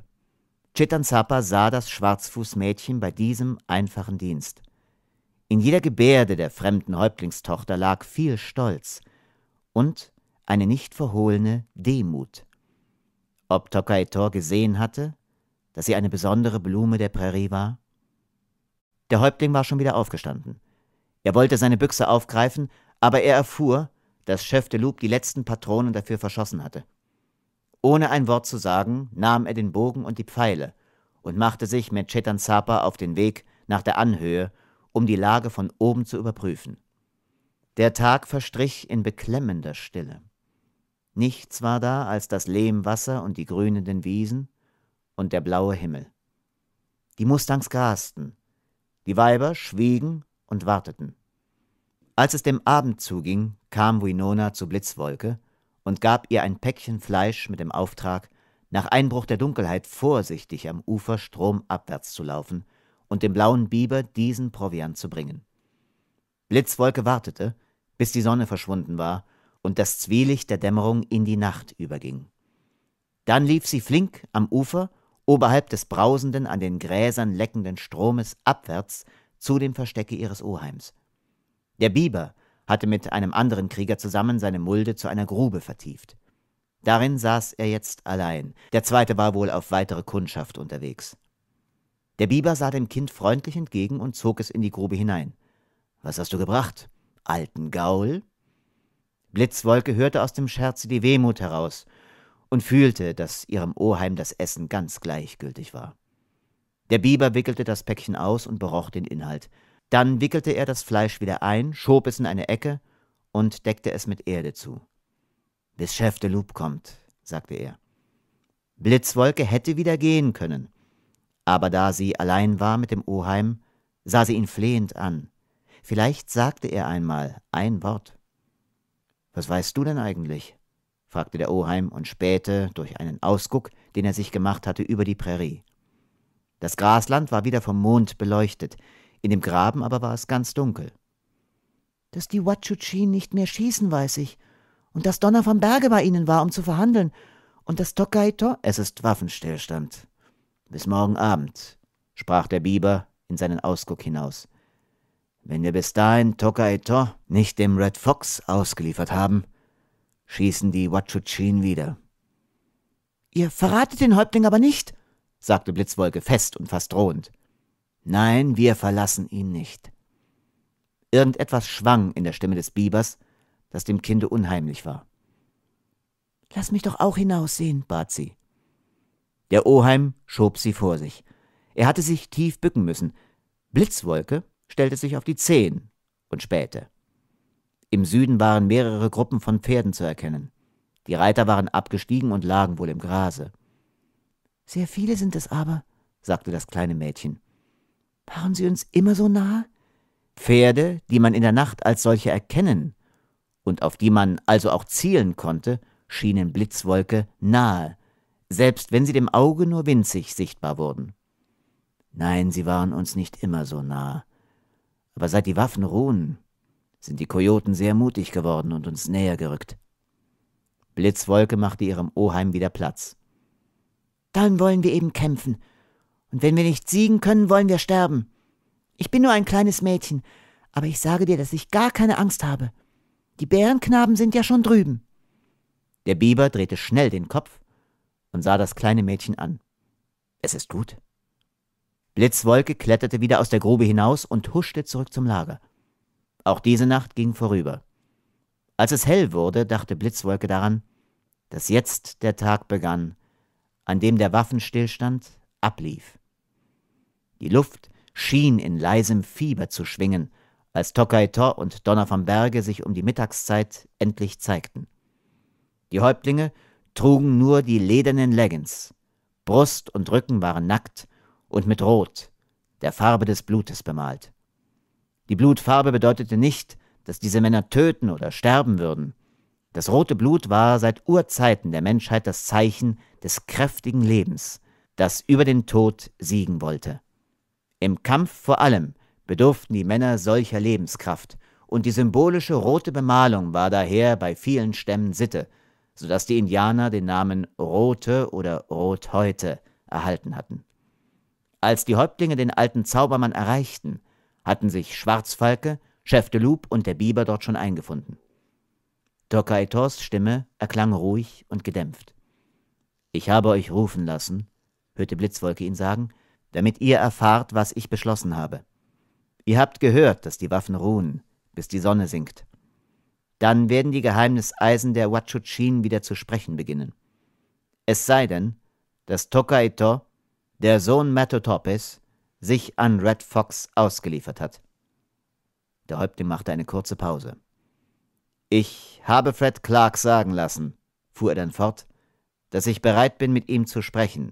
[SPEAKER 1] Chitan sah das Schwarzfußmädchen bei diesem einfachen Dienst. In jeder Gebärde der fremden Häuptlingstochter lag viel Stolz und eine nicht verhohlene Demut. Ob Tokaitor gesehen hatte, dass sie eine besondere Blume der Prärie war? Der Häuptling war schon wieder aufgestanden. Er wollte seine Büchse aufgreifen, aber er erfuhr, dass Chef de Loup die letzten Patronen dafür verschossen hatte. Ohne ein Wort zu sagen, nahm er den Bogen und die Pfeile und machte sich mit Chetan Zapa auf den Weg nach der Anhöhe um die Lage von oben zu überprüfen. Der Tag verstrich in beklemmender Stille. Nichts war da als das Lehmwasser und die grünenden Wiesen und der blaue Himmel. Die Mustangs grasten, die Weiber schwiegen und warteten. Als es dem Abend zuging, kam Winona zur Blitzwolke und gab ihr ein Päckchen Fleisch mit dem Auftrag, nach Einbruch der Dunkelheit vorsichtig am Ufer stromabwärts zu laufen und dem blauen Biber diesen Proviant zu bringen. Blitzwolke wartete, bis die Sonne verschwunden war und das Zwielicht der Dämmerung in die Nacht überging. Dann lief sie flink am Ufer, oberhalb des brausenden, an den Gräsern leckenden Stromes abwärts zu dem Verstecke ihres Oheims. Der Biber hatte mit einem anderen Krieger zusammen seine Mulde zu einer Grube vertieft. Darin saß er jetzt allein, der zweite war wohl auf weitere Kundschaft unterwegs. Der Biber sah dem Kind freundlich entgegen und zog es in die Grube hinein. Was hast du gebracht, alten Gaul? Blitzwolke hörte aus dem Scherze die Wehmut heraus und fühlte, dass ihrem Oheim das Essen ganz gleichgültig war. Der Biber wickelte das Päckchen aus und beroch den Inhalt. Dann wickelte er das Fleisch wieder ein, schob es in eine Ecke und deckte es mit Erde zu. Bis Chef de Loup kommt, sagte er. Blitzwolke hätte wieder gehen können aber da sie allein war mit dem Oheim, sah sie ihn flehend an. Vielleicht sagte er einmal ein Wort. Was weißt du denn eigentlich? fragte der Oheim und spähte durch einen Ausguck, den er sich gemacht hatte, über die Prärie. Das Grasland war wieder vom Mond beleuchtet, in dem Graben aber war es ganz dunkel. Dass die Wachuchin nicht mehr schießen, weiß ich, und dass Donner vom Berge bei ihnen war, um zu verhandeln, und dass Tokaito... Es ist Waffenstillstand, bis morgen Abend, sprach der Biber in seinen Ausguck hinaus. Wenn wir bis dahin Tokaeto nicht dem Red Fox ausgeliefert haben, schießen die Wachuchin wieder. Ihr verratet den Häuptling aber nicht, sagte Blitzwolke fest und fast drohend. Nein, wir verlassen ihn nicht. Irgendetwas schwang in der Stimme des Bibers, das dem Kinde unheimlich war. Lass mich doch auch hinaussehen, bat sie. Der Oheim schob sie vor sich. Er hatte sich tief bücken müssen. Blitzwolke stellte sich auf die Zehen und spähte. Im Süden waren mehrere Gruppen von Pferden zu erkennen. Die Reiter waren abgestiegen und lagen wohl im Grase. Sehr viele sind es aber, sagte das kleine Mädchen. Waren sie uns immer so nahe? Pferde, die man in der Nacht als solche erkennen und auf die man also auch zielen konnte, schienen Blitzwolke nahe, selbst wenn sie dem Auge nur winzig sichtbar wurden. Nein, sie waren uns nicht immer so nah. Aber seit die Waffen ruhen, sind die Kojoten sehr mutig geworden und uns näher gerückt. Blitzwolke machte ihrem Oheim wieder Platz. Dann wollen wir eben kämpfen. Und wenn wir nicht siegen können, wollen wir sterben. Ich bin nur ein kleines Mädchen, aber ich sage dir, dass ich gar keine Angst habe. Die Bärenknaben sind ja schon drüben. Der Biber drehte schnell den Kopf und sah das kleine Mädchen an. Es ist gut. Blitzwolke kletterte wieder aus der Grube hinaus und huschte zurück zum Lager. Auch diese Nacht ging vorüber. Als es hell wurde, dachte Blitzwolke daran, dass jetzt der Tag begann, an dem der Waffenstillstand ablief. Die Luft schien in leisem Fieber zu schwingen, als Tokai Tor und Donner vom Berge sich um die Mittagszeit endlich zeigten. Die Häuptlinge trugen nur die ledernen Leggings. Brust und Rücken waren nackt und mit Rot, der Farbe des Blutes bemalt. Die Blutfarbe bedeutete nicht, dass diese Männer töten oder sterben würden. Das rote Blut war seit Urzeiten der Menschheit das Zeichen des kräftigen Lebens, das über den Tod siegen wollte. Im Kampf vor allem bedurften die Männer solcher Lebenskraft, und die symbolische rote Bemalung war daher bei vielen Stämmen Sitte, sodass die Indianer den Namen Rote oder Rothäute erhalten hatten. Als die Häuptlinge den alten Zaubermann erreichten, hatten sich Schwarzfalke, Chef de Loup und der Biber dort schon eingefunden. Tokaitors Stimme erklang ruhig und gedämpft. Ich habe euch rufen lassen, hörte Blitzwolke ihn sagen, damit ihr erfahrt, was ich beschlossen habe. Ihr habt gehört, dass die Waffen ruhen, bis die Sonne sinkt dann werden die Geheimniseisen der Wachuchin wieder zu sprechen beginnen. Es sei denn, dass Tokaito, der Sohn Matotopes, sich an Red Fox ausgeliefert hat. Der Häuptling machte eine kurze Pause. Ich habe Fred Clark sagen lassen, fuhr er dann fort, dass ich bereit bin, mit ihm zu sprechen.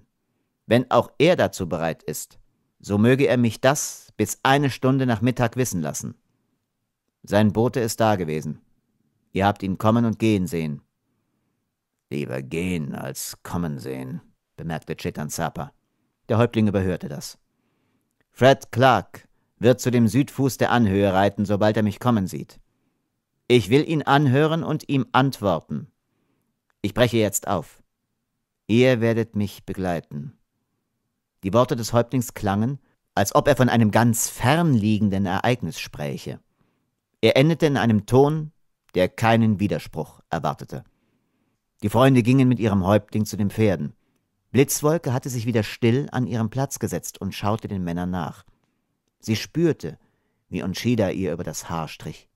[SPEAKER 1] Wenn auch er dazu bereit ist, so möge er mich das bis eine Stunde nach Mittag wissen lassen. Sein Bote ist da gewesen. Ihr habt ihn kommen und gehen sehen. Lieber gehen als kommen sehen, bemerkte Chetan Zapa. Der Häuptling überhörte das. Fred Clark wird zu dem Südfuß der Anhöhe reiten, sobald er mich kommen sieht. Ich will ihn anhören und ihm antworten. Ich breche jetzt auf. Ihr werdet mich begleiten. Die Worte des Häuptlings klangen, als ob er von einem ganz fernliegenden Ereignis spräche. Er endete in einem Ton, der keinen Widerspruch erwartete. Die Freunde gingen mit ihrem Häuptling zu den Pferden. Blitzwolke hatte sich wieder still an ihren Platz gesetzt und schaute den Männern nach. Sie spürte, wie Unschida ihr über das Haar strich.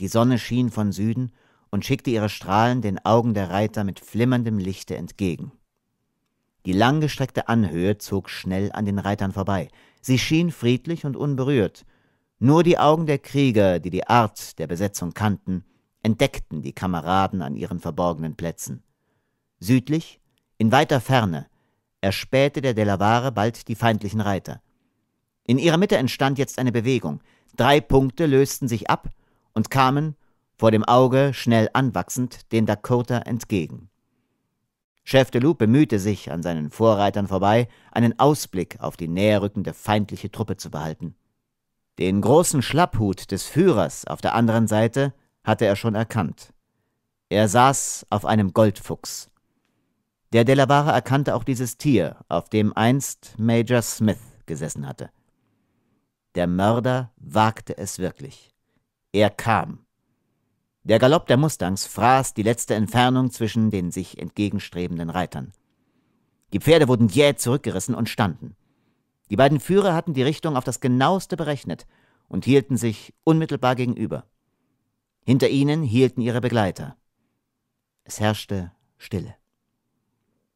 [SPEAKER 1] Die Sonne schien von Süden und schickte ihre Strahlen den Augen der Reiter mit flimmerndem Lichte entgegen. Die langgestreckte Anhöhe zog schnell an den Reitern vorbei. Sie schien friedlich und unberührt, nur die Augen der Krieger, die die Art der Besetzung kannten, entdeckten die Kameraden an ihren verborgenen Plätzen. Südlich, in weiter Ferne, erspähte der Delaware bald die feindlichen Reiter. In ihrer Mitte entstand jetzt eine Bewegung. Drei Punkte lösten sich ab und kamen, vor dem Auge schnell anwachsend, den Dakota entgegen. Chef de Loup bemühte sich, an seinen Vorreitern vorbei, einen Ausblick auf die näherrückende feindliche Truppe zu behalten. Den großen Schlapphut des Führers auf der anderen Seite hatte er schon erkannt. Er saß auf einem Goldfuchs. Der Delaware erkannte auch dieses Tier, auf dem einst Major Smith gesessen hatte. Der Mörder wagte es wirklich. Er kam. Der Galopp der Mustangs fraß die letzte Entfernung zwischen den sich entgegenstrebenden Reitern. Die Pferde wurden jäh zurückgerissen und standen. Die beiden Führer hatten die Richtung auf das genaueste berechnet und hielten sich unmittelbar gegenüber. Hinter ihnen hielten ihre Begleiter. Es herrschte Stille.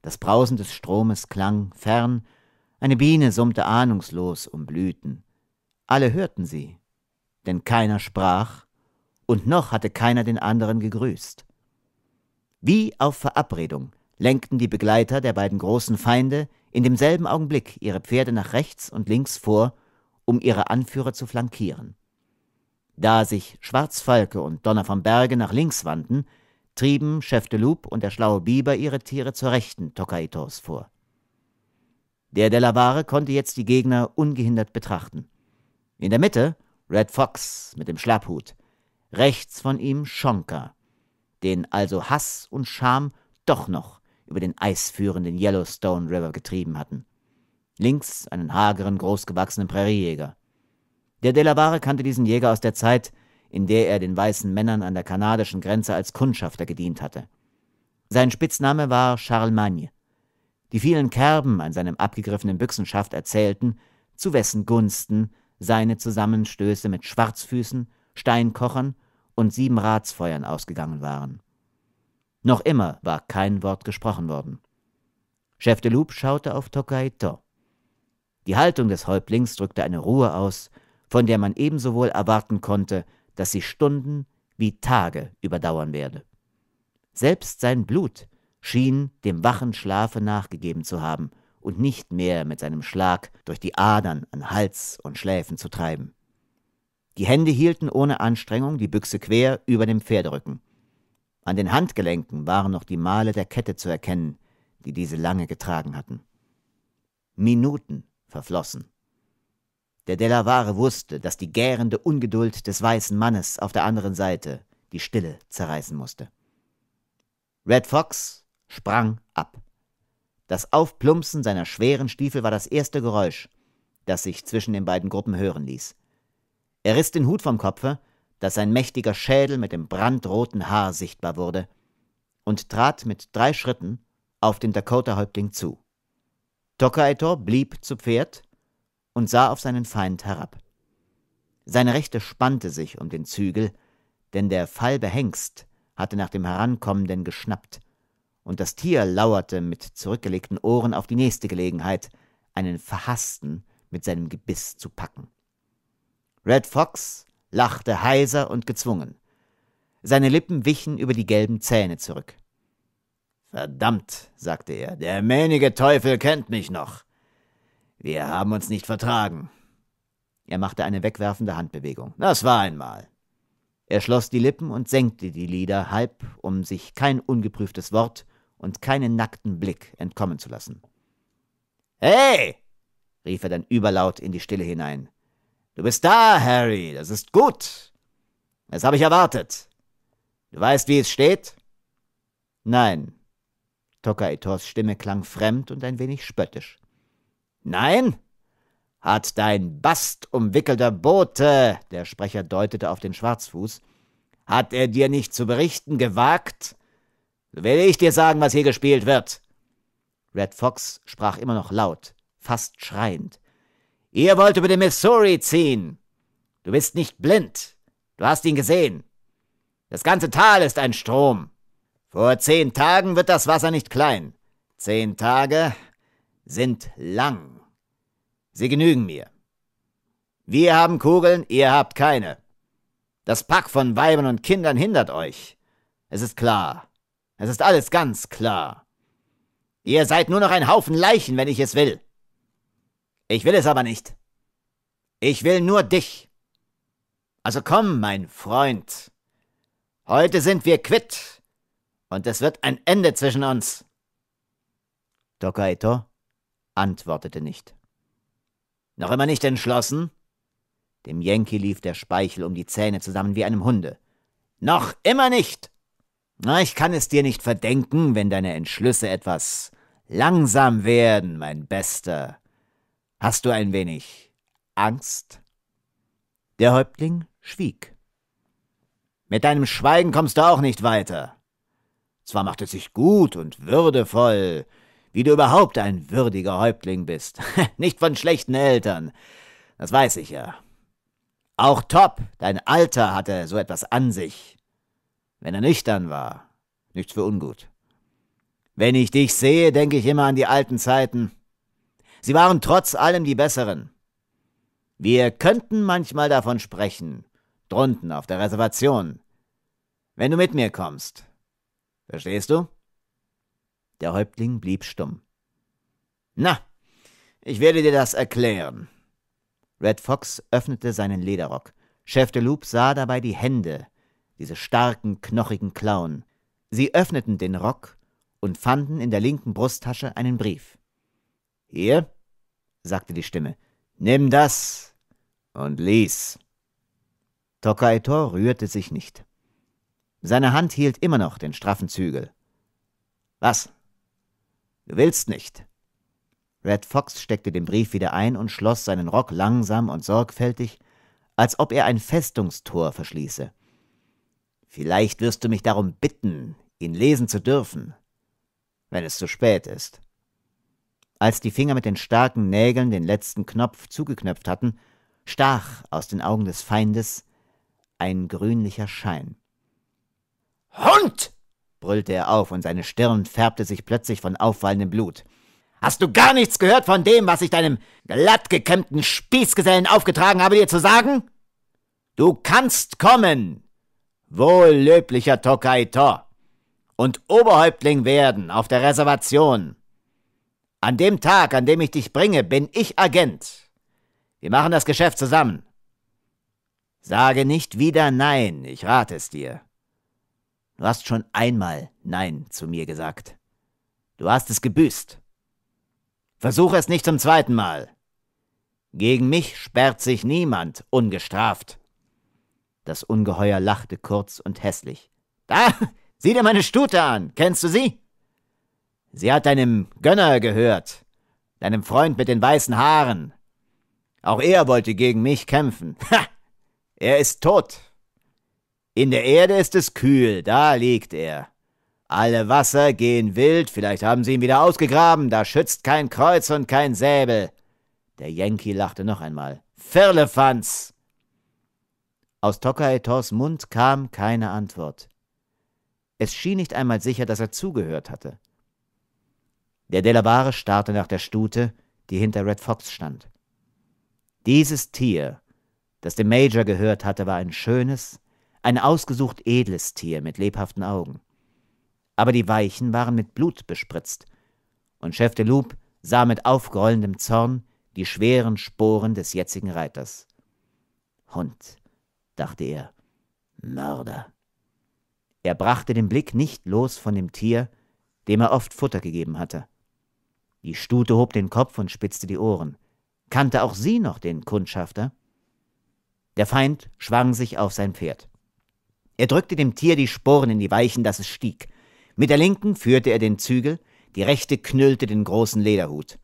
[SPEAKER 1] Das Brausen des Stromes klang fern, eine Biene summte ahnungslos um Blüten. Alle hörten sie, denn keiner sprach, und noch hatte keiner den anderen gegrüßt. Wie auf Verabredung lenkten die Begleiter der beiden großen Feinde in demselben Augenblick ihre Pferde nach rechts und links vor, um ihre Anführer zu flankieren. Da sich Schwarzfalke und Donner vom Berge nach links wandten, trieben Chef de Loup und der schlaue Biber ihre Tiere zur rechten Tokaitos vor. Der Delaware konnte jetzt die Gegner ungehindert betrachten. In der Mitte Red Fox mit dem Schlapphut, rechts von ihm Schonka, den also Hass und Scham doch noch über den eisführenden Yellowstone River getrieben hatten. Links einen hageren, großgewachsenen Präriejäger. Der Delaware kannte diesen Jäger aus der Zeit, in der er den weißen Männern an der kanadischen Grenze als Kundschafter gedient hatte. Sein Spitzname war Charlemagne. Die vielen Kerben an seinem abgegriffenen Büchsenschaft erzählten, zu wessen Gunsten seine Zusammenstöße mit Schwarzfüßen, Steinkochern und sieben Ratsfeuern ausgegangen waren. Noch immer war kein Wort gesprochen worden. Chef de Loup schaute auf Tokaito. Die Haltung des Häuptlings drückte eine Ruhe aus, von der man ebenso wohl erwarten konnte, dass sie Stunden wie Tage überdauern werde. Selbst sein Blut schien dem wachen Schlafe nachgegeben zu haben und nicht mehr mit seinem Schlag durch die Adern an Hals und Schläfen zu treiben. Die Hände hielten ohne Anstrengung die Büchse quer über dem Pferderücken. An den Handgelenken waren noch die Male der Kette zu erkennen, die diese lange getragen hatten. Minuten verflossen. Der Delaware wusste, dass die gärende Ungeduld des weißen Mannes auf der anderen Seite die Stille zerreißen musste. Red Fox sprang ab. Das Aufplumpsen seiner schweren Stiefel war das erste Geräusch, das sich zwischen den beiden Gruppen hören ließ. Er riss den Hut vom Kopfe dass sein mächtiger Schädel mit dem brandroten Haar sichtbar wurde, und trat mit drei Schritten auf den Dakota-Häuptling zu. Tokaito blieb zu Pferd und sah auf seinen Feind herab. Seine Rechte spannte sich um den Zügel, denn der falbe Hengst hatte nach dem Herankommenden geschnappt, und das Tier lauerte mit zurückgelegten Ohren auf die nächste Gelegenheit, einen Verhassten mit seinem Gebiss zu packen. Red Fox lachte heiser und gezwungen. Seine Lippen wichen über die gelben Zähne zurück. Verdammt, sagte er, der mähnige Teufel kennt mich noch. Wir haben uns nicht vertragen. Er machte eine wegwerfende Handbewegung. Das war einmal. Er schloss die Lippen und senkte die Lider halb, um sich kein ungeprüftes Wort und keinen nackten Blick entkommen zu lassen. Hey! rief er dann überlaut in die Stille hinein. Du bist da, Harry, das ist gut. Das habe ich erwartet. Du weißt, wie es steht? Nein. Tokaitors Stimme klang fremd und ein wenig spöttisch. Nein? Hat dein bastumwickelter Bote, der Sprecher deutete auf den Schwarzfuß, hat er dir nicht zu berichten gewagt? So will ich dir sagen, was hier gespielt wird. Red Fox sprach immer noch laut, fast schreiend. Ihr wollt über den Missouri ziehen. Du bist nicht blind. Du hast ihn gesehen. Das ganze Tal ist ein Strom. Vor zehn Tagen wird das Wasser nicht klein. Zehn Tage sind lang. Sie genügen mir. Wir haben Kugeln, ihr habt keine. Das Pack von Weibern und Kindern hindert euch. Es ist klar. Es ist alles ganz klar. Ihr seid nur noch ein Haufen Leichen, wenn ich es will. Ich will es aber nicht. Ich will nur dich. Also komm, mein Freund. Heute sind wir quitt. Und es wird ein Ende zwischen uns. Tokaito antwortete nicht. Noch immer nicht entschlossen? Dem Yankee lief der Speichel um die Zähne zusammen wie einem Hunde. Noch immer nicht! Na, ich kann es dir nicht verdenken, wenn deine Entschlüsse etwas langsam werden, mein Bester. Hast du ein wenig Angst? Der Häuptling schwieg. Mit deinem Schweigen kommst du auch nicht weiter. Zwar macht es sich gut und würdevoll, wie du überhaupt ein würdiger Häuptling bist, *laughs* nicht von schlechten Eltern, das weiß ich ja. Auch Top, dein Alter, hatte so etwas an sich, wenn er nüchtern war, nichts für ungut. Wenn ich dich sehe, denke ich immer an die alten Zeiten. Sie waren trotz allem die Besseren. Wir könnten manchmal davon sprechen, drunten auf der Reservation, wenn du mit mir kommst. Verstehst du? Der Häuptling blieb stumm. Na, ich werde dir das erklären. Red Fox öffnete seinen Lederrock. Chef de Loup sah dabei die Hände, diese starken, knochigen Klauen. Sie öffneten den Rock und fanden in der linken Brusttasche einen Brief. Hier, sagte die Stimme, nimm das und lies. Tokaitor rührte sich nicht. Seine Hand hielt immer noch den straffen Zügel. Was? Du willst nicht. Red Fox steckte den Brief wieder ein und schloss seinen Rock langsam und sorgfältig, als ob er ein Festungstor verschließe. Vielleicht wirst du mich darum bitten, ihn lesen zu dürfen, wenn es zu spät ist. Als die Finger mit den starken Nägeln den letzten Knopf zugeknöpft hatten, stach aus den Augen des Feindes ein grünlicher Schein. Hund! brüllte er auf, und seine Stirn färbte sich plötzlich von auffallendem Blut. Hast du gar nichts gehört von dem, was ich deinem glattgekämmten Spießgesellen aufgetragen habe, dir zu sagen? Du kannst kommen, wohl löblicher Tokaitor, und Oberhäuptling werden auf der Reservation. An dem Tag, an dem ich dich bringe, bin ich Agent. Wir machen das Geschäft zusammen. Sage nicht wieder Nein, ich rate es dir. Du hast schon einmal Nein zu mir gesagt. Du hast es gebüßt. Versuche es nicht zum zweiten Mal. Gegen mich sperrt sich niemand ungestraft. Das Ungeheuer lachte kurz und hässlich. Da, sieh dir meine Stute an. Kennst du sie? Sie hat deinem Gönner gehört, deinem Freund mit den weißen Haaren. Auch er wollte gegen mich kämpfen. *laughs* Ha! Er ist tot. In der Erde ist es kühl, da liegt er. Alle Wasser gehen wild, vielleicht haben sie ihn wieder ausgegraben, da schützt kein Kreuz und kein Säbel. Der Yankee lachte noch einmal. Firlefanz! Aus Tokaetors Mund kam keine Antwort. Es schien nicht einmal sicher, dass er zugehört hatte. Der Delaware starrte nach der Stute, die hinter Red Fox stand. Dieses Tier, das dem Major gehört hatte, war ein schönes, ein ausgesucht edles Tier mit lebhaften Augen. Aber die Weichen waren mit Blut bespritzt, und Chef de Loup sah mit aufgrollendem Zorn die schweren Sporen des jetzigen Reiters. Hund, dachte er, Mörder. Er brachte den Blick nicht los von dem Tier, dem er oft Futter gegeben hatte. Die Stute hob den Kopf und spitzte die Ohren. Kannte auch sie noch den Kundschafter? Der Feind schwang sich auf sein Pferd. Er drückte dem Tier die Sporen in die Weichen, dass es stieg. Mit der linken führte er den Zügel, die rechte knüllte den großen Lederhut.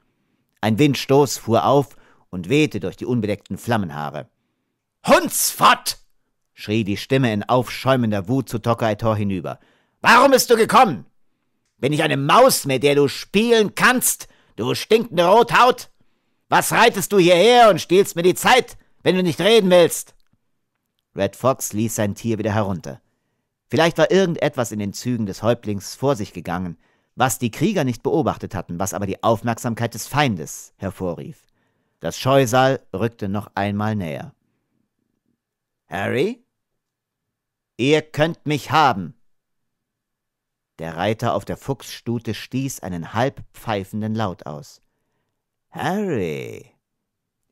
[SPEAKER 1] Ein Windstoß fuhr auf und wehte durch die unbedeckten Flammenhaare. Hundsfott! schrie die Stimme in aufschäumender Wut zu Tokaitor hinüber. Warum bist du gekommen? Bin ich eine Maus, mit der du spielen kannst, du stinkende Rothaut? Was reitest du hierher und stiehlst mir die Zeit, wenn du nicht reden willst? Red Fox ließ sein Tier wieder herunter. Vielleicht war irgendetwas in den Zügen des Häuptlings vor sich gegangen, was die Krieger nicht beobachtet hatten, was aber die Aufmerksamkeit des Feindes hervorrief. Das Scheusal rückte noch einmal näher. Harry? Ihr könnt mich haben, der Reiter auf der Fuchsstute stieß einen halb pfeifenden Laut aus. Harry!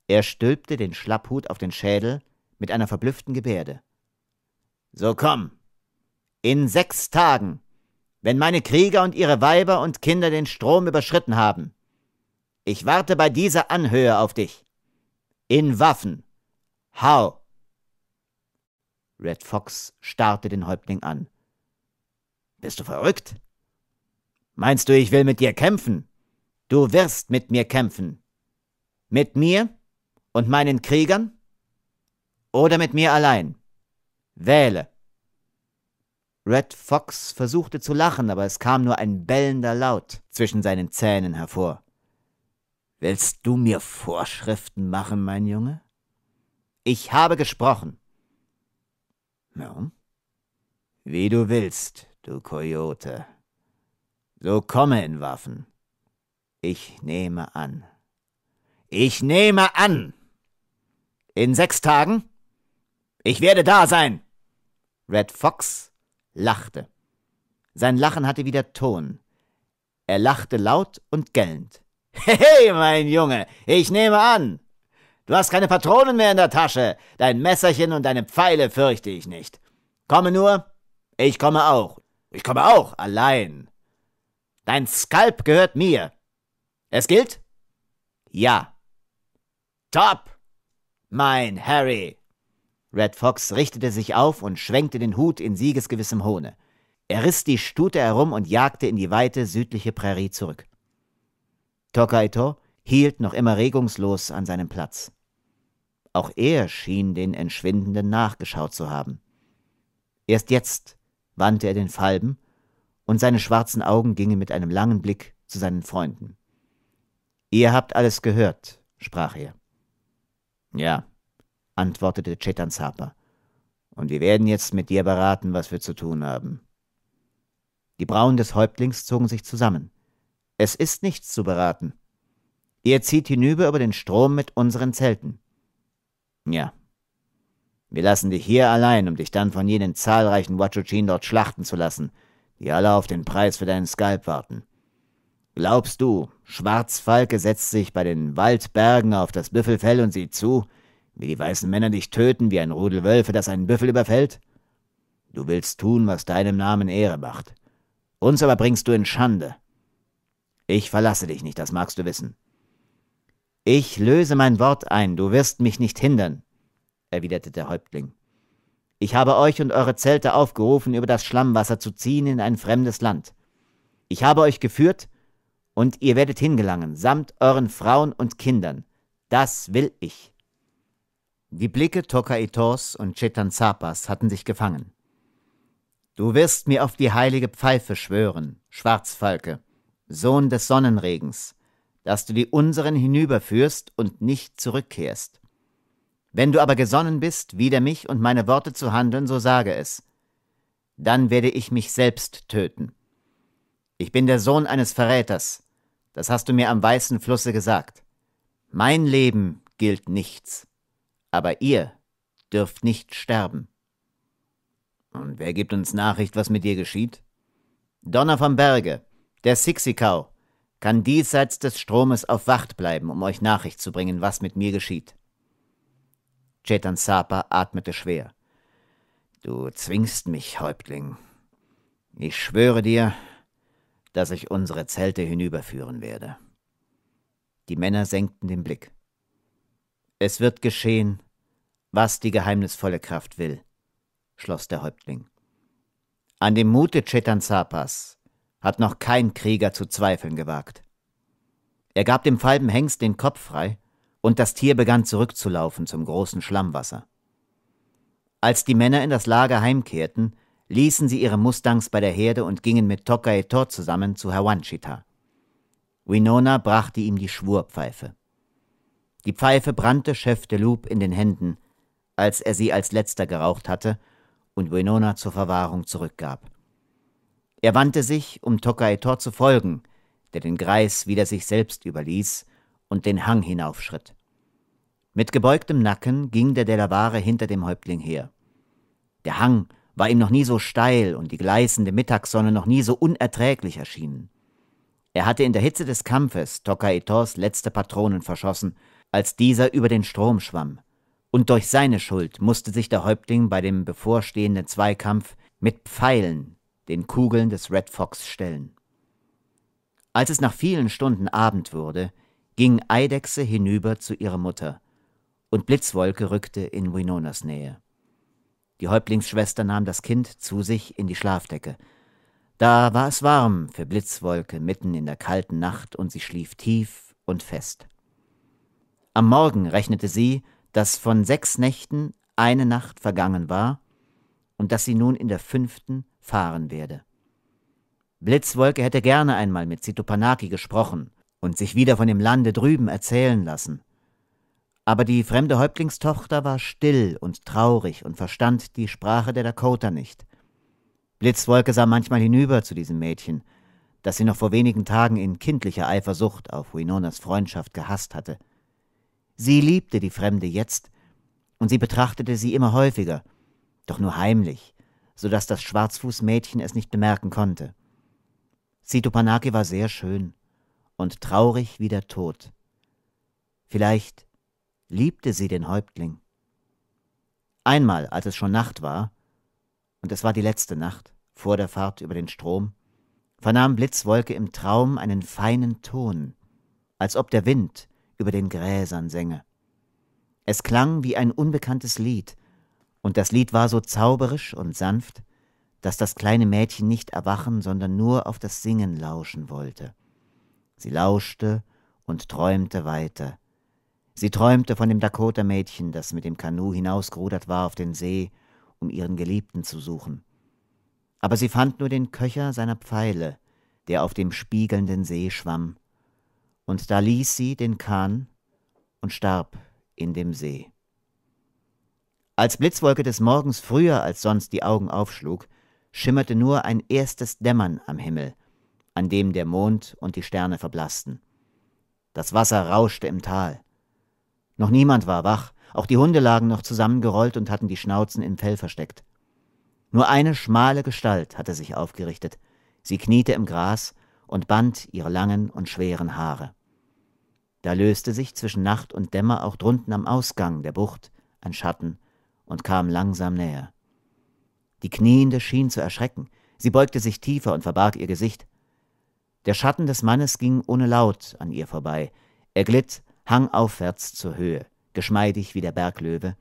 [SPEAKER 1] Er stülpte den Schlapphut auf den Schädel mit einer verblüfften Gebärde. So komm! In sechs Tagen, wenn meine Krieger und ihre Weiber und Kinder den Strom überschritten haben. Ich warte bei dieser Anhöhe auf dich. In Waffen. Hau! Red Fox starrte den Häuptling an. Bist du verrückt? Meinst du, ich will mit dir kämpfen? Du wirst mit mir kämpfen. Mit mir und meinen Kriegern? Oder mit mir allein? Wähle. Red Fox versuchte zu lachen, aber es kam nur ein bellender Laut zwischen seinen Zähnen hervor. Willst du mir Vorschriften machen, mein Junge? Ich habe gesprochen. Nun, wie du willst du Kojote. So komme in Waffen. Ich nehme an. Ich nehme an. In sechs Tagen? Ich werde da sein. Red Fox lachte. Sein Lachen hatte wieder Ton. Er lachte laut und gellend. *laughs* Hey, mein Junge, ich nehme an. Du hast keine Patronen mehr in der Tasche. Dein Messerchen und deine Pfeile fürchte ich nicht. Komme nur, ich komme auch. Ich komme auch, allein. Dein Skalp gehört mir. Es gilt? Ja. Top! Mein Harry! Red Fox richtete sich auf und schwenkte den Hut in siegesgewissem Hohne. Er riss die Stute herum und jagte in die weite südliche Prärie zurück. Tokaito hielt noch immer regungslos an seinem Platz. Auch er schien den Entschwindenden nachgeschaut zu haben. Erst jetzt wandte er den Falben, und seine schwarzen Augen gingen mit einem langen Blick zu seinen Freunden. Ihr habt alles gehört, sprach er. Ja, antwortete Chetan Zapa, und wir werden jetzt mit dir beraten, was wir zu tun haben. Die Brauen des Häuptlings zogen sich zusammen. Es ist nichts zu beraten. Ihr zieht hinüber über den Strom mit unseren Zelten. Ja, wir lassen dich hier allein, um dich dann von jenen zahlreichen Wachuchin dort schlachten zu lassen, die alle auf den Preis für deinen Skalp warten. Glaubst du, Schwarzfalke setzt sich bei den Waldbergen auf das Büffelfell und sieht zu, wie die weißen Männer dich töten wie ein Rudel Wölfe, das einen Büffel überfällt? Du willst tun, was deinem Namen Ehre macht. Uns aber bringst du in Schande. Ich verlasse dich nicht, das magst du wissen. Ich löse mein Wort ein, du wirst mich nicht hindern, erwiderte der Häuptling. Ich habe euch und eure Zelte aufgerufen, über das Schlammwasser zu ziehen in ein fremdes Land. Ich habe euch geführt, und ihr werdet hingelangen, samt euren Frauen und Kindern. Das will ich. Die Blicke Tokaitors und Chetanzapas hatten sich gefangen. Du wirst mir auf die heilige Pfeife schwören, Schwarzfalke, Sohn des Sonnenregens, dass du die unseren hinüberführst und nicht zurückkehrst. Wenn du aber gesonnen bist, wider mich und meine Worte zu handeln, so sage es. Dann werde ich mich selbst töten. Ich bin der Sohn eines Verräters, das hast du mir am weißen Flusse gesagt. Mein Leben gilt nichts, aber ihr dürft nicht sterben. Und wer gibt uns Nachricht, was mit dir geschieht? Donner vom Berge, der Sixikau, kann diesseits des Stromes auf Wacht bleiben, um euch Nachricht zu bringen, was mit mir geschieht. Chetan Sapa atmete schwer. Du zwingst mich, Häuptling. Ich schwöre dir, dass ich unsere Zelte hinüberführen werde. Die Männer senkten den Blick. Es wird geschehen, was die geheimnisvolle Kraft will, schloss der Häuptling. An dem Mute Chetan Sapas hat noch kein Krieger zu zweifeln gewagt. Er gab dem falben Hengst den Kopf frei und das Tier begann zurückzulaufen zum großen Schlammwasser. Als die Männer in das Lager heimkehrten, ließen sie ihre Mustangs bei der Herde und gingen mit Tokaetor zusammen zu Hawanchita. Winona brachte ihm die Schwurpfeife. Die Pfeife brannte Chef de Loup in den Händen, als er sie als letzter geraucht hatte und Winona zur Verwahrung zurückgab. Er wandte sich, um Tokaetor zu folgen, der den Greis wieder sich selbst überließ und den Hang hinaufschritt. Mit gebeugtem Nacken ging der Delaware hinter dem Häuptling her. Der Hang war ihm noch nie so steil und die gleißende Mittagssonne noch nie so unerträglich erschienen. Er hatte in der Hitze des Kampfes Tokaitors letzte Patronen verschossen, als dieser über den Strom schwamm. Und durch seine Schuld musste sich der Häuptling bei dem bevorstehenden Zweikampf mit Pfeilen den Kugeln des Red Fox stellen. Als es nach vielen Stunden Abend wurde, ging Eidechse hinüber zu ihrer Mutter, und Blitzwolke rückte in Winonas Nähe. Die Häuptlingsschwester nahm das Kind zu sich in die Schlafdecke. Da war es warm für Blitzwolke mitten in der kalten Nacht und sie schlief tief und fest. Am Morgen rechnete sie, dass von sechs Nächten eine Nacht vergangen war und dass sie nun in der fünften fahren werde. Blitzwolke hätte gerne einmal mit Zitopanaki gesprochen, und sich wieder von dem Lande drüben erzählen lassen. Aber die fremde Häuptlingstochter war still und traurig und verstand die Sprache der Dakota nicht. Blitzwolke sah manchmal hinüber zu diesem Mädchen, das sie noch vor wenigen Tagen in kindlicher Eifersucht auf Winonas Freundschaft gehasst hatte. Sie liebte die Fremde jetzt, und sie betrachtete sie immer häufiger, doch nur heimlich, so dass das Schwarzfußmädchen es nicht bemerken konnte. Sitopanaki war sehr schön, und traurig wie der Tod. Vielleicht liebte sie den Häuptling. Einmal, als es schon Nacht war, und es war die letzte Nacht vor der Fahrt über den Strom, vernahm Blitzwolke im Traum einen feinen Ton, als ob der Wind über den Gräsern sänge. Es klang wie ein unbekanntes Lied, und das Lied war so zauberisch und sanft, dass das kleine Mädchen nicht erwachen, sondern nur auf das Singen lauschen wollte. Sie lauschte und träumte weiter. Sie träumte von dem Dakota-Mädchen, das mit dem Kanu hinausgerudert war auf den See, um ihren Geliebten zu suchen. Aber sie fand nur den Köcher seiner Pfeile, der auf dem spiegelnden See schwamm. Und da ließ sie den Kahn und starb in dem See. Als Blitzwolke des Morgens früher als sonst die Augen aufschlug, schimmerte nur ein erstes Dämmern am Himmel – an dem der Mond und die Sterne verblassten. Das Wasser rauschte im Tal. Noch niemand war wach, auch die Hunde lagen noch zusammengerollt und hatten die Schnauzen im Fell versteckt. Nur eine schmale Gestalt hatte sich aufgerichtet. Sie kniete im Gras und band ihre langen und schweren Haare. Da löste sich zwischen Nacht und Dämmer auch drunten am Ausgang der Bucht ein Schatten und kam langsam näher. Die Kniende schien zu erschrecken. Sie beugte sich tiefer und verbarg ihr Gesicht. Der Schatten des Mannes ging ohne Laut an ihr vorbei. Er glitt hangaufwärts zur Höhe, geschmeidig wie der Berglöwe,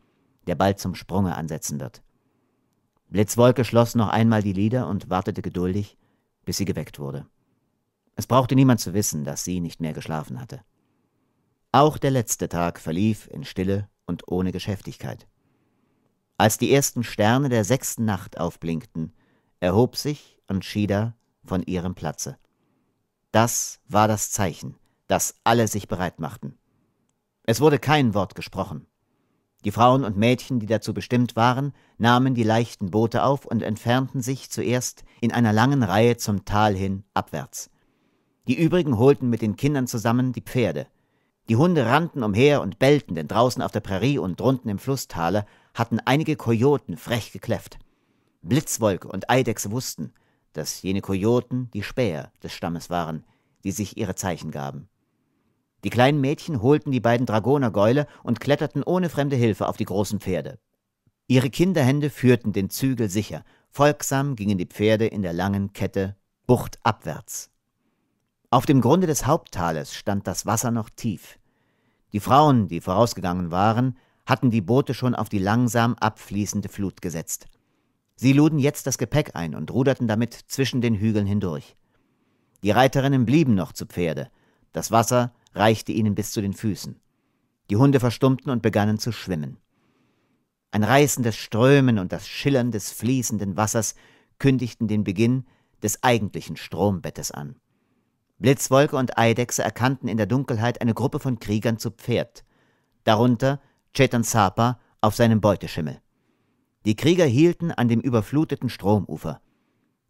[SPEAKER 1] der bald zum Sprunge ansetzen wird. Blitzwolke schloss noch einmal die Lider und wartete geduldig, bis sie geweckt wurde. Es brauchte niemand zu wissen, dass sie nicht mehr geschlafen hatte. Auch der letzte Tag verlief in Stille und ohne Geschäftigkeit. Als die ersten Sterne der sechsten Nacht aufblinkten, erhob sich Anshida von ihrem Platze. Das war das Zeichen, dass alle sich bereit machten. Es wurde kein Wort gesprochen. Die Frauen und Mädchen, die dazu bestimmt waren, nahmen die leichten Boote auf und entfernten sich zuerst in einer langen Reihe zum Tal hin abwärts. Die übrigen holten mit den Kindern zusammen die Pferde. Die Hunde rannten umher und bellten, denn draußen auf der Prärie und drunten im Flusstale hatten einige Kojoten frech gekläfft. Blitzwolke und Eidechse wussten, dass jene Kojoten die Späher des Stammes waren, die sich ihre Zeichen gaben. Die kleinen Mädchen holten die beiden Dragonergäule und kletterten ohne fremde Hilfe auf die großen Pferde. Ihre Kinderhände führten den Zügel sicher, folgsam gingen die Pferde in der langen Kette buchtabwärts. Auf dem Grunde des Haupttales stand das Wasser noch tief. Die Frauen, die vorausgegangen waren, hatten die Boote schon auf die langsam abfließende Flut gesetzt. Sie luden jetzt das Gepäck ein und ruderten damit zwischen den Hügeln hindurch. Die Reiterinnen blieben noch zu Pferde. Das Wasser reichte ihnen bis zu den Füßen. Die Hunde verstummten und begannen zu schwimmen. Ein reißendes Strömen und das Schillern des fließenden Wassers kündigten den Beginn des eigentlichen Strombettes an. Blitzwolke und Eidechse erkannten in der Dunkelheit eine Gruppe von Kriegern zu Pferd, darunter Chetan Sapa auf seinem Beuteschimmel. Die Krieger hielten an dem überfluteten Stromufer.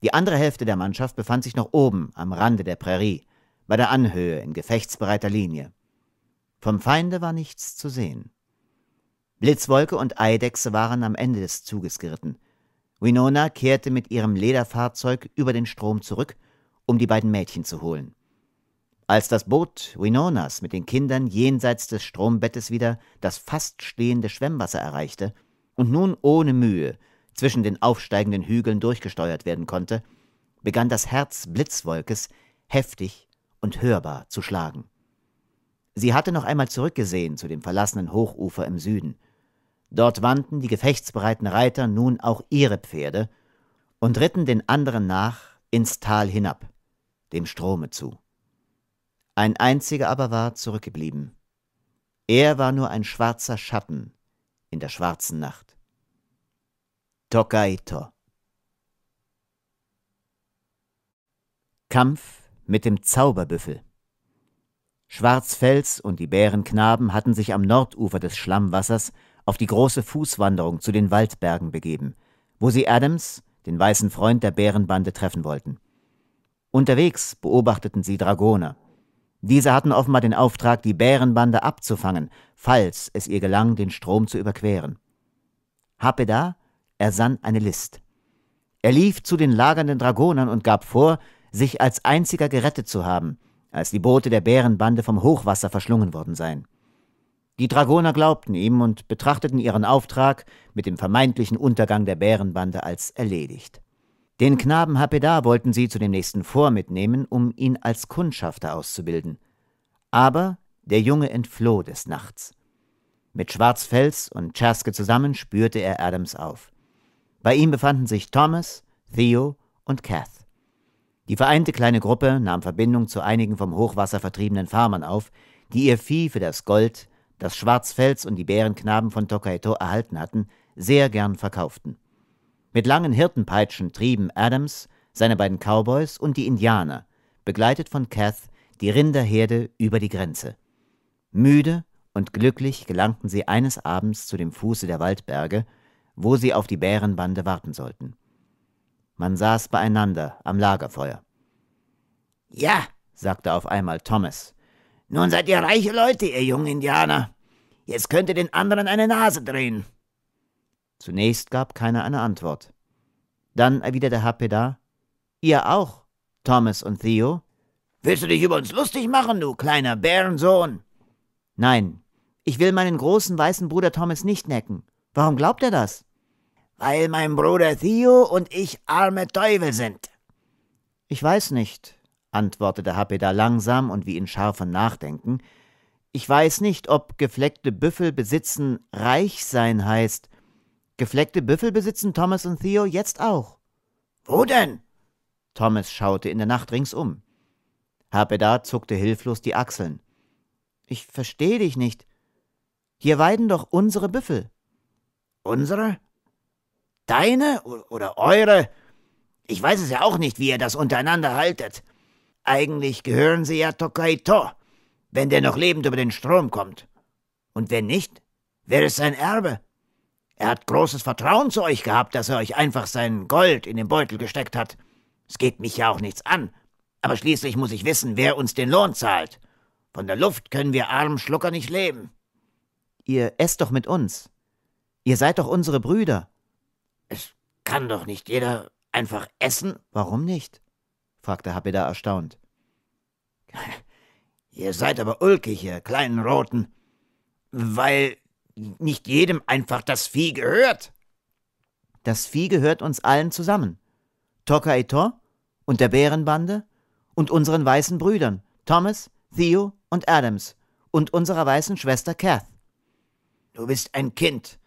[SPEAKER 1] Die andere Hälfte der Mannschaft befand sich noch oben am Rande der Prärie, bei der Anhöhe in gefechtsbereiter Linie. Vom Feinde war nichts zu sehen. Blitzwolke und Eidechse waren am Ende des Zuges geritten. Winona kehrte mit ihrem Lederfahrzeug über den Strom zurück, um die beiden Mädchen zu holen. Als das Boot Winonas mit den Kindern jenseits des Strombettes wieder das fast stehende Schwemmwasser erreichte, und nun ohne Mühe zwischen den aufsteigenden Hügeln durchgesteuert werden konnte, begann das Herz Blitzwolkes heftig und hörbar zu schlagen. Sie hatte noch einmal zurückgesehen zu dem verlassenen Hochufer im Süden. Dort wandten die gefechtsbereiten Reiter nun auch ihre Pferde und ritten den anderen nach ins Tal hinab, dem Strome zu. Ein einziger aber war zurückgeblieben. Er war nur ein schwarzer Schatten in der schwarzen Nacht. Tokaito Kampf mit dem Zauberbüffel Schwarzfels und die Bärenknaben hatten sich am Nordufer des Schlammwassers auf die große Fußwanderung zu den Waldbergen begeben, wo sie Adams, den weißen Freund der Bärenbande, treffen wollten. Unterwegs beobachteten sie Dragoner, diese hatten offenbar den Auftrag, die Bärenbande abzufangen, falls es ihr gelang, den Strom zu überqueren. Hapeda ersann eine List. Er lief zu den lagernden Dragonern und gab vor, sich als einziger gerettet zu haben, als die Boote der Bärenbande vom Hochwasser verschlungen worden seien. Die Dragoner glaubten ihm und betrachteten ihren Auftrag mit dem vermeintlichen Untergang der Bärenbande als erledigt. Den Knaben Hapeda wollten sie zu dem nächsten Vor mitnehmen, um ihn als Kundschafter auszubilden. Aber der Junge entfloh des Nachts. Mit Schwarzfels und Chaske zusammen spürte er Adams auf. Bei ihm befanden sich Thomas, Theo und Kath. Die vereinte kleine Gruppe nahm Verbindung zu einigen vom Hochwasser vertriebenen Farmern auf, die ihr Vieh für das Gold, das Schwarzfels und die Bärenknaben von Tokaito erhalten hatten, sehr gern verkauften. Mit langen Hirtenpeitschen trieben Adams, seine beiden Cowboys und die Indianer, begleitet von Cath, die Rinderherde über die Grenze. Müde und glücklich gelangten sie eines Abends zu dem Fuße der Waldberge, wo sie auf die Bärenbande warten sollten. Man saß beieinander am Lagerfeuer. Ja, sagte auf einmal Thomas. Nun seid ihr reiche Leute, ihr jungen Indianer. Jetzt könnt ihr den anderen eine Nase drehen. Zunächst gab keiner eine Antwort. Dann erwiderte Hapeda, Ihr auch, Thomas und Theo? Willst du dich über uns lustig machen, du kleiner Bärensohn? Nein, ich will meinen großen weißen Bruder Thomas nicht necken. Warum glaubt er das? Weil mein Bruder Theo und ich arme Teufel sind. Ich weiß nicht, antwortete Hapeda langsam und wie in scharfem Nachdenken. Ich weiß nicht, ob gefleckte Büffel besitzen reich sein heißt Gefleckte Büffel besitzen Thomas und Theo jetzt auch. Wo denn? Thomas schaute in der Nacht ringsum. Harpedar zuckte hilflos die Achseln. Ich verstehe dich nicht. Hier weiden doch unsere Büffel. Unsere? Deine oder eure? Ich weiß es ja auch nicht, wie ihr das untereinander haltet. Eigentlich gehören sie ja Tokaito, wenn der noch lebend über den Strom kommt. Und wenn nicht, wer ist sein Erbe. Er hat großes Vertrauen zu euch gehabt, dass er euch einfach sein Gold in den Beutel gesteckt hat. Es geht mich ja auch nichts an. Aber schließlich muss ich wissen, wer uns den Lohn zahlt. Von der Luft können wir armen Schlucker nicht leben. Ihr esst doch mit uns. Ihr seid doch unsere Brüder. Es kann doch nicht jeder einfach essen. Warum nicht? fragte Habeda erstaunt. *laughs* Ihr seid aber ulkig, ihr kleinen Roten. Weil nicht jedem einfach das Vieh gehört. Das Vieh gehört uns allen zusammen. Toka Eton und der Bärenbande und unseren weißen Brüdern, Thomas, Theo und Adams und unserer weißen Schwester Kath. Du bist ein Kind.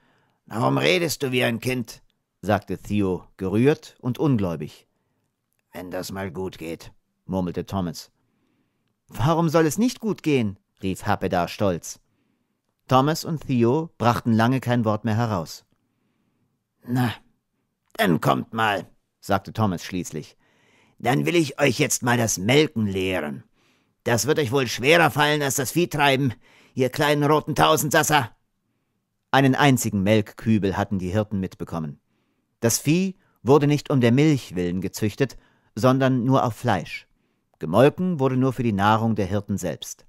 [SPEAKER 1] Warum redest du wie ein Kind? sagte Theo, gerührt und ungläubig. Wenn das mal gut geht, murmelte Thomas. Warum soll es nicht gut gehen? rief Hapedar stolz. Thomas und Theo brachten lange kein Wort mehr heraus. Na, dann kommt mal, sagte Thomas schließlich. Dann will ich euch jetzt mal das Melken lehren. Das wird euch wohl schwerer fallen als das Viehtreiben, ihr kleinen roten Tausendsasser. Einen einzigen Melkkübel hatten die Hirten mitbekommen. Das Vieh wurde nicht um der Milch willen gezüchtet, sondern nur auf Fleisch. Gemolken wurde nur für die Nahrung der Hirten selbst.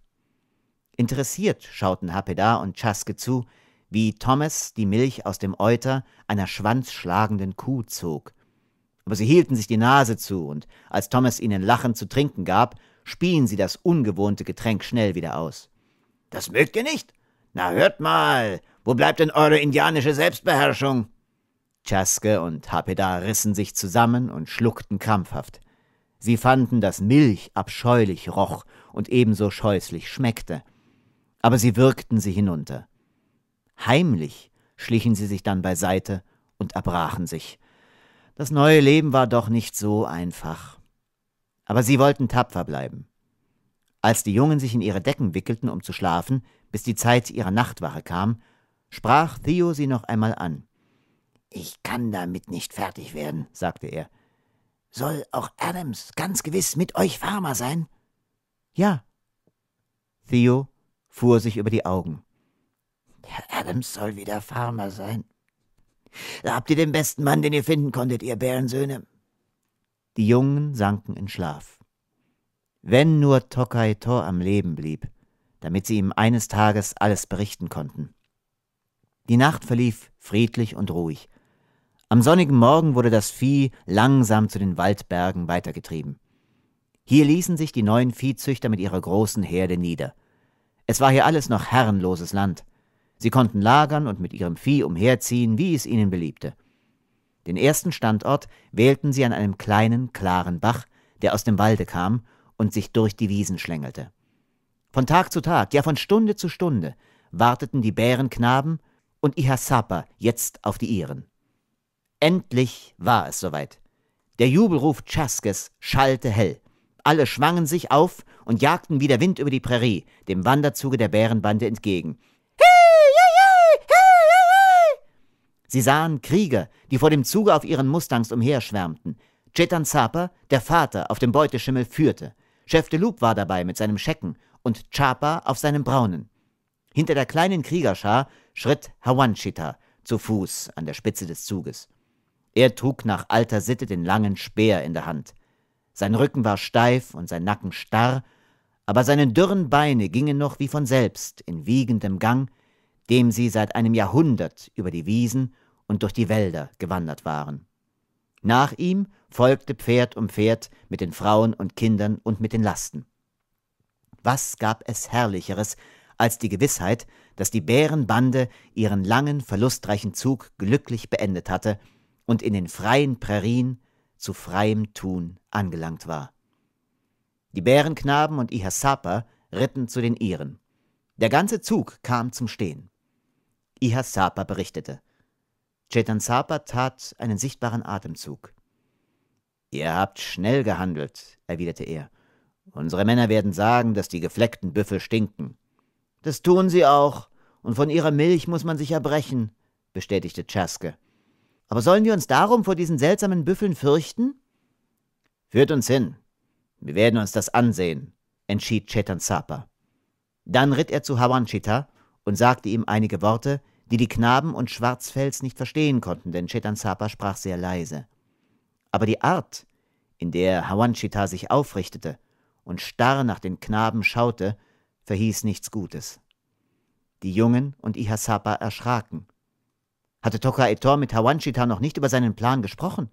[SPEAKER 1] Interessiert schauten Hapedar und Chaske zu, wie Thomas die Milch aus dem Euter einer schwanzschlagenden Kuh zog. Aber sie hielten sich die Nase zu, und als Thomas ihnen lachend zu trinken gab, spien sie das ungewohnte Getränk schnell wieder aus. Das mögt ihr nicht? Na hört mal, wo bleibt denn eure indianische Selbstbeherrschung? Chaske und Hapeda rissen sich zusammen und schluckten krampfhaft. Sie fanden, dass Milch abscheulich roch und ebenso scheußlich schmeckte aber sie würgten sie hinunter. Heimlich schlichen sie sich dann beiseite und erbrachen sich. Das neue Leben war doch nicht so einfach. Aber sie wollten tapfer bleiben. Als die Jungen sich in ihre Decken wickelten, um zu schlafen, bis die Zeit ihrer Nachtwache kam, sprach Theo sie noch einmal an. Ich kann damit nicht fertig werden, sagte er. Soll auch Adams ganz gewiss mit euch Farmer sein? Ja. Theo fuhr sich über die Augen. Herr Adams soll wieder Farmer sein. Da habt ihr den besten Mann, den ihr finden konntet, ihr Bärensöhne. Die Jungen sanken in Schlaf. Wenn nur Tokai Tor am Leben blieb, damit sie ihm eines Tages alles berichten konnten. Die Nacht verlief friedlich und ruhig. Am sonnigen Morgen wurde das Vieh langsam zu den Waldbergen weitergetrieben. Hier ließen sich die neuen Viehzüchter mit ihrer großen Herde nieder. Es war hier alles noch herrenloses Land. Sie konnten lagern und mit ihrem Vieh umherziehen, wie es ihnen beliebte. Den ersten Standort wählten sie an einem kleinen, klaren Bach, der aus dem Walde kam und sich durch die Wiesen schlängelte. Von Tag zu Tag, ja von Stunde zu Stunde, warteten die Bärenknaben und Ihasapa jetzt auf die Iren. Endlich war es soweit. Der Jubelruf Chaskes schallte hell. Alle schwangen sich auf und jagten wie der Wind über die Prärie, dem Wanderzuge der Bärenbande entgegen. Sie sahen Krieger, die vor dem Zuge auf ihren Mustangs umherschwärmten. Chetan Sapa, der Vater, auf dem Beuteschimmel führte. Chef de Loup war dabei mit seinem Schecken und Chapa auf seinem Braunen. Hinter der kleinen Kriegerschar schritt Hawanchita zu Fuß an der Spitze des Zuges. Er trug nach alter Sitte den langen Speer in der Hand. Sein Rücken war steif und sein Nacken starr, aber seine dürren Beine gingen noch wie von selbst in wiegendem Gang, dem sie seit einem Jahrhundert über die Wiesen und durch die Wälder gewandert waren. Nach ihm folgte Pferd um Pferd mit den Frauen und Kindern und mit den Lasten. Was gab es Herrlicheres als die Gewissheit, dass die Bärenbande ihren langen, verlustreichen Zug glücklich beendet hatte und in den freien Prärien zu freiem Tun angelangt war. Die Bärenknaben und Ihasapa ritten zu den Iren. Der ganze Zug kam zum Stehen. Ihasapa berichtete. Chetansapa tat einen sichtbaren Atemzug. Ihr habt schnell gehandelt, erwiderte er. Unsere Männer werden sagen, dass die gefleckten Büffel stinken. Das tun sie auch, und von ihrer Milch muss man sich erbrechen, bestätigte Chaske. Aber sollen wir uns darum vor diesen seltsamen Büffeln fürchten? Führt uns hin, wir werden uns das ansehen, entschied Chetan Sapa. Dann ritt er zu Hawanchita und sagte ihm einige Worte, die die Knaben und Schwarzfels nicht verstehen konnten, denn Chetan Sapa sprach sehr leise. Aber die Art, in der Hawanchita sich aufrichtete und starr nach den Knaben schaute, verhieß nichts Gutes. Die Jungen und Ihasapa erschraken. Hatte Tokaitor mit Hawanchita noch nicht über seinen Plan gesprochen?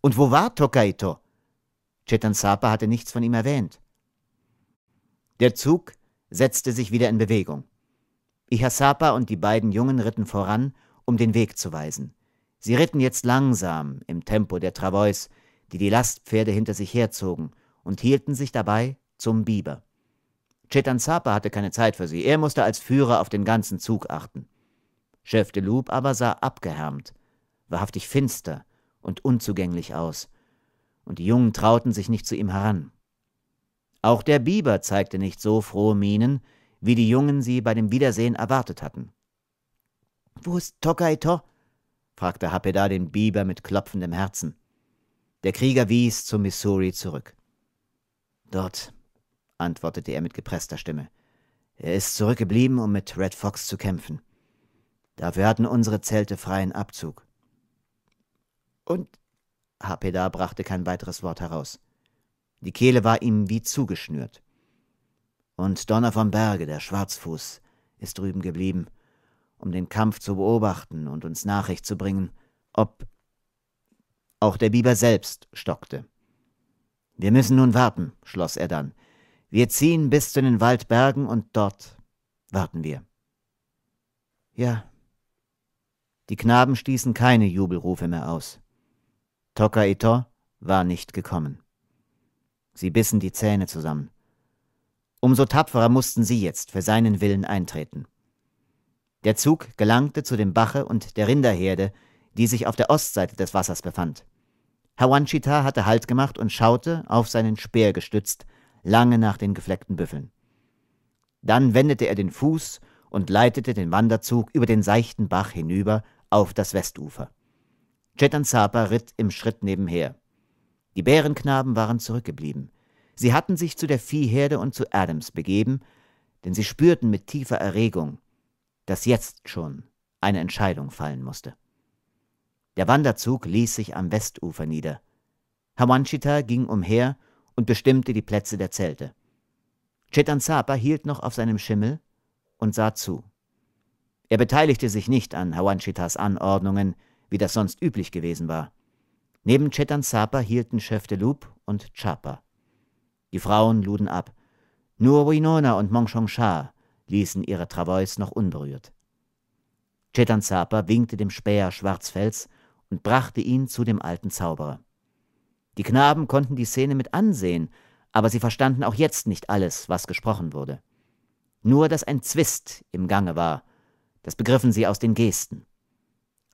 [SPEAKER 1] Und wo war Tokaitor? Chetan Sapa hatte nichts von ihm erwähnt. Der Zug setzte sich wieder in Bewegung. Ihasapa und die beiden Jungen ritten voran, um den Weg zu weisen. Sie ritten jetzt langsam im Tempo der Travois, die die Lastpferde hinter sich herzogen, und hielten sich dabei zum Biber. Chetan Sapa hatte keine Zeit für sie, er musste als Führer auf den ganzen Zug achten. Chef de Loup aber sah abgehärmt, wahrhaftig finster und unzugänglich aus und die Jungen trauten sich nicht zu ihm heran. Auch der Biber zeigte nicht so frohe Mienen, wie die Jungen sie bei dem Wiedersehen erwartet hatten. Wo ist Tokaito? fragte Hapeda den Biber mit klopfendem Herzen. Der Krieger wies zum Missouri zurück. Dort, antwortete er mit gepresster Stimme. Er ist zurückgeblieben, um mit Red Fox zu kämpfen. Dafür hatten unsere Zelte freien Abzug. Und Harpedar brachte kein weiteres Wort heraus. Die Kehle war ihm wie zugeschnürt. Und Donner vom Berge, der Schwarzfuß, ist drüben geblieben, um den Kampf zu beobachten und uns Nachricht zu bringen, ob auch der Biber selbst stockte. Wir müssen nun warten, schloss er dann. Wir ziehen bis zu den Waldbergen und dort warten wir. Ja. Die Knaben stießen keine Jubelrufe mehr aus. Toka Ito war nicht gekommen. Sie bissen die Zähne zusammen. Umso tapferer mussten sie jetzt für seinen Willen eintreten. Der Zug gelangte zu dem Bache und der Rinderherde, die sich auf der Ostseite des Wassers befand. Hawanchita hatte Halt gemacht und schaute, auf seinen Speer gestützt, lange nach den gefleckten Büffeln. Dann wendete er den Fuß und leitete den Wanderzug über den seichten Bach hinüber auf das Westufer. Chetan Sapa ritt im Schritt nebenher. Die Bärenknaben waren zurückgeblieben. Sie hatten sich zu der Viehherde und zu Adams begeben, denn sie spürten mit tiefer Erregung, dass jetzt schon eine Entscheidung fallen musste. Der Wanderzug ließ sich am Westufer nieder. Hawanchita ging umher und bestimmte die Plätze der Zelte. Chetansapa hielt noch auf seinem Schimmel und sah zu. Er beteiligte sich nicht an Hawanchitas Anordnungen, wie das sonst üblich gewesen war. Neben Chetan Sapa hielten Chef de Loup und Chapa. Die Frauen luden ab. Nur Winona und Mongchong Sha ließen ihre Travois noch unberührt. Chetan Sapa winkte dem Späher Schwarzfels und brachte ihn zu dem alten Zauberer. Die Knaben konnten die Szene mit ansehen, aber sie verstanden auch jetzt nicht alles, was gesprochen wurde. Nur, dass ein Zwist im Gange war, das begriffen sie aus den Gesten.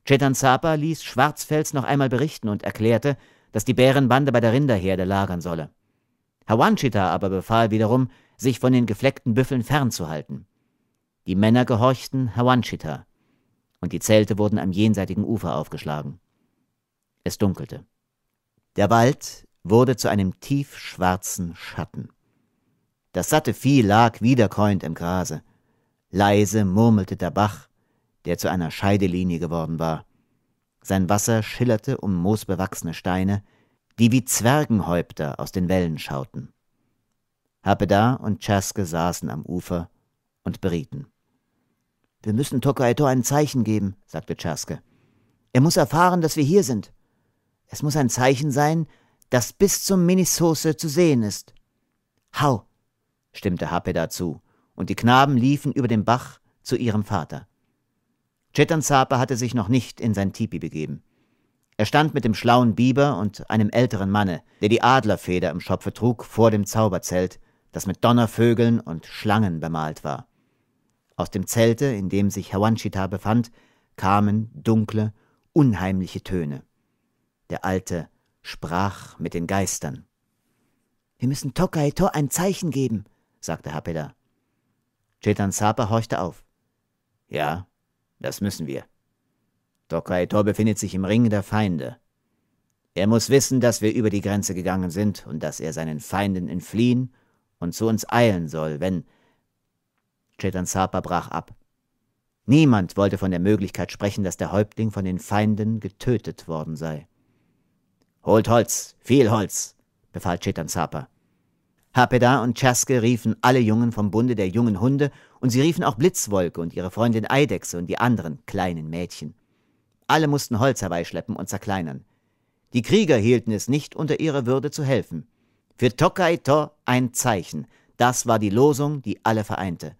[SPEAKER 1] Chetan Sapa ließ Schwarzfels noch einmal berichten und erklärte, dass die Bärenbande bei der Rinderherde lagern solle. Hawanchita aber befahl wiederum, sich von den gefleckten Büffeln fernzuhalten. Die Männer gehorchten Hawanchita, und die Zelte wurden am jenseitigen Ufer aufgeschlagen. Es dunkelte. Der Wald wurde zu einem tiefschwarzen Schatten. Das satte Vieh lag wiederkäuend im Grase. Leise murmelte der Bach, der zu einer Scheidelinie geworden war. Sein Wasser schillerte um moosbewachsene Steine, die wie Zwergenhäupter aus den Wellen schauten. Hapeda und Chaske saßen am Ufer und berieten. Wir müssen Tokaito ein Zeichen geben, sagte Chaske. Er muss erfahren, dass wir hier sind. Es muss ein Zeichen sein, das bis zum Minnesose zu sehen ist. Hau, stimmte Hapeda zu, und die Knaben liefen über den Bach zu ihrem Vater. Chetan Sapa hatte sich noch nicht in sein Tipi begeben. Er stand mit dem schlauen Biber und einem älteren Manne, der die Adlerfeder im Schopfe trug, vor dem Zauberzelt, das mit Donnervögeln und Schlangen bemalt war. Aus dem Zelte, in dem sich Hawanchita befand, kamen dunkle, unheimliche Töne. Der Alte sprach mit den Geistern. Wir müssen Tokaito ein Zeichen geben, sagte Hapeda. Chetan Sapa horchte auf. Ja, das müssen wir. Tokaitor befindet sich im Ring der Feinde. Er muss wissen, dass wir über die Grenze gegangen sind und dass er seinen Feinden entfliehen und zu uns eilen soll, wenn... Chetan Sapa brach ab. Niemand wollte von der Möglichkeit sprechen, dass der Häuptling von den Feinden getötet worden sei. Holt Holz, viel Holz, befahl Chetan Sapa. Harpedar und Chaske riefen alle Jungen vom Bunde der jungen Hunde und sie riefen auch Blitzwolke und ihre Freundin Eidechse und die anderen kleinen Mädchen. Alle mussten Holz herbeischleppen und zerkleinern. Die Krieger hielten es nicht unter ihrer Würde zu helfen. Für Tokai To ein Zeichen. Das war die Losung, die alle vereinte.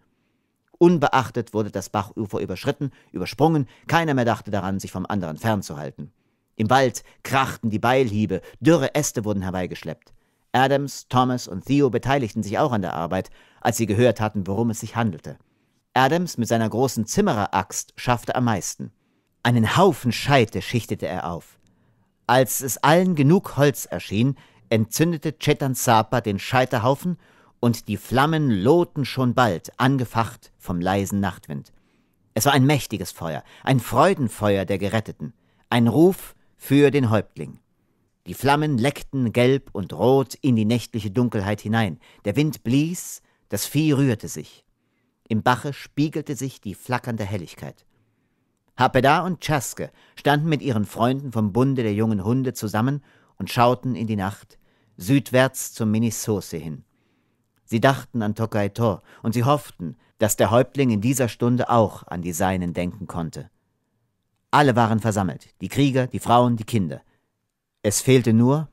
[SPEAKER 1] Unbeachtet wurde das Bachufer überschritten, übersprungen, keiner mehr dachte daran, sich vom anderen fernzuhalten. Im Wald krachten die Beilhiebe, dürre Äste wurden herbeigeschleppt. Adams, Thomas und Theo beteiligten sich auch an der Arbeit, als sie gehört hatten, worum es sich handelte. Adams mit seiner großen Zimmereraxt schaffte am meisten. Einen Haufen Scheite schichtete er auf. Als es allen genug Holz erschien, entzündete Chetan Sapa den Scheiterhaufen und die Flammen lohten schon bald, angefacht vom leisen Nachtwind. Es war ein mächtiges Feuer, ein Freudenfeuer der Geretteten, ein Ruf für den Häuptling. Die Flammen leckten gelb und rot in die nächtliche Dunkelheit hinein. Der Wind blies, das Vieh rührte sich. Im Bache spiegelte sich die flackernde Helligkeit. Hapeda und Chaske standen mit ihren Freunden vom Bunde der jungen Hunde zusammen und schauten in die Nacht, südwärts zum Minissose hin. Sie dachten an Tokaitor und sie hofften, dass der Häuptling in dieser Stunde auch an die Seinen denken konnte. Alle waren versammelt, die Krieger, die Frauen, die Kinder – es fehlte nur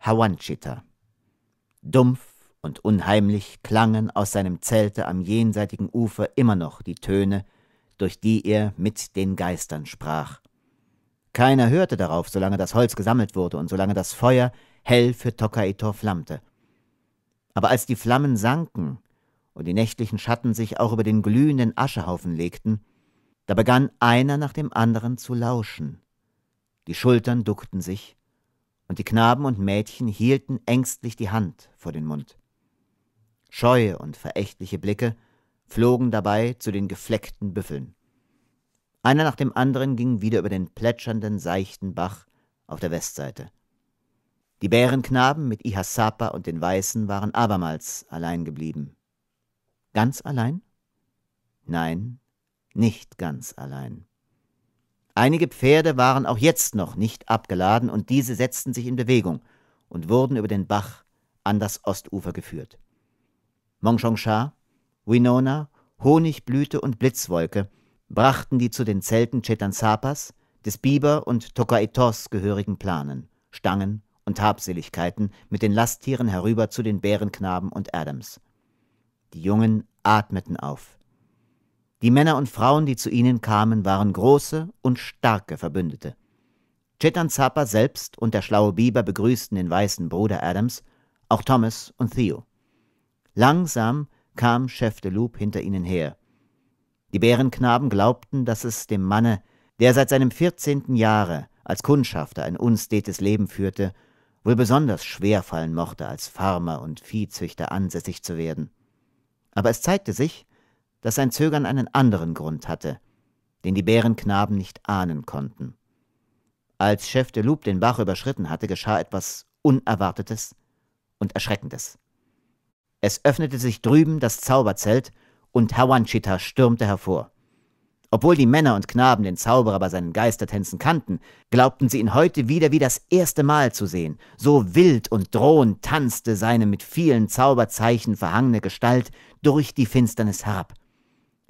[SPEAKER 1] Hawanchita. Dumpf und unheimlich klangen aus seinem Zelte am jenseitigen Ufer immer noch die Töne, durch die er mit den Geistern sprach. Keiner hörte darauf, solange das Holz gesammelt wurde und solange das Feuer hell für Tokaitor flammte. Aber als die Flammen sanken und die nächtlichen Schatten sich auch über den glühenden Aschehaufen legten, da begann einer nach dem anderen zu lauschen. Die Schultern duckten sich, und die Knaben und Mädchen hielten ängstlich die Hand vor den Mund. Scheue und verächtliche Blicke flogen dabei zu den gefleckten Büffeln. Einer nach dem anderen ging wieder über den plätschernden, seichten Bach auf der Westseite. Die Bärenknaben mit Ihasapa und den Weißen waren abermals allein geblieben. Ganz allein? Nein, nicht ganz allein. Einige Pferde waren auch jetzt noch nicht abgeladen und diese setzten sich in Bewegung und wurden über den Bach an das Ostufer geführt. Mongshongsha, Winona, Honigblüte und Blitzwolke brachten die zu den Zelten Chetansapas, des Biber und Tokaitos gehörigen Planen, Stangen und Habseligkeiten mit den Lasttieren herüber zu den Bärenknaben und Adams. Die Jungen atmeten auf, die Männer und Frauen, die zu ihnen kamen, waren große und starke Verbündete. Chetan Zappa selbst und der schlaue Biber begrüßten den weißen Bruder Adams, auch Thomas und Theo. Langsam kam Chef de Loup hinter ihnen her. Die Bärenknaben glaubten, dass es dem Manne, der seit seinem vierzehnten Jahre als Kundschafter ein unstetes Leben führte, wohl besonders schwer fallen mochte, als Farmer und Viehzüchter ansässig zu werden. Aber es zeigte sich, dass sein Zögern einen anderen Grund hatte, den die Bärenknaben nicht ahnen konnten. Als Chef de Loup den Bach überschritten hatte, geschah etwas Unerwartetes und Erschreckendes. Es öffnete sich drüben das Zauberzelt und Hawanchita stürmte hervor. Obwohl die Männer und Knaben den Zauberer bei seinen Geistertänzen kannten, glaubten sie ihn heute wieder wie das erste Mal zu sehen. So wild und drohend tanzte seine mit vielen Zauberzeichen verhangene Gestalt durch die Finsternis herab.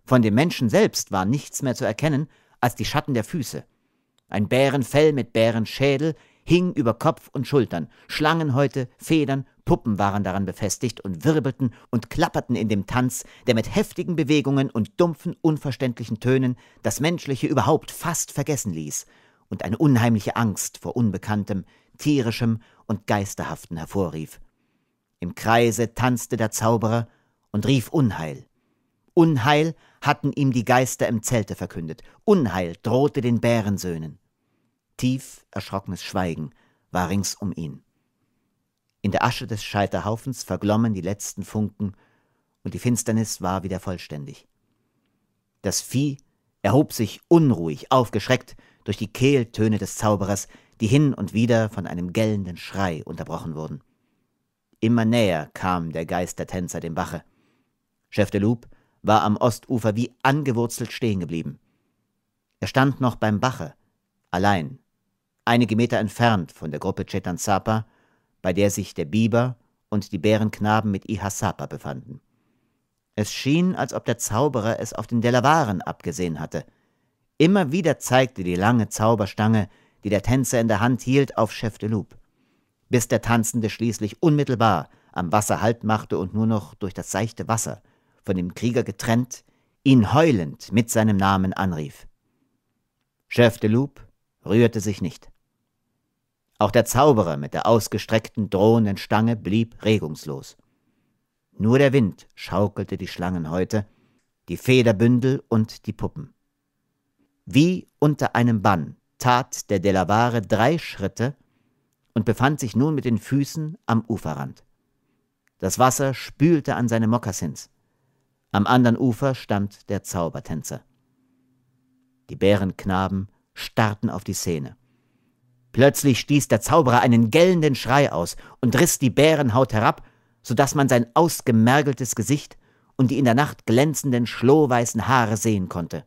[SPEAKER 1] Von dem Menschen selbst war nichts mehr zu erkennen als die Schatten der Füße. Ein Bärenfell mit Bärenschädel hing über Kopf und Schultern, Schlangenhäute, Federn, Puppen waren daran befestigt und wirbelten und klapperten in dem Tanz, der mit heftigen Bewegungen und dumpfen, unverständlichen Tönen das Menschliche überhaupt fast vergessen ließ und eine unheimliche Angst vor Unbekanntem, Tierischem und Geisterhaften hervorrief. Im Kreise tanzte der Zauberer und rief Unheil. Unheil hatten ihm die Geister im Zelte verkündet. Unheil drohte den Bärensöhnen. Tief erschrockenes Schweigen war rings um ihn. In der Asche des Scheiterhaufens verglommen die letzten Funken, und die Finsternis war wieder vollständig. Das Vieh erhob sich unruhig, aufgeschreckt, durch die Kehltöne des Zauberers, die hin und wieder von einem gellenden Schrei unterbrochen wurden. Immer näher kam der Geistertänzer dem Wache. Chef de Loup war am Ostufer wie angewurzelt stehen geblieben. Er stand noch beim Bache, allein, einige Meter entfernt von der Gruppe Chetanzapa, bei der sich der Biber und die Bärenknaben mit Ihasapa befanden. Es schien, als ob der Zauberer es auf den Delawaren abgesehen hatte. Immer wieder zeigte die lange Zauberstange, die der Tänzer in der Hand hielt, auf Chef de Loup, bis der Tanzende schließlich unmittelbar am Wasser Halt machte und nur noch durch das seichte Wasser von dem Krieger getrennt, ihn heulend mit seinem Namen anrief. Chef de Loup rührte sich nicht. Auch der Zauberer mit der ausgestreckten, drohenden Stange blieb regungslos. Nur der Wind schaukelte die Schlangenhäute, die Federbündel und die Puppen. Wie unter einem Bann tat der Delaware drei Schritte und befand sich nun mit den Füßen am Uferrand. Das Wasser spülte an seine Mokassins. Am anderen Ufer stand der Zaubertänzer. Die Bärenknaben starrten auf die Szene. Plötzlich stieß der Zauberer einen gellenden Schrei aus und riss die Bärenhaut herab, so daß man sein ausgemergeltes Gesicht und die in der Nacht glänzenden schlohweißen Haare sehen konnte.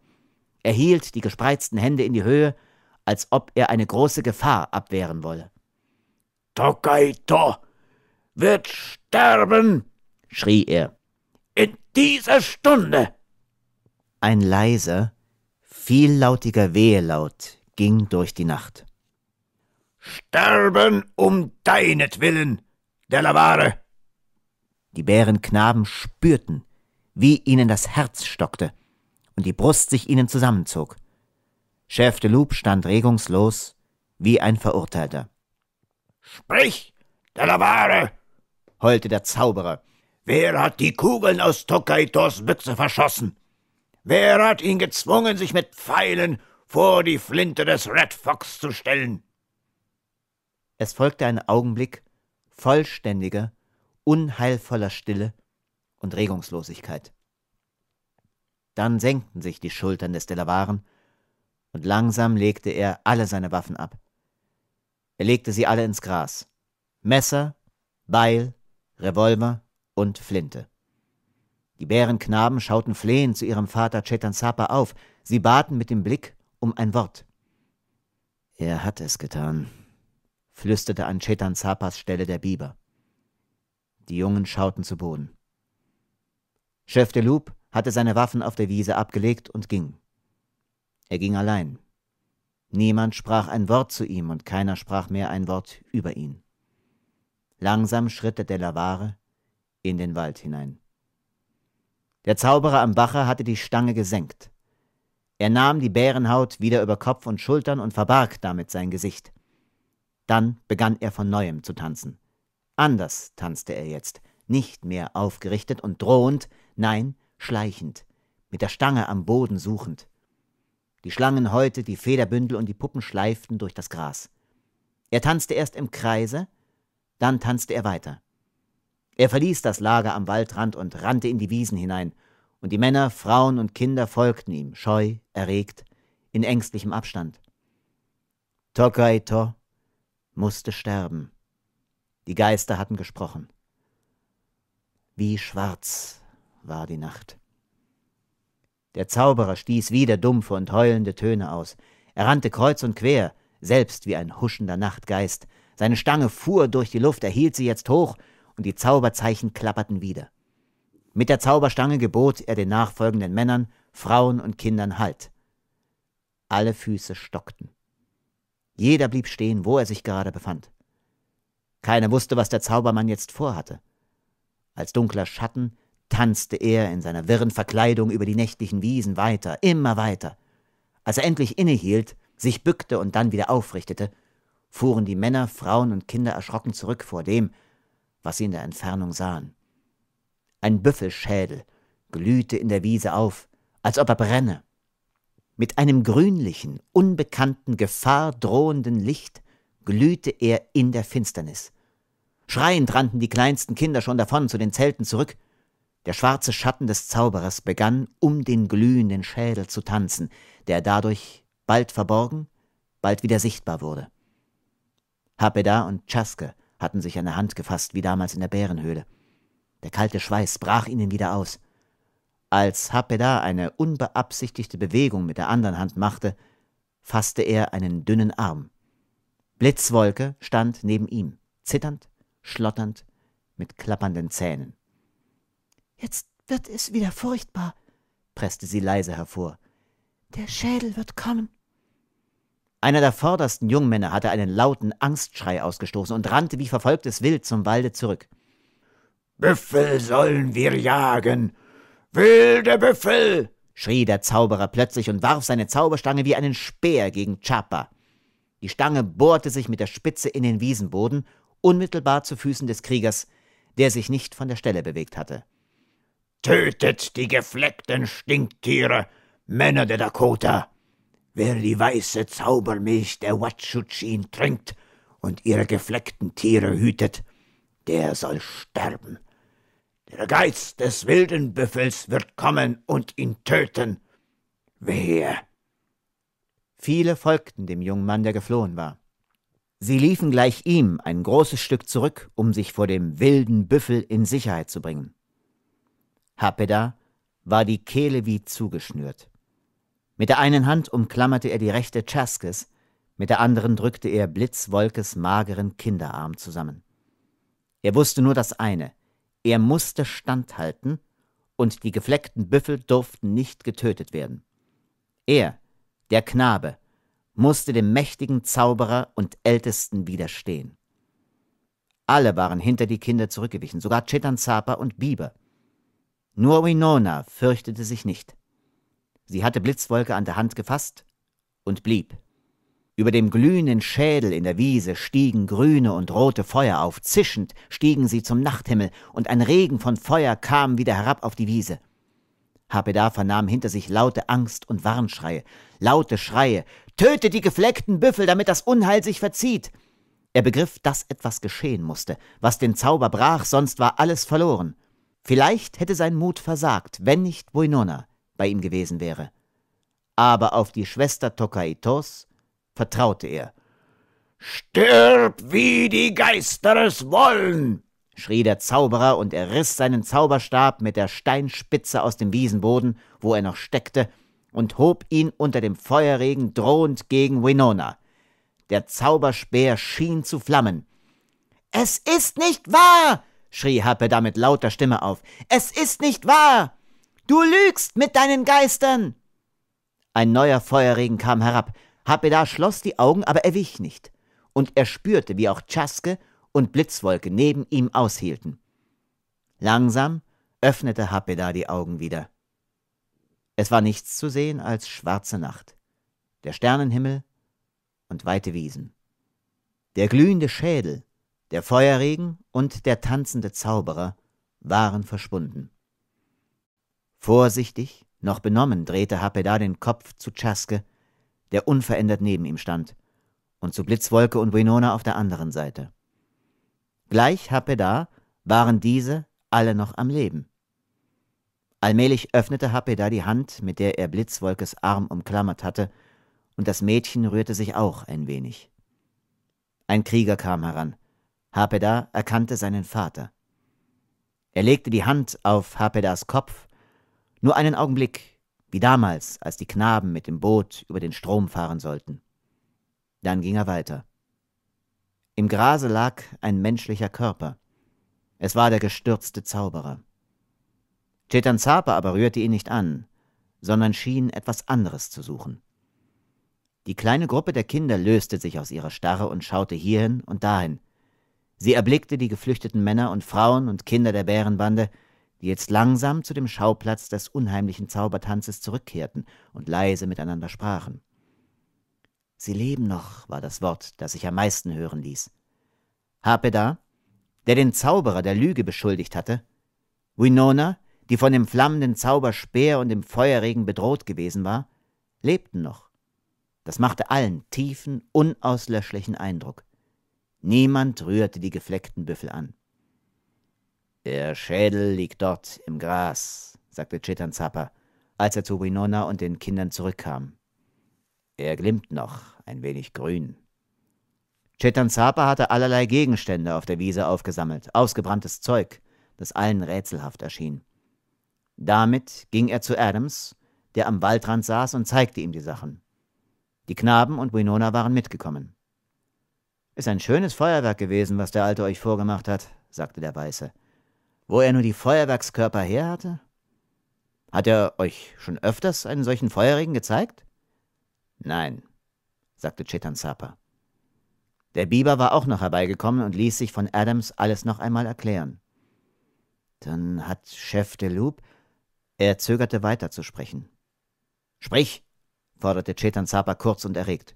[SPEAKER 1] Er hielt die gespreizten Hände in die Höhe, als ob er eine große Gefahr abwehren wolle. Tokaito wird sterben, schrie er in dieser Stunde. Ein leiser, viellautiger Wehelaut ging durch die Nacht. Sterben um deinetwillen, Delaware! Die Bärenknaben spürten, wie ihnen das Herz stockte und die Brust sich ihnen zusammenzog. Chef de Loup stand regungslos, wie ein Verurteilter. Sprich, Delaware! heulte der Zauberer Wer hat die Kugeln aus Tokaitors Büchse verschossen? Wer hat ihn gezwungen, sich mit Pfeilen vor die Flinte des Red Fox zu stellen? Es folgte ein Augenblick vollständiger, unheilvoller Stille und Regungslosigkeit. Dann senkten sich die Schultern des Delawaren, und langsam legte er alle seine Waffen ab. Er legte sie alle ins Gras. Messer, Beil, Revolver, und Flinte. Die Bärenknaben schauten flehend zu ihrem Vater Chetansapa auf. Sie baten mit dem Blick um ein Wort. Er hat es getan, flüsterte an Chetansapas Stelle der Biber. Die Jungen schauten zu Boden. Chef de Loup hatte seine Waffen auf der Wiese abgelegt und ging. Er ging allein. Niemand sprach ein Wort zu ihm und keiner sprach mehr ein Wort über ihn. Langsam schritt der Delaware in den Wald hinein. Der Zauberer am Bache hatte die Stange gesenkt. Er nahm die Bärenhaut wieder über Kopf und Schultern und verbarg damit sein Gesicht. Dann begann er von neuem zu tanzen. Anders tanzte er jetzt, nicht mehr aufgerichtet und drohend, nein, schleichend, mit der Stange am Boden suchend. Die Schlangenhäute, die Federbündel und die Puppen schleiften durch das Gras. Er tanzte erst im Kreise, dann tanzte er weiter. Er verließ das Lager am Waldrand und rannte in die Wiesen hinein, und die Männer, Frauen und Kinder folgten ihm, scheu, erregt, in ängstlichem Abstand. Tokaito musste sterben. Die Geister hatten gesprochen. Wie schwarz war die Nacht. Der Zauberer stieß wieder dumpfe und heulende Töne aus. Er rannte kreuz und quer, selbst wie ein huschender Nachtgeist. Seine Stange fuhr durch die Luft, er hielt sie jetzt hoch und die Zauberzeichen klapperten wieder. Mit der Zauberstange gebot er den nachfolgenden Männern, Frauen und Kindern Halt. Alle Füße stockten. Jeder blieb stehen, wo er sich gerade befand. Keiner wusste, was der Zaubermann jetzt vorhatte. Als dunkler Schatten tanzte er in seiner wirren Verkleidung über die nächtlichen Wiesen weiter, immer weiter. Als er endlich innehielt, sich bückte und dann wieder aufrichtete, fuhren die Männer, Frauen und Kinder erschrocken zurück vor dem, was sie in der Entfernung sahen. Ein Büffelschädel glühte in der Wiese auf, als ob er brenne. Mit einem grünlichen, unbekannten, gefahrdrohenden Licht glühte er in der Finsternis. Schreiend rannten die kleinsten Kinder schon davon zu den Zelten zurück. Der schwarze Schatten des Zauberers begann, um den glühenden Schädel zu tanzen, der dadurch bald verborgen, bald wieder sichtbar wurde. Hapeda und Chaske hatten sich an der Hand gefasst wie damals in der Bärenhöhle. Der kalte Schweiß brach ihnen wieder aus. Als Hapeda eine unbeabsichtigte Bewegung mit der anderen Hand machte, fasste er einen dünnen Arm. Blitzwolke stand neben ihm, zitternd, schlotternd, mit klappernden Zähnen. Jetzt wird es wieder furchtbar, presste sie leise hervor. Der Schädel wird kommen. Einer der vordersten Jungmänner hatte einen lauten Angstschrei ausgestoßen und rannte wie verfolgtes Wild zum Walde zurück. Büffel sollen wir jagen! Wilde Büffel! schrie der Zauberer plötzlich und warf seine Zauberstange wie einen Speer gegen Chapa. Die Stange bohrte sich mit der Spitze in den Wiesenboden, unmittelbar zu Füßen des Kriegers, der sich nicht von der Stelle bewegt hatte. Tötet die gefleckten Stinktiere, Männer der Dakota! wer die weiße Zaubermilch der Watschutschin trinkt und ihre gefleckten Tiere hütet, der soll sterben. Der Geiz des wilden Büffels wird kommen und ihn töten. Wehe! Viele folgten dem jungen Mann, der geflohen war. Sie liefen gleich ihm ein großes Stück zurück, um sich vor dem wilden Büffel in Sicherheit zu bringen. Hapeda war die Kehle wie zugeschnürt. Mit der einen Hand umklammerte er die rechte Chaskes, mit der anderen drückte er Blitzwolkes mageren Kinderarm zusammen. Er wusste nur das eine, er musste standhalten, und die gefleckten Büffel durften nicht getötet werden. Er, der Knabe, musste dem mächtigen Zauberer und Ältesten widerstehen. Alle waren hinter die Kinder zurückgewichen, sogar Chitanzapa und Biber. Nur Winona fürchtete sich nicht. Sie hatte Blitzwolke an der Hand gefasst und blieb. Über dem glühenden Schädel in der Wiese stiegen grüne und rote Feuer auf, zischend stiegen sie zum Nachthimmel, und ein Regen von Feuer kam wieder herab auf die Wiese. Hapedar vernahm hinter sich laute Angst- und Warnschreie, laute Schreie, Töte die gefleckten Büffel, damit das Unheil sich verzieht! Er begriff, dass etwas geschehen musste, was den Zauber brach, sonst war alles verloren. Vielleicht hätte sein Mut versagt, wenn nicht Buinona bei ihm gewesen wäre. Aber auf die Schwester Tokaitos vertraute er. Stirb, wie die Geister es wollen! schrie der Zauberer, und er riss seinen Zauberstab mit der Steinspitze aus dem Wiesenboden, wo er noch steckte, und hob ihn unter dem Feuerregen drohend gegen Winona. Der Zauberspeer schien zu flammen. Es ist nicht wahr! schrie Happe da mit lauter Stimme auf. Es ist nicht wahr! Du lügst mit deinen Geistern! Ein neuer Feuerregen kam herab. Hapeda schloss die Augen, aber er wich nicht. Und er spürte, wie auch Tschaske und Blitzwolke neben ihm aushielten. Langsam öffnete Hapeda die Augen wieder. Es war nichts zu sehen als schwarze Nacht, der Sternenhimmel und weite Wiesen. Der glühende Schädel, der Feuerregen und der tanzende Zauberer waren verschwunden. Vorsichtig, noch benommen, drehte Hapeda den Kopf zu Chaske, der unverändert neben ihm stand, und zu Blitzwolke und Winona auf der anderen Seite. Gleich Hapeda waren diese alle noch am Leben. Allmählich öffnete Hapeda die Hand, mit der er Blitzwolkes Arm umklammert hatte, und das Mädchen rührte sich auch ein wenig. Ein Krieger kam heran. Hapeda erkannte seinen Vater. Er legte die Hand auf Hapedas Kopf nur einen Augenblick, wie damals, als die Knaben mit dem Boot über den Strom fahren sollten. Dann ging er weiter. Im Grase lag ein menschlicher Körper. Es war der gestürzte Zauberer. Chetan Zapa aber rührte ihn nicht an, sondern schien etwas anderes zu suchen. Die kleine Gruppe der Kinder löste sich aus ihrer Starre und schaute hierhin und dahin. Sie erblickte die geflüchteten Männer und Frauen und Kinder der Bärenbande, die jetzt langsam zu dem Schauplatz des unheimlichen Zaubertanzes zurückkehrten und leise miteinander sprachen. Sie leben noch, war das Wort, das sich am meisten hören ließ. Hapeda, der den Zauberer der Lüge beschuldigt hatte, Winona, die von dem flammenden Zauberspeer und dem Feuerregen bedroht gewesen war, lebten noch. Das machte allen tiefen, unauslöschlichen Eindruck. Niemand rührte die gefleckten Büffel an. Der Schädel liegt dort im Gras, sagte Chetan Zappa, als er zu Winona und den Kindern zurückkam. Er glimmt noch, ein wenig grün. Chetan Zapa hatte allerlei Gegenstände auf der Wiese aufgesammelt, ausgebranntes Zeug, das allen rätselhaft erschien. Damit ging er zu Adams, der am Waldrand saß und zeigte ihm die Sachen. Die Knaben und Winona waren mitgekommen. Ist ein schönes Feuerwerk gewesen, was der Alte euch vorgemacht hat, sagte der Weiße wo er nur die Feuerwerkskörper her hatte? Hat er euch schon öfters einen solchen Feuerregen gezeigt? Nein, sagte Chetan Sapa. Der Biber war auch noch herbeigekommen und ließ sich von Adams alles noch einmal erklären. Dann hat Chef Deloup, er zögerte weiter zu sprechen. Sprich, forderte Chetan Sapa kurz und erregt.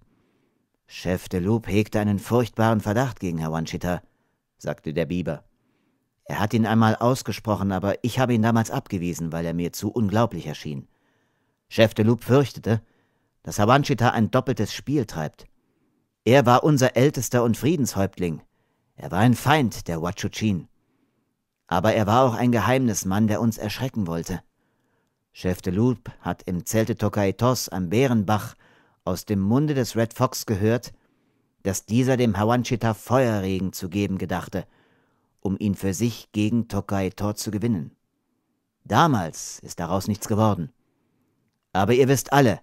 [SPEAKER 1] Chef Deloup hegte einen furchtbaren Verdacht gegen Herr Wanchita, sagte der Biber. Er hat ihn einmal ausgesprochen, aber ich habe ihn damals abgewiesen, weil er mir zu unglaublich erschien. Chef de Loup fürchtete, dass Hawanchita ein doppeltes Spiel treibt. Er war unser ältester und Friedenshäuptling. Er war ein Feind der Wachuchin. Aber er war auch ein Geheimnismann, der uns erschrecken wollte. Chef de Loup hat im Zelte Tokaitos am Bärenbach aus dem Munde des Red Fox gehört, dass dieser dem Hawanchita Feuerregen zu geben gedachte – um ihn für sich gegen Tokai Tor zu gewinnen. Damals ist daraus nichts geworden. Aber ihr wisst alle,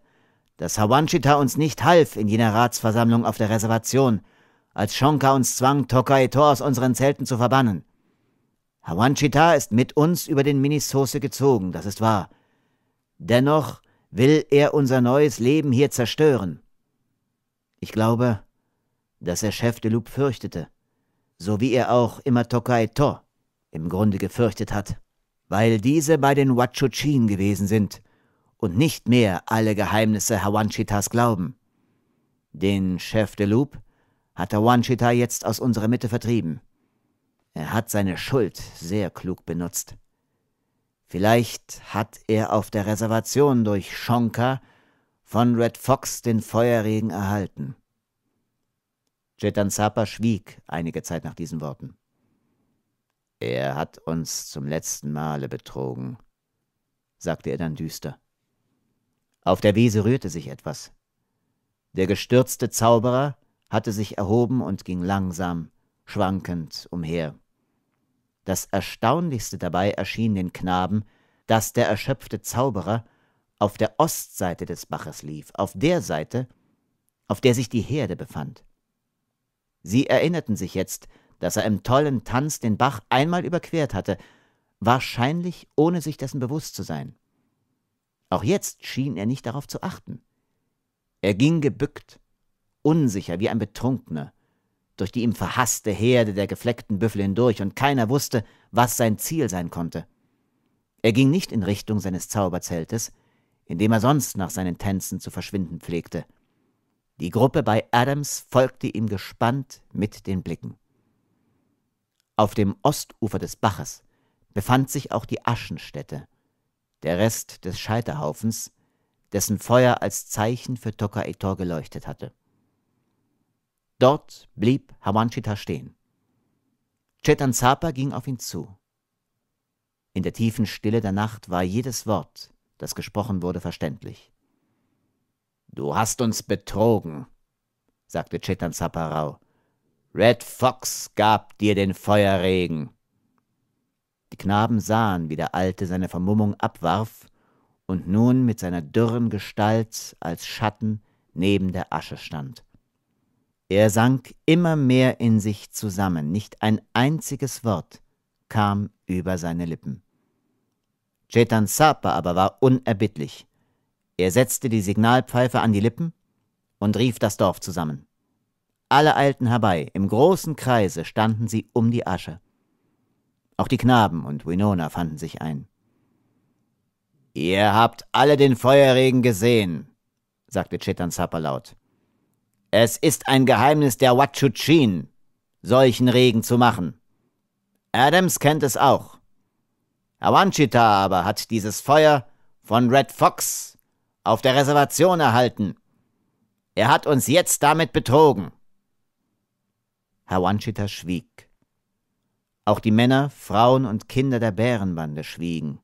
[SPEAKER 1] dass Hawanchita uns nicht half in jener Ratsversammlung auf der Reservation, als Shonka uns zwang, Tokai Tor aus unseren Zelten zu verbannen. Hawanchita ist mit uns über den Minisoße gezogen, das ist wahr. Dennoch will er unser neues Leben hier zerstören. Ich glaube, dass er Chef de Loup fürchtete so wie er auch Imatokai To im Grunde gefürchtet hat, weil diese bei den Wachuchin gewesen sind und nicht mehr alle Geheimnisse Hawanchitas glauben. Den Chef de Loup hat Hawanchita jetzt aus unserer Mitte vertrieben. Er hat seine Schuld sehr klug benutzt. Vielleicht hat er auf der Reservation durch Shonka von Red Fox den Feuerregen erhalten. Jetansapa schwieg einige Zeit nach diesen Worten. Er hat uns zum letzten Male betrogen, sagte er dann düster. Auf der Wiese rührte sich etwas. Der gestürzte Zauberer hatte sich erhoben und ging langsam, schwankend umher. Das Erstaunlichste dabei erschien den Knaben, dass der erschöpfte Zauberer auf der Ostseite des Baches lief, auf der Seite, auf der sich die Herde befand. Sie erinnerten sich jetzt, dass er im tollen Tanz den Bach einmal überquert hatte, wahrscheinlich ohne sich dessen bewusst zu sein. Auch jetzt schien er nicht darauf zu achten. Er ging gebückt, unsicher wie ein Betrunkener, durch die ihm verhasste Herde der gefleckten Büffel hindurch, und keiner wusste, was sein Ziel sein konnte. Er ging nicht in Richtung seines Zauberzeltes, in dem er sonst nach seinen Tänzen zu verschwinden pflegte. Die Gruppe bei Adams folgte ihm gespannt mit den Blicken. Auf dem Ostufer des Baches befand sich auch die Aschenstätte, der Rest des Scheiterhaufens, dessen Feuer als Zeichen für Tokaitor geleuchtet hatte. Dort blieb Hawanchita stehen. Chetan Zapa ging auf ihn zu. In der tiefen Stille der Nacht war jedes Wort, das gesprochen wurde, verständlich. Du hast uns betrogen, sagte Chetan Zaparau. Red Fox gab dir den Feuerregen. Die Knaben sahen, wie der Alte seine Vermummung abwarf und nun mit seiner dürren Gestalt als Schatten neben der Asche stand. Er sank immer mehr in sich zusammen, nicht ein einziges Wort kam über seine Lippen. Chetan Sapa aber war unerbittlich. Er setzte die Signalpfeife an die Lippen und rief das Dorf zusammen. Alle eilten herbei, im großen Kreise standen sie um die Asche. Auch die Knaben und Winona fanden sich ein. Ihr habt alle den Feuerregen gesehen, sagte Chetan Sapper laut. Es ist ein Geheimnis der Wachuchin, solchen Regen zu machen. Adams kennt es auch. Awanchita aber hat dieses Feuer von Red Fox auf der Reservation erhalten. Er hat uns jetzt damit betrogen. Herr Wanchita schwieg. Auch die Männer, Frauen und Kinder der Bärenbande schwiegen.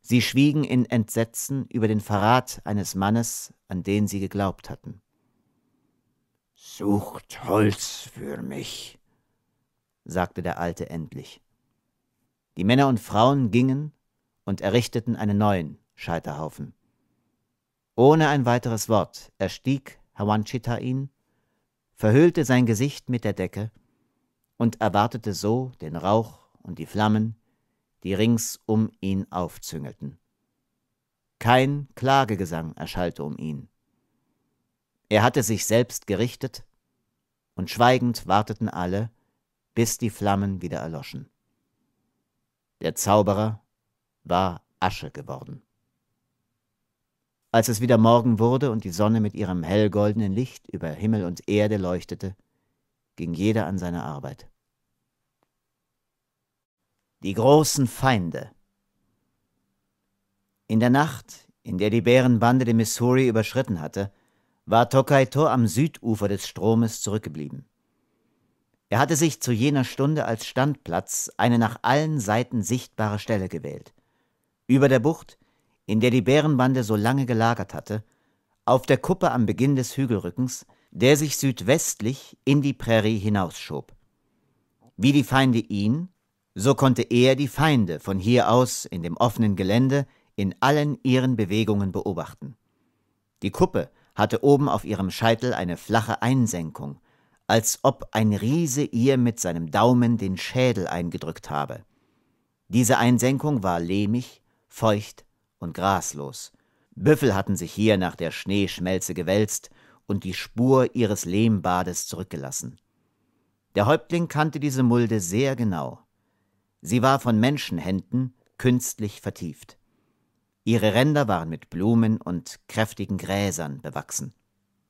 [SPEAKER 1] Sie schwiegen in Entsetzen über den Verrat eines Mannes, an den sie geglaubt hatten. Sucht Holz für mich, sagte der Alte endlich. Die Männer und Frauen gingen und errichteten einen neuen Scheiterhaufen. Ohne ein weiteres Wort erstieg Hawanchita ihn, verhüllte sein Gesicht mit der Decke und erwartete so den Rauch und die Flammen, die rings um ihn aufzüngelten. Kein Klagegesang erschallte um ihn. Er hatte sich selbst gerichtet, und schweigend warteten alle, bis die Flammen wieder erloschen. Der Zauberer war Asche geworden. Als es wieder Morgen wurde und die Sonne mit ihrem hellgoldenen Licht über Himmel und Erde leuchtete, ging jeder an seine Arbeit. Die großen Feinde. In der Nacht, in der die Bärenbande den Missouri überschritten hatte, war Tokaito am Südufer des Stromes zurückgeblieben. Er hatte sich zu jener Stunde als Standplatz eine nach allen Seiten sichtbare Stelle gewählt. Über der Bucht, in der die Bärenbande so lange gelagert hatte, auf der Kuppe am Beginn des Hügelrückens, der sich südwestlich in die Prärie hinausschob. Wie die Feinde ihn, so konnte er die Feinde von hier aus in dem offenen Gelände in allen ihren Bewegungen beobachten. Die Kuppe hatte oben auf ihrem Scheitel eine flache Einsenkung, als ob ein Riese ihr mit seinem Daumen den Schädel eingedrückt habe. Diese Einsenkung war lehmig, feucht und graslos. Büffel hatten sich hier nach der Schneeschmelze gewälzt und die Spur ihres Lehmbades zurückgelassen. Der Häuptling kannte diese Mulde sehr genau. Sie war von Menschenhänden künstlich vertieft. Ihre Ränder waren mit Blumen und kräftigen Gräsern bewachsen.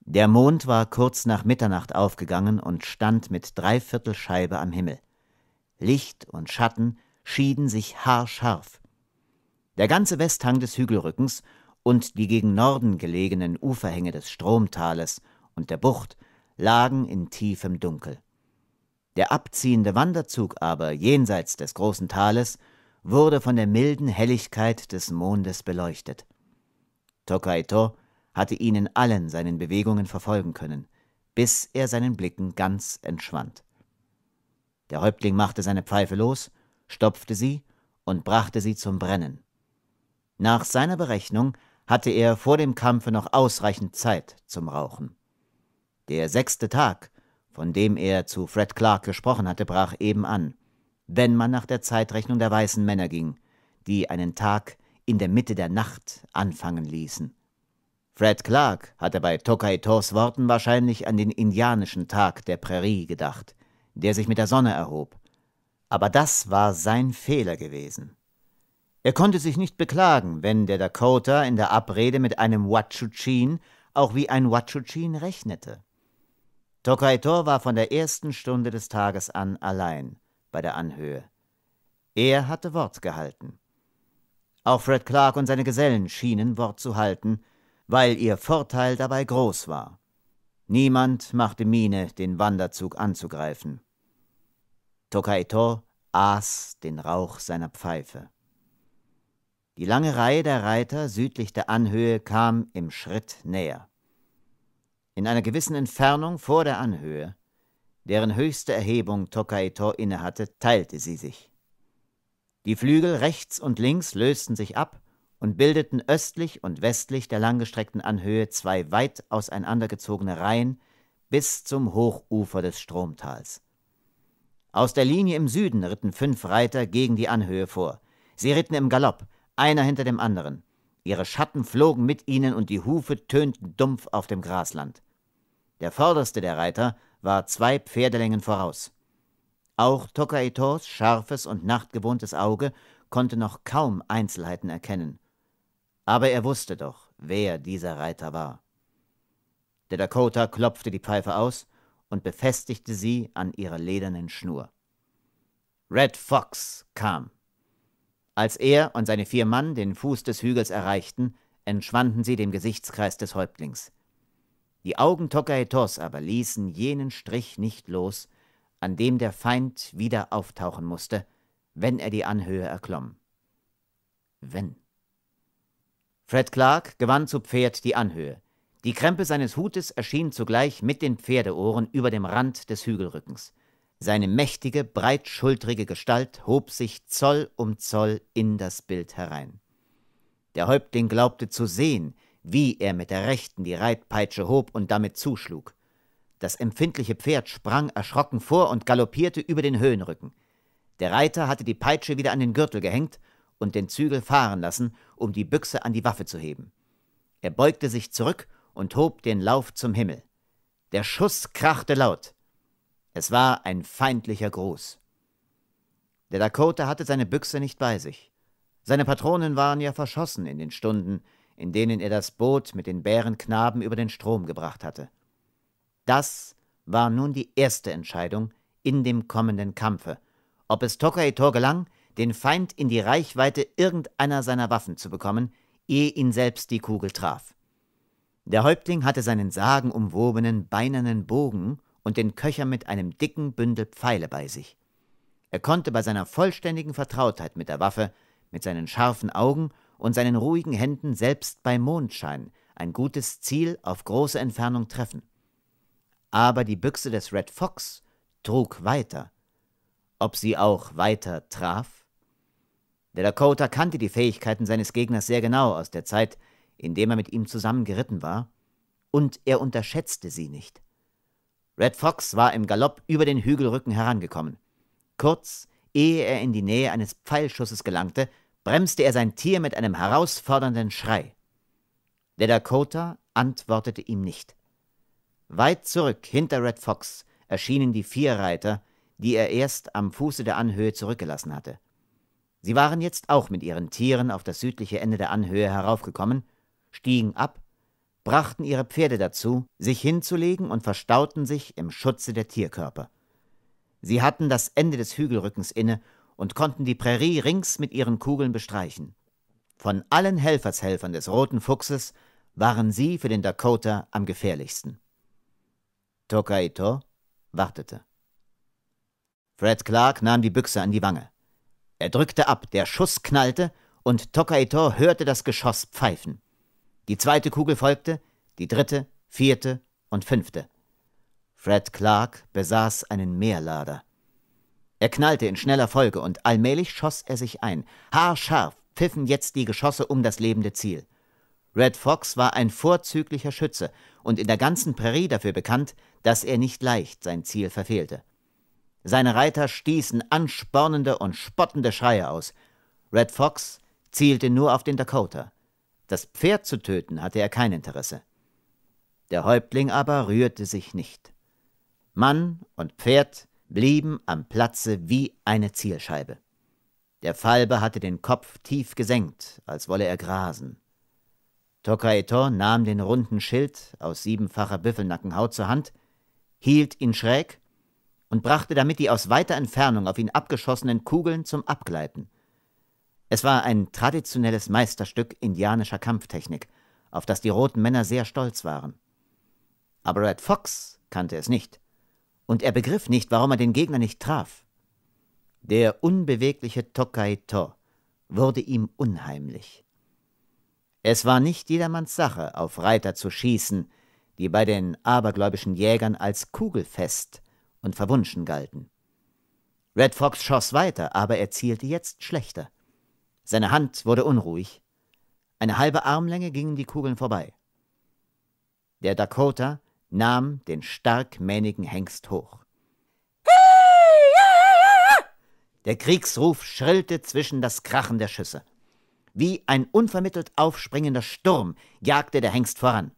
[SPEAKER 1] Der Mond war kurz nach Mitternacht aufgegangen und stand mit Dreiviertelscheibe am Himmel. Licht und Schatten schieden sich haarscharf, der ganze Westhang des Hügelrückens und die gegen Norden gelegenen Uferhänge des Stromtales und der Bucht lagen in tiefem Dunkel. Der abziehende Wanderzug aber jenseits des großen Tales wurde von der milden Helligkeit des Mondes beleuchtet. Tokaito hatte ihn in allen seinen Bewegungen verfolgen können, bis er seinen Blicken ganz entschwand. Der Häuptling machte seine Pfeife los, stopfte sie und brachte sie zum Brennen. Nach seiner Berechnung hatte er vor dem Kampfe noch ausreichend Zeit zum Rauchen. Der sechste Tag, von dem er zu Fred Clark gesprochen hatte, brach eben an, wenn man nach der Zeitrechnung der weißen Männer ging, die einen Tag in der Mitte der Nacht anfangen ließen. Fred Clark hatte bei Tokaitos Worten wahrscheinlich an den indianischen Tag der Prärie gedacht, der sich mit der Sonne erhob. Aber das war sein Fehler gewesen. Er konnte sich nicht beklagen, wenn der Dakota in der Abrede mit einem Wachuchin auch wie ein Wachuchin rechnete. Tokaitor war von der ersten Stunde des Tages an allein bei der Anhöhe. Er hatte Wort gehalten. Auch Fred Clark und seine Gesellen schienen Wort zu halten, weil ihr Vorteil dabei groß war. Niemand machte Miene, den Wanderzug anzugreifen. Tokaitor aß den Rauch seiner Pfeife. Die lange Reihe der Reiter südlich der Anhöhe kam im Schritt näher. In einer gewissen Entfernung vor der Anhöhe, deren höchste Erhebung Tokaitor innehatte, teilte sie sich. Die Flügel rechts und links lösten sich ab und bildeten östlich und westlich der langgestreckten Anhöhe zwei weit auseinandergezogene Reihen bis zum Hochufer des Stromtals. Aus der Linie im Süden ritten fünf Reiter gegen die Anhöhe vor. Sie ritten im Galopp, einer hinter dem anderen. Ihre Schatten flogen mit ihnen und die Hufe tönten dumpf auf dem Grasland. Der vorderste der Reiter war zwei Pferdelängen voraus. Auch Tokaitors scharfes und nachtgewohntes Auge konnte noch kaum Einzelheiten erkennen. Aber er wusste doch, wer dieser Reiter war. Der Dakota klopfte die Pfeife aus und befestigte sie an ihrer ledernen Schnur. Red Fox kam. Als er und seine vier Mann den Fuß des Hügels erreichten, entschwanden sie dem Gesichtskreis des Häuptlings. Die Augen Tokaetos aber ließen jenen Strich nicht los, an dem der Feind wieder auftauchen musste, wenn er die Anhöhe erklomm. Wenn. Fred Clark gewann zu Pferd die Anhöhe. Die Krempe seines Hutes erschien zugleich mit den Pferdeohren über dem Rand des Hügelrückens. Seine mächtige, breitschultrige Gestalt hob sich Zoll um Zoll in das Bild herein. Der Häuptling glaubte zu sehen, wie er mit der rechten die Reitpeitsche hob und damit zuschlug. Das empfindliche Pferd sprang erschrocken vor und galoppierte über den Höhenrücken. Der Reiter hatte die Peitsche wieder an den Gürtel gehängt und den Zügel fahren lassen, um die Büchse an die Waffe zu heben. Er beugte sich zurück und hob den Lauf zum Himmel. Der Schuss krachte laut. Es war ein feindlicher Gruß. Der Dakota hatte seine Büchse nicht bei sich. Seine Patronen waren ja verschossen in den Stunden, in denen er das Boot mit den Bärenknaben über den Strom gebracht hatte. Das war nun die erste Entscheidung in dem kommenden Kampfe, ob es Tokaitor gelang, den Feind in die Reichweite irgendeiner seiner Waffen zu bekommen, ehe ihn selbst die Kugel traf. Der Häuptling hatte seinen sagenumwobenen, beinernen Bogen und den Köcher mit einem dicken Bündel Pfeile bei sich. Er konnte bei seiner vollständigen Vertrautheit mit der Waffe, mit seinen scharfen Augen und seinen ruhigen Händen selbst bei Mondschein ein gutes Ziel auf große Entfernung treffen. Aber die Büchse des Red Fox trug weiter. Ob sie auch weiter traf? Der Dakota kannte die Fähigkeiten seines Gegners sehr genau aus der Zeit, in der er mit ihm zusammengeritten war, und er unterschätzte sie nicht. Red Fox war im Galopp über den Hügelrücken herangekommen. Kurz, ehe er in die Nähe eines Pfeilschusses gelangte, bremste er sein Tier mit einem herausfordernden Schrei. Der Dakota antwortete ihm nicht. Weit zurück hinter Red Fox erschienen die vier Reiter, die er erst am Fuße der Anhöhe zurückgelassen hatte. Sie waren jetzt auch mit ihren Tieren auf das südliche Ende der Anhöhe heraufgekommen, stiegen ab brachten ihre Pferde dazu, sich hinzulegen und verstauten sich im Schutze der Tierkörper. Sie hatten das Ende des Hügelrückens inne und konnten die Prärie rings mit ihren Kugeln bestreichen. Von allen Helfershelfern des Roten Fuchses waren sie für den Dakota am gefährlichsten. Tokaito wartete. Fred Clark nahm die Büchse an die Wange. Er drückte ab, der Schuss knallte und Tokaito hörte das Geschoss pfeifen. Die zweite Kugel folgte, die dritte, vierte und fünfte. Fred Clark besaß einen Mehrlader. Er knallte in schneller Folge und allmählich schoss er sich ein. Haarscharf pfiffen jetzt die Geschosse um das lebende Ziel. Red Fox war ein vorzüglicher Schütze und in der ganzen Prärie dafür bekannt, dass er nicht leicht sein Ziel verfehlte. Seine Reiter stießen anspornende und spottende Schreie aus. Red Fox zielte nur auf den Dakota. Das Pferd zu töten hatte er kein Interesse. Der Häuptling aber rührte sich nicht. Mann und Pferd blieben am Platze wie eine Zielscheibe. Der Falbe hatte den Kopf tief gesenkt, als wolle er grasen. Tokaetor nahm den runden Schild aus siebenfacher Büffelnackenhaut zur Hand, hielt ihn schräg und brachte damit die aus weiter Entfernung auf ihn abgeschossenen Kugeln zum Abgleiten. Es war ein traditionelles Meisterstück indianischer Kampftechnik, auf das die roten Männer sehr stolz waren. Aber Red Fox kannte es nicht, und er begriff nicht, warum er den Gegner nicht traf. Der unbewegliche Tokai-To wurde ihm unheimlich. Es war nicht jedermanns Sache, auf Reiter zu schießen, die bei den abergläubischen Jägern als kugelfest und verwunschen galten. Red Fox schoss weiter, aber er zielte jetzt schlechter. Seine Hand wurde unruhig. Eine halbe Armlänge gingen die Kugeln vorbei. Der Dakota nahm den stark mähnigen Hengst hoch. Der Kriegsruf schrillte zwischen das Krachen der Schüsse. Wie ein unvermittelt aufspringender Sturm jagte der Hengst voran.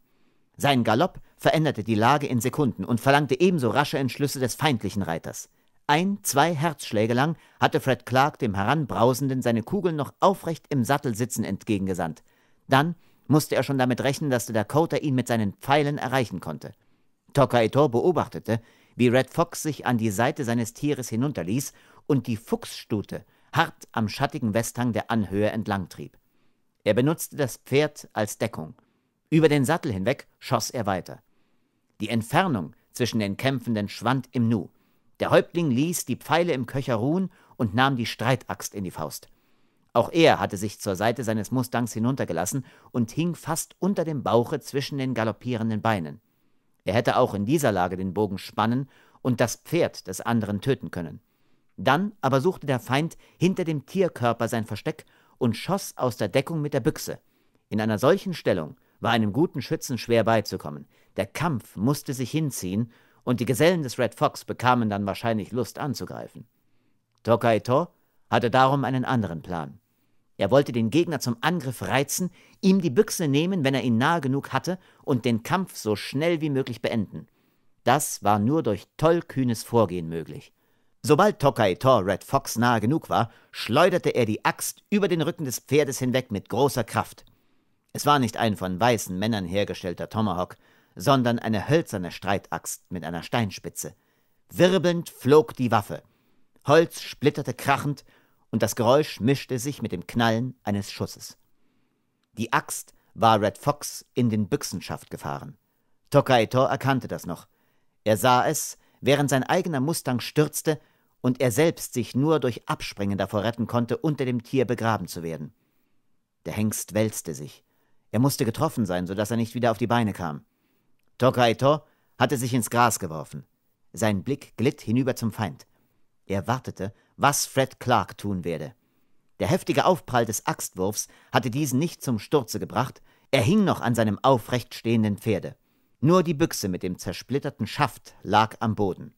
[SPEAKER 1] Sein Galopp veränderte die Lage in Sekunden und verlangte ebenso rasche Entschlüsse des feindlichen Reiters. Ein, zwei Herzschläge lang hatte Fred Clark dem Heranbrausenden seine Kugeln noch aufrecht im Sattel sitzen entgegengesandt. Dann musste er schon damit rechnen, dass der Dakota ihn mit seinen Pfeilen erreichen konnte. Tokaitor beobachtete, wie Red Fox sich an die Seite seines Tieres hinunterließ und die Fuchsstute hart am schattigen Westhang der Anhöhe entlangtrieb. Er benutzte das Pferd als Deckung. Über den Sattel hinweg schoss er weiter. Die Entfernung zwischen den Kämpfenden schwand im Nu. Der Häuptling ließ die Pfeile im Köcher ruhen und nahm die Streitaxt in die Faust. Auch er hatte sich zur Seite seines Mustangs hinuntergelassen und hing fast unter dem Bauche zwischen den galoppierenden Beinen. Er hätte auch in dieser Lage den Bogen spannen und das Pferd des anderen töten können. Dann aber suchte der Feind hinter dem Tierkörper sein Versteck und schoss aus der Deckung mit der Büchse. In einer solchen Stellung war einem guten Schützen schwer beizukommen. Der Kampf musste sich hinziehen, und die Gesellen des Red Fox bekamen dann wahrscheinlich Lust anzugreifen. Tokaito hatte darum einen anderen Plan. Er wollte den Gegner zum Angriff reizen, ihm die Büchse nehmen, wenn er ihn nahe genug hatte, und den Kampf so schnell wie möglich beenden. Das war nur durch tollkühnes Vorgehen möglich. Sobald Tokaito Red Fox nahe genug war, schleuderte er die Axt über den Rücken des Pferdes hinweg mit großer Kraft. Es war nicht ein von weißen Männern hergestellter Tomahawk, sondern eine hölzerne Streitaxt mit einer Steinspitze. Wirbelnd flog die Waffe. Holz splitterte krachend und das Geräusch mischte sich mit dem Knallen eines Schusses. Die Axt war Red Fox in den Büchsenschaft gefahren. Tokaito erkannte das noch. Er sah es, während sein eigener Mustang stürzte und er selbst sich nur durch Abspringen davor retten konnte, unter dem Tier begraben zu werden. Der Hengst wälzte sich. Er musste getroffen sein, sodass er nicht wieder auf die Beine kam. Tokaito hatte sich ins Gras geworfen. Sein Blick glitt hinüber zum Feind. Er wartete, was Fred Clark tun werde. Der heftige Aufprall des Axtwurfs hatte diesen nicht zum Sturze gebracht, er hing noch an seinem aufrecht stehenden Pferde. Nur die Büchse mit dem zersplitterten Schaft lag am Boden.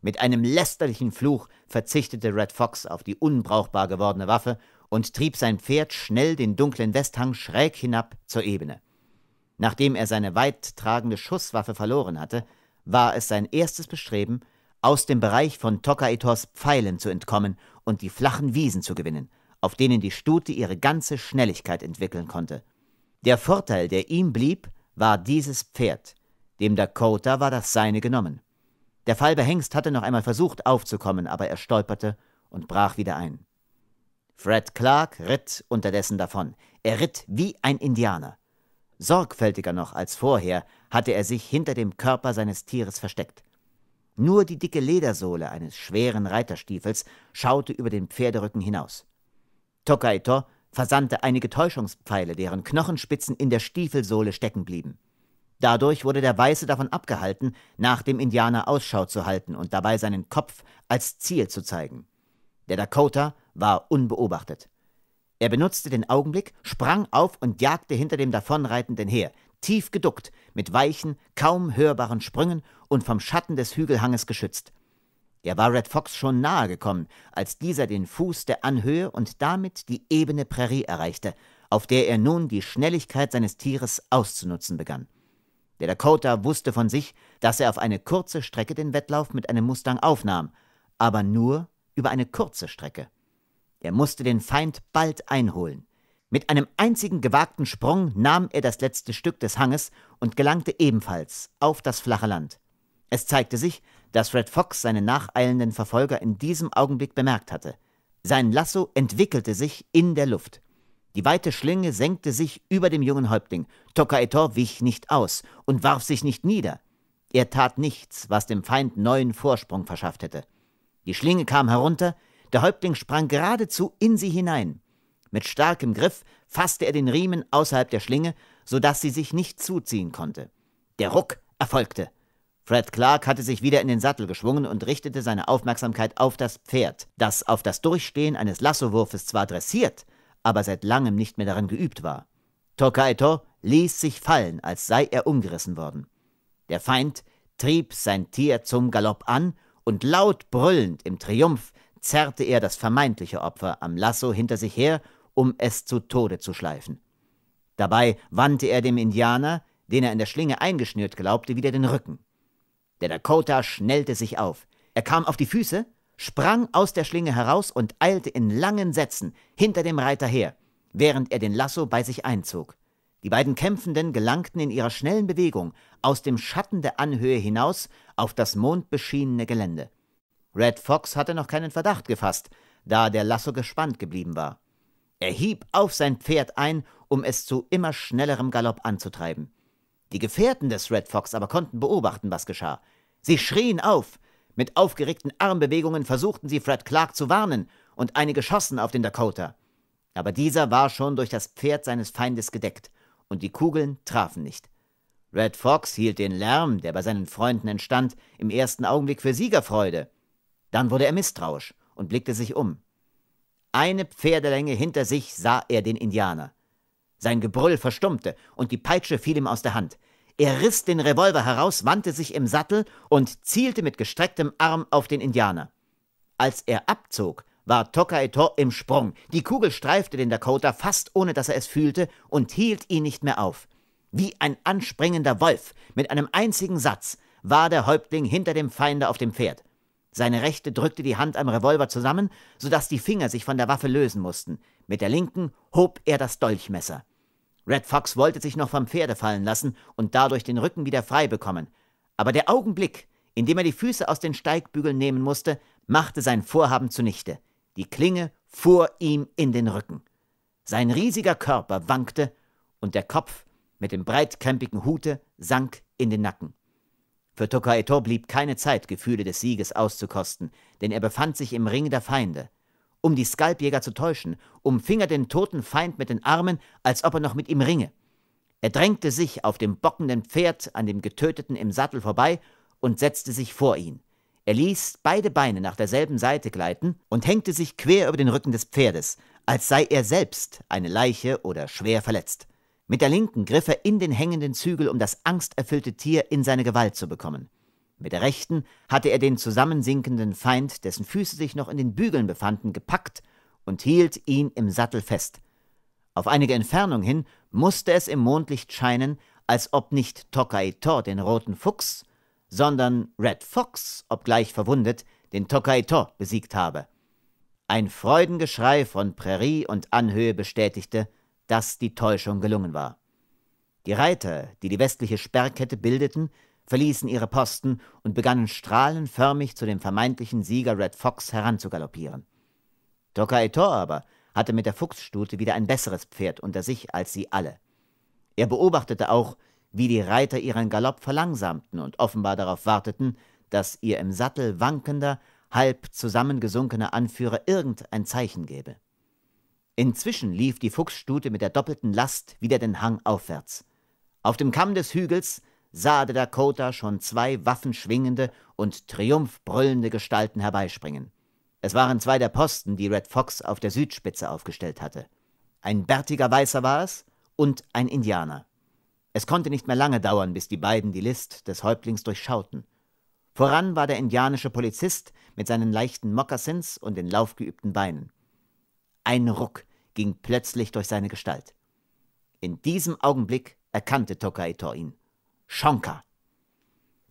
[SPEAKER 1] Mit einem lästerlichen Fluch verzichtete Red Fox auf die unbrauchbar gewordene Waffe und trieb sein Pferd schnell den dunklen Westhang schräg hinab zur Ebene. Nachdem er seine weittragende Schusswaffe verloren hatte, war es sein erstes Bestreben, aus dem Bereich von Tokaitos Pfeilen zu entkommen und die flachen Wiesen zu gewinnen, auf denen die Stute ihre ganze Schnelligkeit entwickeln konnte. Der Vorteil, der ihm blieb, war dieses Pferd. Dem Dakota war das seine genommen. Der falbe Hengst hatte noch einmal versucht aufzukommen, aber er stolperte und brach wieder ein. Fred Clark ritt unterdessen davon. Er ritt wie ein Indianer. Sorgfältiger noch als vorher hatte er sich hinter dem Körper seines Tieres versteckt. Nur die dicke Ledersohle eines schweren Reiterstiefels schaute über den Pferderücken hinaus. Tokaito versandte einige Täuschungspfeile, deren Knochenspitzen in der Stiefelsohle stecken blieben. Dadurch wurde der Weiße davon abgehalten, nach dem Indianer Ausschau zu halten und dabei seinen Kopf als Ziel zu zeigen. Der Dakota war unbeobachtet. Er benutzte den Augenblick, sprang auf und jagte hinter dem Davonreitenden her, tief geduckt, mit weichen, kaum hörbaren Sprüngen und vom Schatten des Hügelhanges geschützt. Er war Red Fox schon nahe gekommen, als dieser den Fuß der Anhöhe und damit die ebene Prärie erreichte, auf der er nun die Schnelligkeit seines Tieres auszunutzen begann. Der Dakota wusste von sich, dass er auf eine kurze Strecke den Wettlauf mit einem Mustang aufnahm, aber nur über eine kurze Strecke. Er musste den Feind bald einholen. Mit einem einzigen gewagten Sprung nahm er das letzte Stück des Hanges und gelangte ebenfalls auf das flache Land. Es zeigte sich, dass Red Fox seine nacheilenden Verfolger in diesem Augenblick bemerkt hatte. Sein Lasso entwickelte sich in der Luft. Die weite Schlinge senkte sich über dem jungen Häuptling. Tokaitor wich nicht aus und warf sich nicht nieder. Er tat nichts, was dem Feind neuen Vorsprung verschafft hätte. Die Schlinge kam herunter, der Häuptling sprang geradezu in sie hinein. Mit starkem Griff fasste er den Riemen außerhalb der Schlinge, so dass sie sich nicht zuziehen konnte. Der Ruck erfolgte. Fred Clark hatte sich wieder in den Sattel geschwungen und richtete seine Aufmerksamkeit auf das Pferd, das auf das Durchstehen eines Lassowurfes zwar dressiert, aber seit langem nicht mehr daran geübt war. Tokaito ließ sich fallen, als sei er umgerissen worden. Der Feind trieb sein Tier zum Galopp an und laut brüllend im Triumph zerrte er das vermeintliche Opfer am Lasso hinter sich her, um es zu Tode zu schleifen. Dabei wandte er dem Indianer, den er in der Schlinge eingeschnürt glaubte, wieder den Rücken. Der Dakota schnellte sich auf. Er kam auf die Füße, sprang aus der Schlinge heraus und eilte in langen Sätzen hinter dem Reiter her, während er den Lasso bei sich einzog. Die beiden Kämpfenden gelangten in ihrer schnellen Bewegung aus dem Schatten der Anhöhe hinaus auf das mondbeschienene Gelände. Red Fox hatte noch keinen Verdacht gefasst, da der Lasso gespannt geblieben war. Er hieb auf sein Pferd ein, um es zu immer schnellerem Galopp anzutreiben. Die Gefährten des Red Fox aber konnten beobachten, was geschah. Sie schrien auf. Mit aufgeregten Armbewegungen versuchten sie Fred Clark zu warnen, und einige schossen auf den Dakota. Aber dieser war schon durch das Pferd seines Feindes gedeckt, und die Kugeln trafen nicht. Red Fox hielt den Lärm, der bei seinen Freunden entstand, im ersten Augenblick für Siegerfreude. Dann wurde er misstrauisch und blickte sich um. Eine Pferdelänge hinter sich sah er den Indianer. Sein Gebrüll verstummte und die Peitsche fiel ihm aus der Hand. Er riss den Revolver heraus, wandte sich im Sattel und zielte mit gestrecktem Arm auf den Indianer. Als er abzog, war Tokaito im Sprung. Die Kugel streifte den Dakota fast ohne dass er es fühlte und hielt ihn nicht mehr auf. Wie ein anspringender Wolf mit einem einzigen Satz war der Häuptling hinter dem Feinde auf dem Pferd. Seine Rechte drückte die Hand am Revolver zusammen, sodass die Finger sich von der Waffe lösen mussten. Mit der linken hob er das Dolchmesser. Red Fox wollte sich noch vom Pferde fallen lassen und dadurch den Rücken wieder frei bekommen. Aber der Augenblick, in dem er die Füße aus den Steigbügeln nehmen musste, machte sein Vorhaben zunichte. Die Klinge fuhr ihm in den Rücken. Sein riesiger Körper wankte und der Kopf mit dem breitkrempigen Hute sank in den Nacken. Für Tokaito blieb keine Zeit, Gefühle des Sieges auszukosten, denn er befand sich im Ring der Feinde. Um die Skalpjäger zu täuschen, umfing er den toten Feind mit den Armen, als ob er noch mit ihm ringe. Er drängte sich auf dem bockenden Pferd an dem Getöteten im Sattel vorbei und setzte sich vor ihn. Er ließ beide Beine nach derselben Seite gleiten und hängte sich quer über den Rücken des Pferdes, als sei er selbst eine Leiche oder schwer verletzt. Mit der linken griff er in den hängenden Zügel, um das angsterfüllte Tier in seine Gewalt zu bekommen. Mit der rechten hatte er den zusammensinkenden Feind, dessen Füße sich noch in den Bügeln befanden, gepackt und hielt ihn im Sattel fest. Auf einige Entfernung hin musste es im Mondlicht scheinen, als ob nicht Tokai Tokaitor den roten Fuchs, sondern Red Fox, obgleich verwundet, den Tokai Tokaitor besiegt habe. Ein Freudengeschrei von Prärie und Anhöhe bestätigte, dass die Täuschung gelungen war. Die Reiter, die die westliche Sperrkette bildeten, verließen ihre Posten und begannen strahlenförmig zu dem vermeintlichen Sieger Red Fox heranzugaloppieren. Tokaitor aber hatte mit der Fuchsstute wieder ein besseres Pferd unter sich als sie alle. Er beobachtete auch, wie die Reiter ihren Galopp verlangsamten und offenbar darauf warteten, dass ihr im Sattel wankender, halb zusammengesunkener Anführer irgendein Zeichen gebe. Inzwischen lief die Fuchsstute mit der doppelten Last wieder den Hang aufwärts. Auf dem Kamm des Hügels sah der Dakota schon zwei waffenschwingende und triumphbrüllende Gestalten herbeispringen. Es waren zwei der Posten, die Red Fox auf der Südspitze aufgestellt hatte. Ein bärtiger Weißer war es und ein Indianer. Es konnte nicht mehr lange dauern, bis die beiden die List des Häuptlings durchschauten. Voran war der indianische Polizist mit seinen leichten Mokassins und den laufgeübten Beinen. Ein Ruck ging plötzlich durch seine Gestalt. In diesem Augenblick erkannte Tokaitor ihn. Shonka!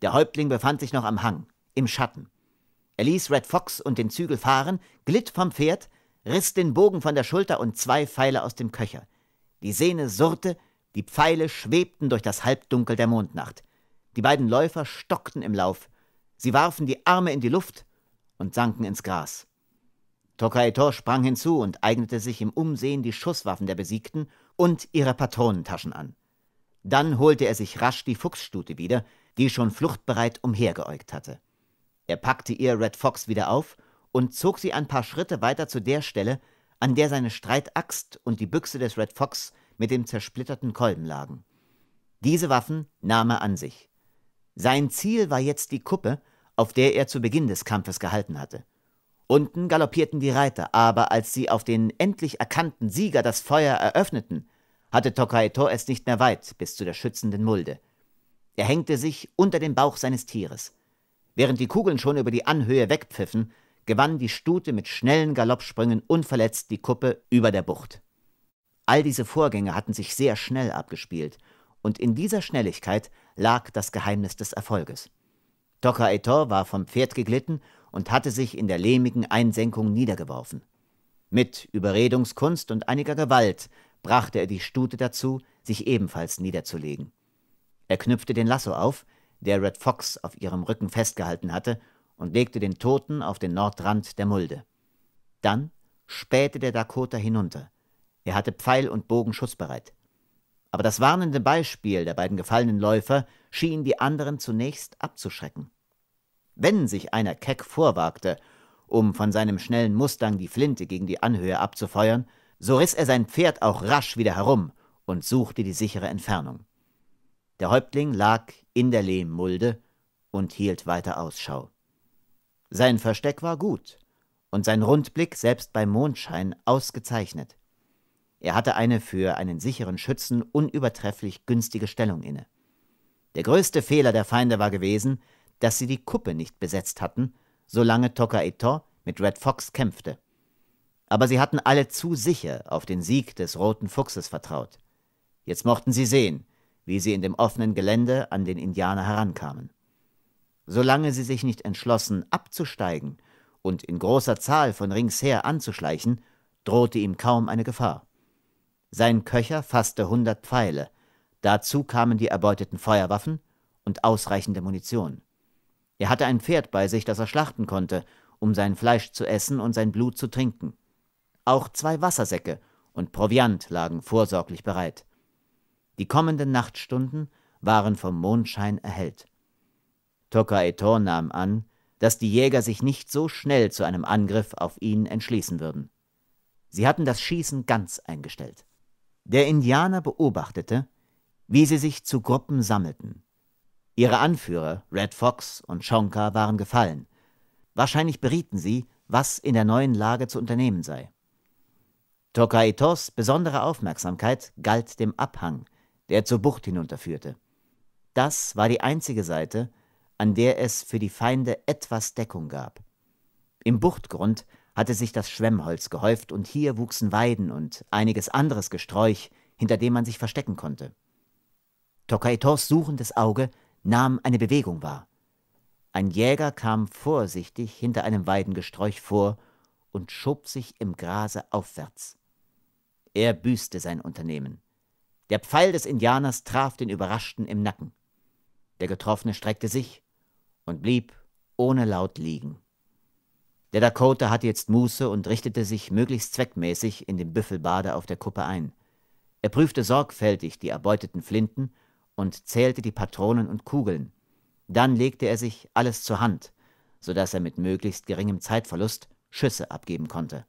[SPEAKER 1] Der Häuptling befand sich noch am Hang, im Schatten. Er ließ Red Fox und den Zügel fahren, glitt vom Pferd, riss den Bogen von der Schulter und zwei Pfeile aus dem Köcher. Die Sehne surrte, die Pfeile schwebten durch das Halbdunkel der Mondnacht. Die beiden Läufer stockten im Lauf. Sie warfen die Arme in die Luft und sanken ins Gras. Tokaito sprang hinzu und eignete sich im Umsehen die Schusswaffen der Besiegten und ihre Patronentaschen an. Dann holte er sich rasch die Fuchsstute wieder, die schon fluchtbereit umhergeäugt hatte. Er packte ihr Red Fox wieder auf und zog sie ein paar Schritte weiter zu der Stelle, an der seine Streitaxt und die Büchse des Red Fox mit dem zersplitterten Kolben lagen. Diese Waffen nahm er an sich. Sein Ziel war jetzt die Kuppe, auf der er zu Beginn des Kampfes gehalten hatte. Unten galoppierten die Reiter, aber als sie auf den endlich erkannten Sieger das Feuer eröffneten, hatte Tokaito es nicht mehr weit bis zu der schützenden Mulde. Er hängte sich unter den Bauch seines Tieres. Während die Kugeln schon über die Anhöhe wegpfiffen, gewann die Stute mit schnellen Galoppsprüngen unverletzt die Kuppe über der Bucht. All diese Vorgänge hatten sich sehr schnell abgespielt, und in dieser Schnelligkeit lag das Geheimnis des Erfolges. Tokaito war vom Pferd geglitten und hatte sich in der lehmigen Einsenkung niedergeworfen. Mit Überredungskunst und einiger Gewalt brachte er die Stute dazu, sich ebenfalls niederzulegen. Er knüpfte den Lasso auf, der Red Fox auf ihrem Rücken festgehalten hatte, und legte den Toten auf den Nordrand der Mulde. Dann spähte der Dakota hinunter. Er hatte Pfeil und Bogen schussbereit. Aber das warnende Beispiel der beiden gefallenen Läufer schien die anderen zunächst abzuschrecken. Wenn sich einer keck vorwagte, um von seinem schnellen Mustang die Flinte gegen die Anhöhe abzufeuern, so riss er sein Pferd auch rasch wieder herum und suchte die sichere Entfernung. Der Häuptling lag in der Lehmmulde und hielt weiter Ausschau. Sein Versteck war gut und sein Rundblick selbst beim Mondschein ausgezeichnet. Er hatte eine für einen sicheren Schützen unübertrefflich günstige Stellung inne. Der größte Fehler der Feinde war gewesen, dass sie die Kuppe nicht besetzt hatten, solange Toka Etor mit Red Fox kämpfte. Aber sie hatten alle zu sicher auf den Sieg des Roten Fuchses vertraut. Jetzt mochten sie sehen, wie sie in dem offenen Gelände an den Indianer herankamen. Solange sie sich nicht entschlossen, abzusteigen und in großer Zahl von ringsher anzuschleichen, drohte ihm kaum eine Gefahr. Sein Köcher fasste hundert Pfeile, dazu kamen die erbeuteten Feuerwaffen und ausreichende Munition. Er hatte ein Pferd bei sich, das er schlachten konnte, um sein Fleisch zu essen und sein Blut zu trinken. Auch zwei Wassersäcke und Proviant lagen vorsorglich bereit. Die kommenden Nachtstunden waren vom Mondschein erhellt. Tokaitor nahm an, dass die Jäger sich nicht so schnell zu einem Angriff auf ihn entschließen würden. Sie hatten das Schießen ganz eingestellt. Der Indianer beobachtete, wie sie sich zu Gruppen sammelten. Ihre Anführer Red Fox und Schonka waren gefallen. Wahrscheinlich berieten sie, was in der neuen Lage zu unternehmen sei. Tokaitos besondere Aufmerksamkeit galt dem Abhang, der zur Bucht hinunterführte. Das war die einzige Seite, an der es für die Feinde etwas Deckung gab. Im Buchtgrund hatte sich das Schwemmholz gehäuft und hier wuchsen Weiden und einiges anderes Gesträuch, hinter dem man sich verstecken konnte. Tokaitos suchendes Auge nahm eine Bewegung wahr. Ein Jäger kam vorsichtig hinter einem Weidengesträuch vor und schob sich im Grase aufwärts. Er büßte sein Unternehmen. Der Pfeil des Indianers traf den Überraschten im Nacken. Der Getroffene streckte sich und blieb ohne Laut liegen. Der Dakota hatte jetzt Muße und richtete sich möglichst zweckmäßig in dem Büffelbade auf der Kuppe ein. Er prüfte sorgfältig die erbeuteten Flinten und zählte die Patronen und Kugeln. Dann legte er sich alles zur Hand, so dass er mit möglichst geringem Zeitverlust Schüsse abgeben konnte.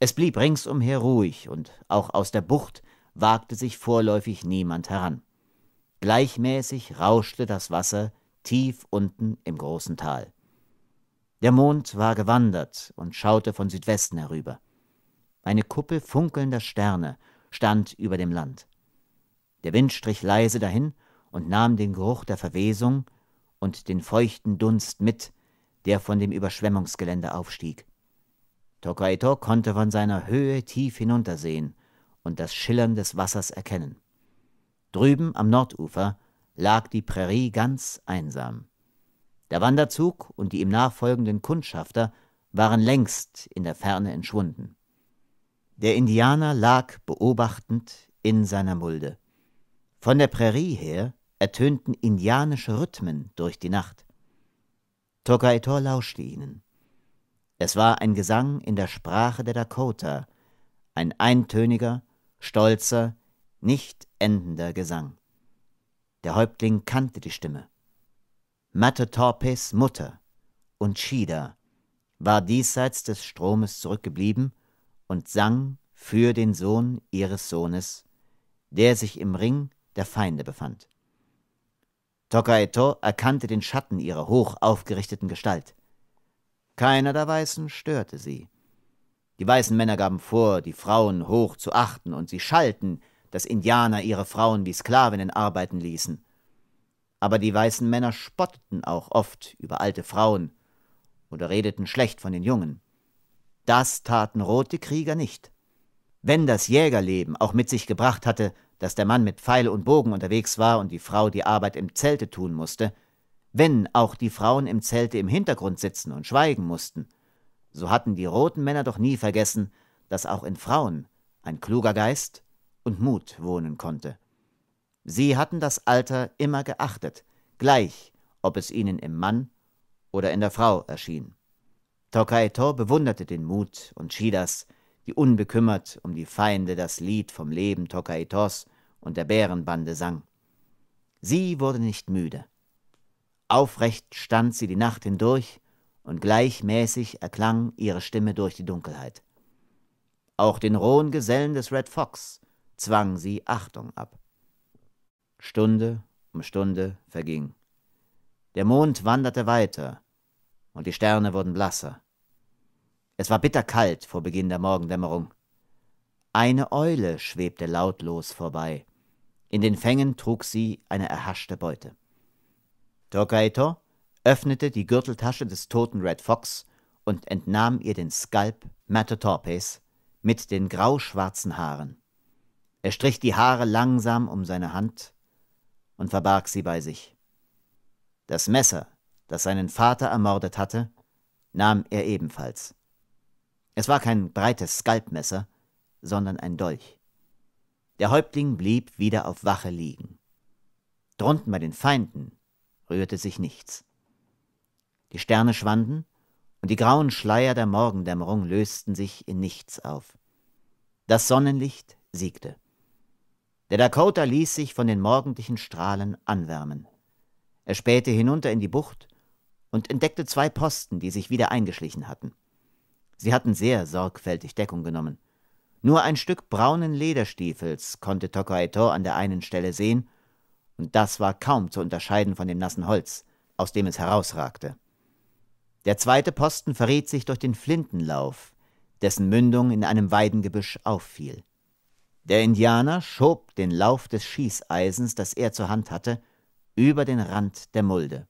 [SPEAKER 1] Es blieb ringsumher ruhig und auch aus der Bucht wagte sich vorläufig niemand heran. Gleichmäßig rauschte das Wasser tief unten im großen Tal. Der Mond war gewandert und schaute von Südwesten herüber. Eine Kuppel funkelnder Sterne stand über dem Land. Der Wind strich leise dahin und nahm den Geruch der Verwesung und den feuchten Dunst mit, der von dem Überschwemmungsgelände aufstieg. Tokaito konnte von seiner Höhe tief hinuntersehen und das Schillern des Wassers erkennen. Drüben am Nordufer lag die Prärie ganz einsam. Der Wanderzug und die ihm nachfolgenden Kundschafter waren längst in der Ferne entschwunden. Der Indianer lag beobachtend in seiner Mulde. Von der Prärie her ertönten indianische Rhythmen durch die Nacht. Tokaitor lauschte ihnen. Es war ein Gesang in der Sprache der Dakota, ein eintöniger, stolzer, nicht endender Gesang. Der Häuptling kannte die Stimme. Matatorpes Mutter und Shida war diesseits des Stromes zurückgeblieben und sang für den Sohn ihres Sohnes, der sich im Ring der Feinde befand. Tokaeto erkannte den Schatten ihrer hoch aufgerichteten Gestalt. Keiner der Weißen störte sie. Die weißen Männer gaben vor, die Frauen hoch zu achten, und sie schalten, dass Indianer ihre Frauen wie Sklavinnen arbeiten ließen. Aber die weißen Männer spotteten auch oft über alte Frauen oder redeten schlecht von den Jungen. Das taten rote Krieger nicht. Wenn das Jägerleben auch mit sich gebracht hatte, dass der Mann mit Pfeil und Bogen unterwegs war und die Frau die Arbeit im Zelte tun musste, wenn auch die Frauen im Zelte im Hintergrund sitzen und schweigen mussten, so hatten die roten Männer doch nie vergessen, dass auch in Frauen ein kluger Geist und Mut wohnen konnte. Sie hatten das Alter immer geachtet, gleich, ob es ihnen im Mann oder in der Frau erschien. Tokaito bewunderte den Mut und Shidas, die unbekümmert um die Feinde das Lied vom Leben Tokaitos und der Bärenbande sang. Sie wurde nicht müde. Aufrecht stand sie die Nacht hindurch, und gleichmäßig erklang ihre Stimme durch die Dunkelheit. Auch den rohen Gesellen des Red Fox zwang sie Achtung ab. Stunde um Stunde verging. Der Mond wanderte weiter, und die Sterne wurden blasser. Es war bitterkalt vor Beginn der Morgendämmerung. Eine Eule schwebte lautlos vorbei. In den Fängen trug sie eine erhaschte Beute. Tokaito öffnete die Gürteltasche des toten Red Fox und entnahm ihr den Skalp Matatorpes mit den grauschwarzen Haaren. Er strich die Haare langsam um seine Hand und verbarg sie bei sich. Das Messer, das seinen Vater ermordet hatte, nahm er ebenfalls. Es war kein breites Skalpmesser, sondern ein Dolch. Der Häuptling blieb wieder auf Wache liegen. Drunten bei den Feinden rührte sich nichts. Die Sterne schwanden und die grauen Schleier der Morgendämmerung lösten sich in nichts auf. Das Sonnenlicht siegte. Der Dakota ließ sich von den morgendlichen Strahlen anwärmen. Er spähte hinunter in die Bucht und entdeckte zwei Posten, die sich wieder eingeschlichen hatten. Sie hatten sehr sorgfältig Deckung genommen. Nur ein Stück braunen Lederstiefels konnte Tokaito an der einen Stelle sehen, und das war kaum zu unterscheiden von dem nassen Holz, aus dem es herausragte. Der zweite Posten verriet sich durch den Flintenlauf, dessen Mündung in einem Weidengebüsch auffiel. Der Indianer schob den Lauf des Schießeisens, das er zur Hand hatte, über den Rand der Mulde.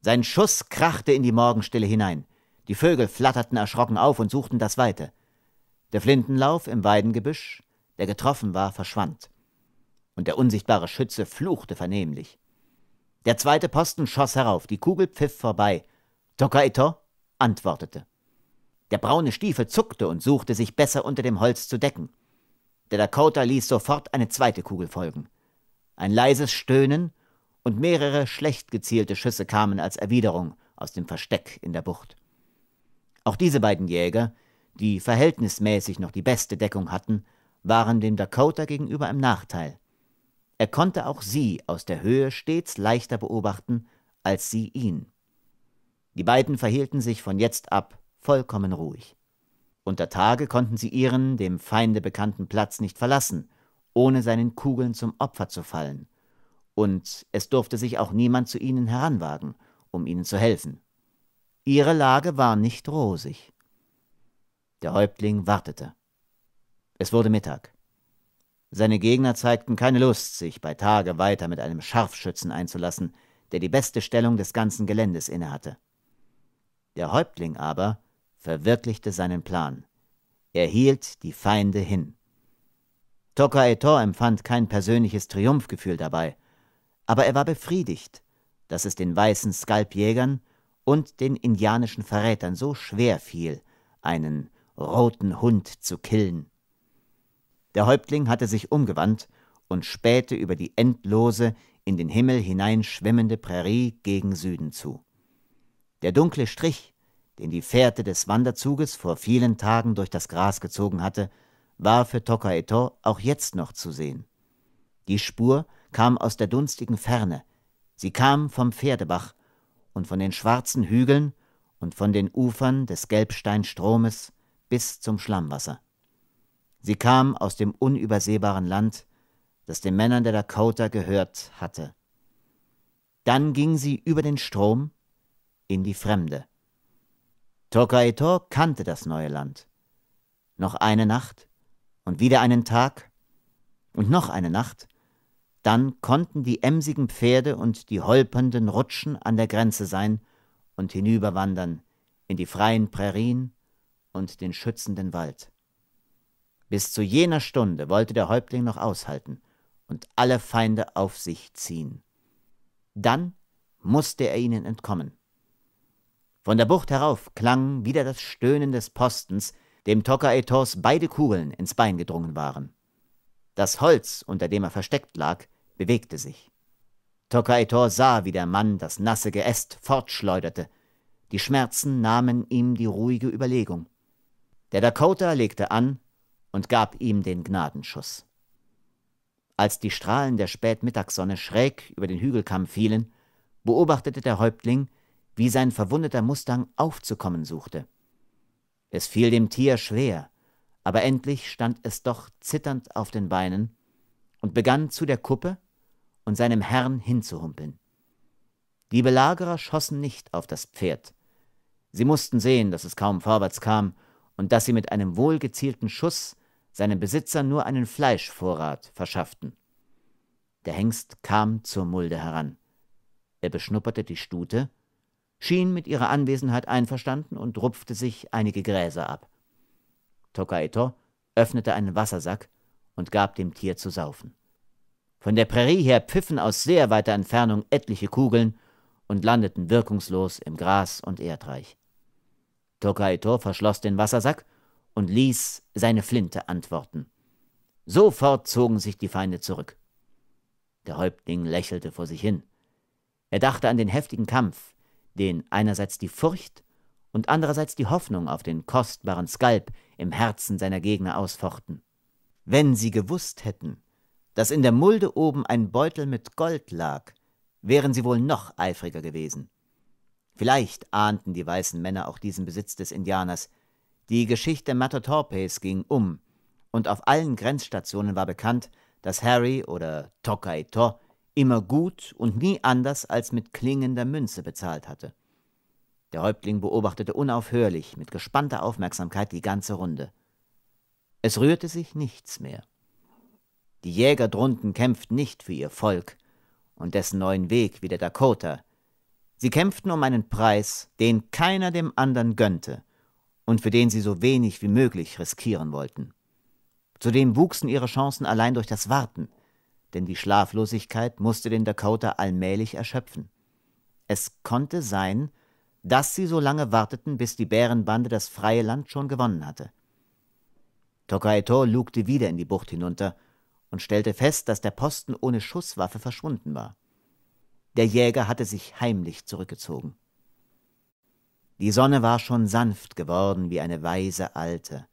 [SPEAKER 1] Sein Schuss krachte in die Morgenstille hinein. Die Vögel flatterten erschrocken auf und suchten das Weite. Der Flintenlauf im Weidengebüsch, der getroffen war, verschwand. Und der unsichtbare Schütze fluchte vernehmlich. Der zweite Posten schoss herauf, die Kugel pfiff vorbei. Tokaito antwortete. Der braune Stiefel zuckte und suchte sich besser unter dem Holz zu decken. Der Dakota ließ sofort eine zweite Kugel folgen. Ein leises Stöhnen und mehrere schlecht gezielte Schüsse kamen als Erwiderung aus dem Versteck in der Bucht. Auch diese beiden Jäger, die verhältnismäßig noch die beste Deckung hatten, waren dem Dakota gegenüber im Nachteil. Er konnte auch sie aus der Höhe stets leichter beobachten als sie ihn. Die beiden verhielten sich von jetzt ab vollkommen ruhig. Unter Tage konnten sie ihren dem Feinde bekannten Platz nicht verlassen, ohne seinen Kugeln zum Opfer zu fallen, und es durfte sich auch niemand zu ihnen heranwagen, um ihnen zu helfen. Ihre Lage war nicht rosig. Der Häuptling wartete. Es wurde Mittag. Seine Gegner zeigten keine Lust, sich bei Tage weiter mit einem Scharfschützen einzulassen, der die beste Stellung des ganzen Geländes innehatte. Der Häuptling aber verwirklichte seinen Plan. Er hielt die Feinde hin. Toka Etor empfand kein persönliches Triumphgefühl dabei, aber er war befriedigt, dass es den weißen Skalpjägern und den indianischen Verrätern so schwer fiel, einen roten Hund zu killen. Der Häuptling hatte sich umgewandt und spähte über die endlose, in den Himmel hineinschwimmende Prärie gegen Süden zu. Der dunkle Strich, den die Fährte des Wanderzuges vor vielen Tagen durch das Gras gezogen hatte, war für Tokaeto auch jetzt noch zu sehen. Die Spur kam aus der dunstigen Ferne. Sie kam vom Pferdebach und von den schwarzen Hügeln und von den Ufern des Gelbsteinstromes bis zum Schlammwasser. Sie kam aus dem unübersehbaren Land, das den Männern der Dakota gehört hatte. Dann ging sie über den Strom in die Fremde. Tokaito kannte das neue Land. Noch eine Nacht und wieder einen Tag und noch eine Nacht dann konnten die emsigen Pferde und die holpernden Rutschen an der Grenze sein und hinüberwandern in die freien Prärien und den schützenden Wald. Bis zu jener Stunde wollte der Häuptling noch aushalten und alle Feinde auf sich ziehen. Dann musste er ihnen entkommen. Von der Bucht herauf klang wieder das Stöhnen des Postens, dem Tokaetors beide Kugeln ins Bein gedrungen waren. Das Holz, unter dem er versteckt lag, bewegte sich. Tokaitor sah, wie der Mann das nasse Geäst fortschleuderte. Die Schmerzen nahmen ihm die ruhige Überlegung. Der Dakota legte an und gab ihm den Gnadenschuss. Als die Strahlen der Spätmittagssonne schräg über den Hügelkamm fielen, beobachtete der Häuptling, wie sein verwundeter Mustang aufzukommen suchte. Es fiel dem Tier schwer, aber endlich stand es doch zitternd auf den Beinen und begann zu der Kuppe und seinem Herrn hinzuhumpeln. Die Belagerer schossen nicht auf das Pferd. Sie mussten sehen, dass es kaum vorwärts kam und dass sie mit einem wohlgezielten Schuss seinem Besitzer nur einen Fleischvorrat verschafften. Der Hengst kam zur Mulde heran. Er beschnupperte die Stute, schien mit ihrer Anwesenheit einverstanden und rupfte sich einige Gräser ab. Tokaito öffnete einen Wassersack und gab dem Tier zu saufen. Von der Prärie her pfiffen aus sehr weiter Entfernung etliche Kugeln und landeten wirkungslos im Gras und Erdreich. Tokaitor verschloss den Wassersack und ließ seine Flinte antworten. Sofort zogen sich die Feinde zurück. Der Häuptling lächelte vor sich hin. Er dachte an den heftigen Kampf, den einerseits die Furcht und andererseits die Hoffnung auf den kostbaren Skalp im Herzen seiner Gegner ausfochten. Wenn sie gewusst hätten, dass in der Mulde oben ein Beutel mit Gold lag, wären sie wohl noch eifriger gewesen. Vielleicht ahnten die weißen Männer auch diesen Besitz des Indianers. Die Geschichte Matatorpes ging um, und auf allen Grenzstationen war bekannt, dass Harry oder Tokaito immer gut und nie anders als mit klingender Münze bezahlt hatte. Der Häuptling beobachtete unaufhörlich mit gespannter Aufmerksamkeit die ganze Runde. Es rührte sich nichts mehr. Die Jäger drunten kämpften nicht für ihr Volk und dessen neuen Weg wie der Dakota. Sie kämpften um einen Preis, den keiner dem anderen gönnte und für den sie so wenig wie möglich riskieren wollten. Zudem wuchsen ihre Chancen allein durch das Warten, denn die Schlaflosigkeit musste den Dakota allmählich erschöpfen. Es konnte sein, dass sie so lange warteten, bis die Bärenbande das freie Land schon gewonnen hatte. Tokaito lugte wieder in die Bucht hinunter und stellte fest, dass der Posten ohne Schusswaffe verschwunden war. Der Jäger hatte sich heimlich zurückgezogen. Die Sonne war schon sanft geworden wie eine weise Alte.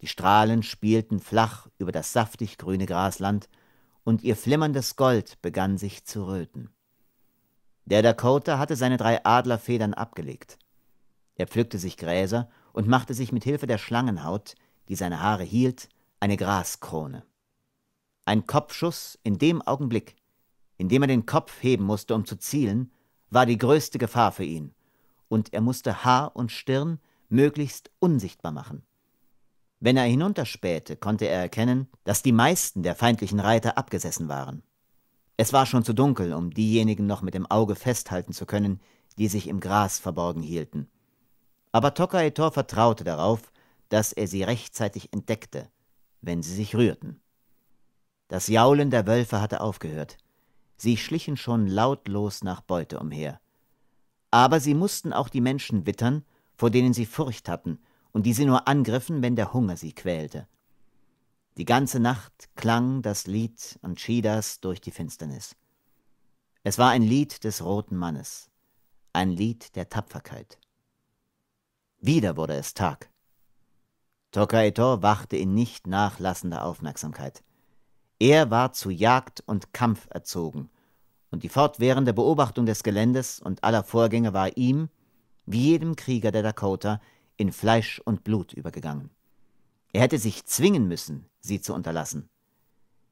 [SPEAKER 1] Die Strahlen spielten flach über das saftig grüne Grasland, und ihr flimmerndes Gold begann sich zu röten. Der Dakota hatte seine drei Adlerfedern abgelegt. Er pflückte sich Gräser und machte sich mit Hilfe der Schlangenhaut, die seine Haare hielt, eine Graskrone. Ein Kopfschuss in dem Augenblick, in dem er den Kopf heben musste, um zu zielen, war die größte Gefahr für ihn, und er musste Haar und Stirn möglichst unsichtbar machen. Wenn er hinunterspähte, konnte er erkennen, dass die meisten der feindlichen Reiter abgesessen waren. Es war schon zu dunkel, um diejenigen noch mit dem Auge festhalten zu können, die sich im Gras verborgen hielten. Aber Tokaitor vertraute darauf, dass er sie rechtzeitig entdeckte, wenn sie sich rührten. Das Jaulen der Wölfe hatte aufgehört. Sie schlichen schon lautlos nach Beute umher. Aber sie mussten auch die Menschen wittern, vor denen sie Furcht hatten und die sie nur angriffen, wenn der Hunger sie quälte. Die ganze Nacht klang das Lied Anchidas durch die Finsternis. Es war ein Lied des roten Mannes, ein Lied der Tapferkeit. Wieder wurde es Tag. Tokaito wachte in nicht nachlassender Aufmerksamkeit. Er war zu Jagd und Kampf erzogen, und die fortwährende Beobachtung des Geländes und aller Vorgänge war ihm, wie jedem Krieger der Dakota, in Fleisch und Blut übergegangen. Er hätte sich zwingen müssen, sie zu unterlassen.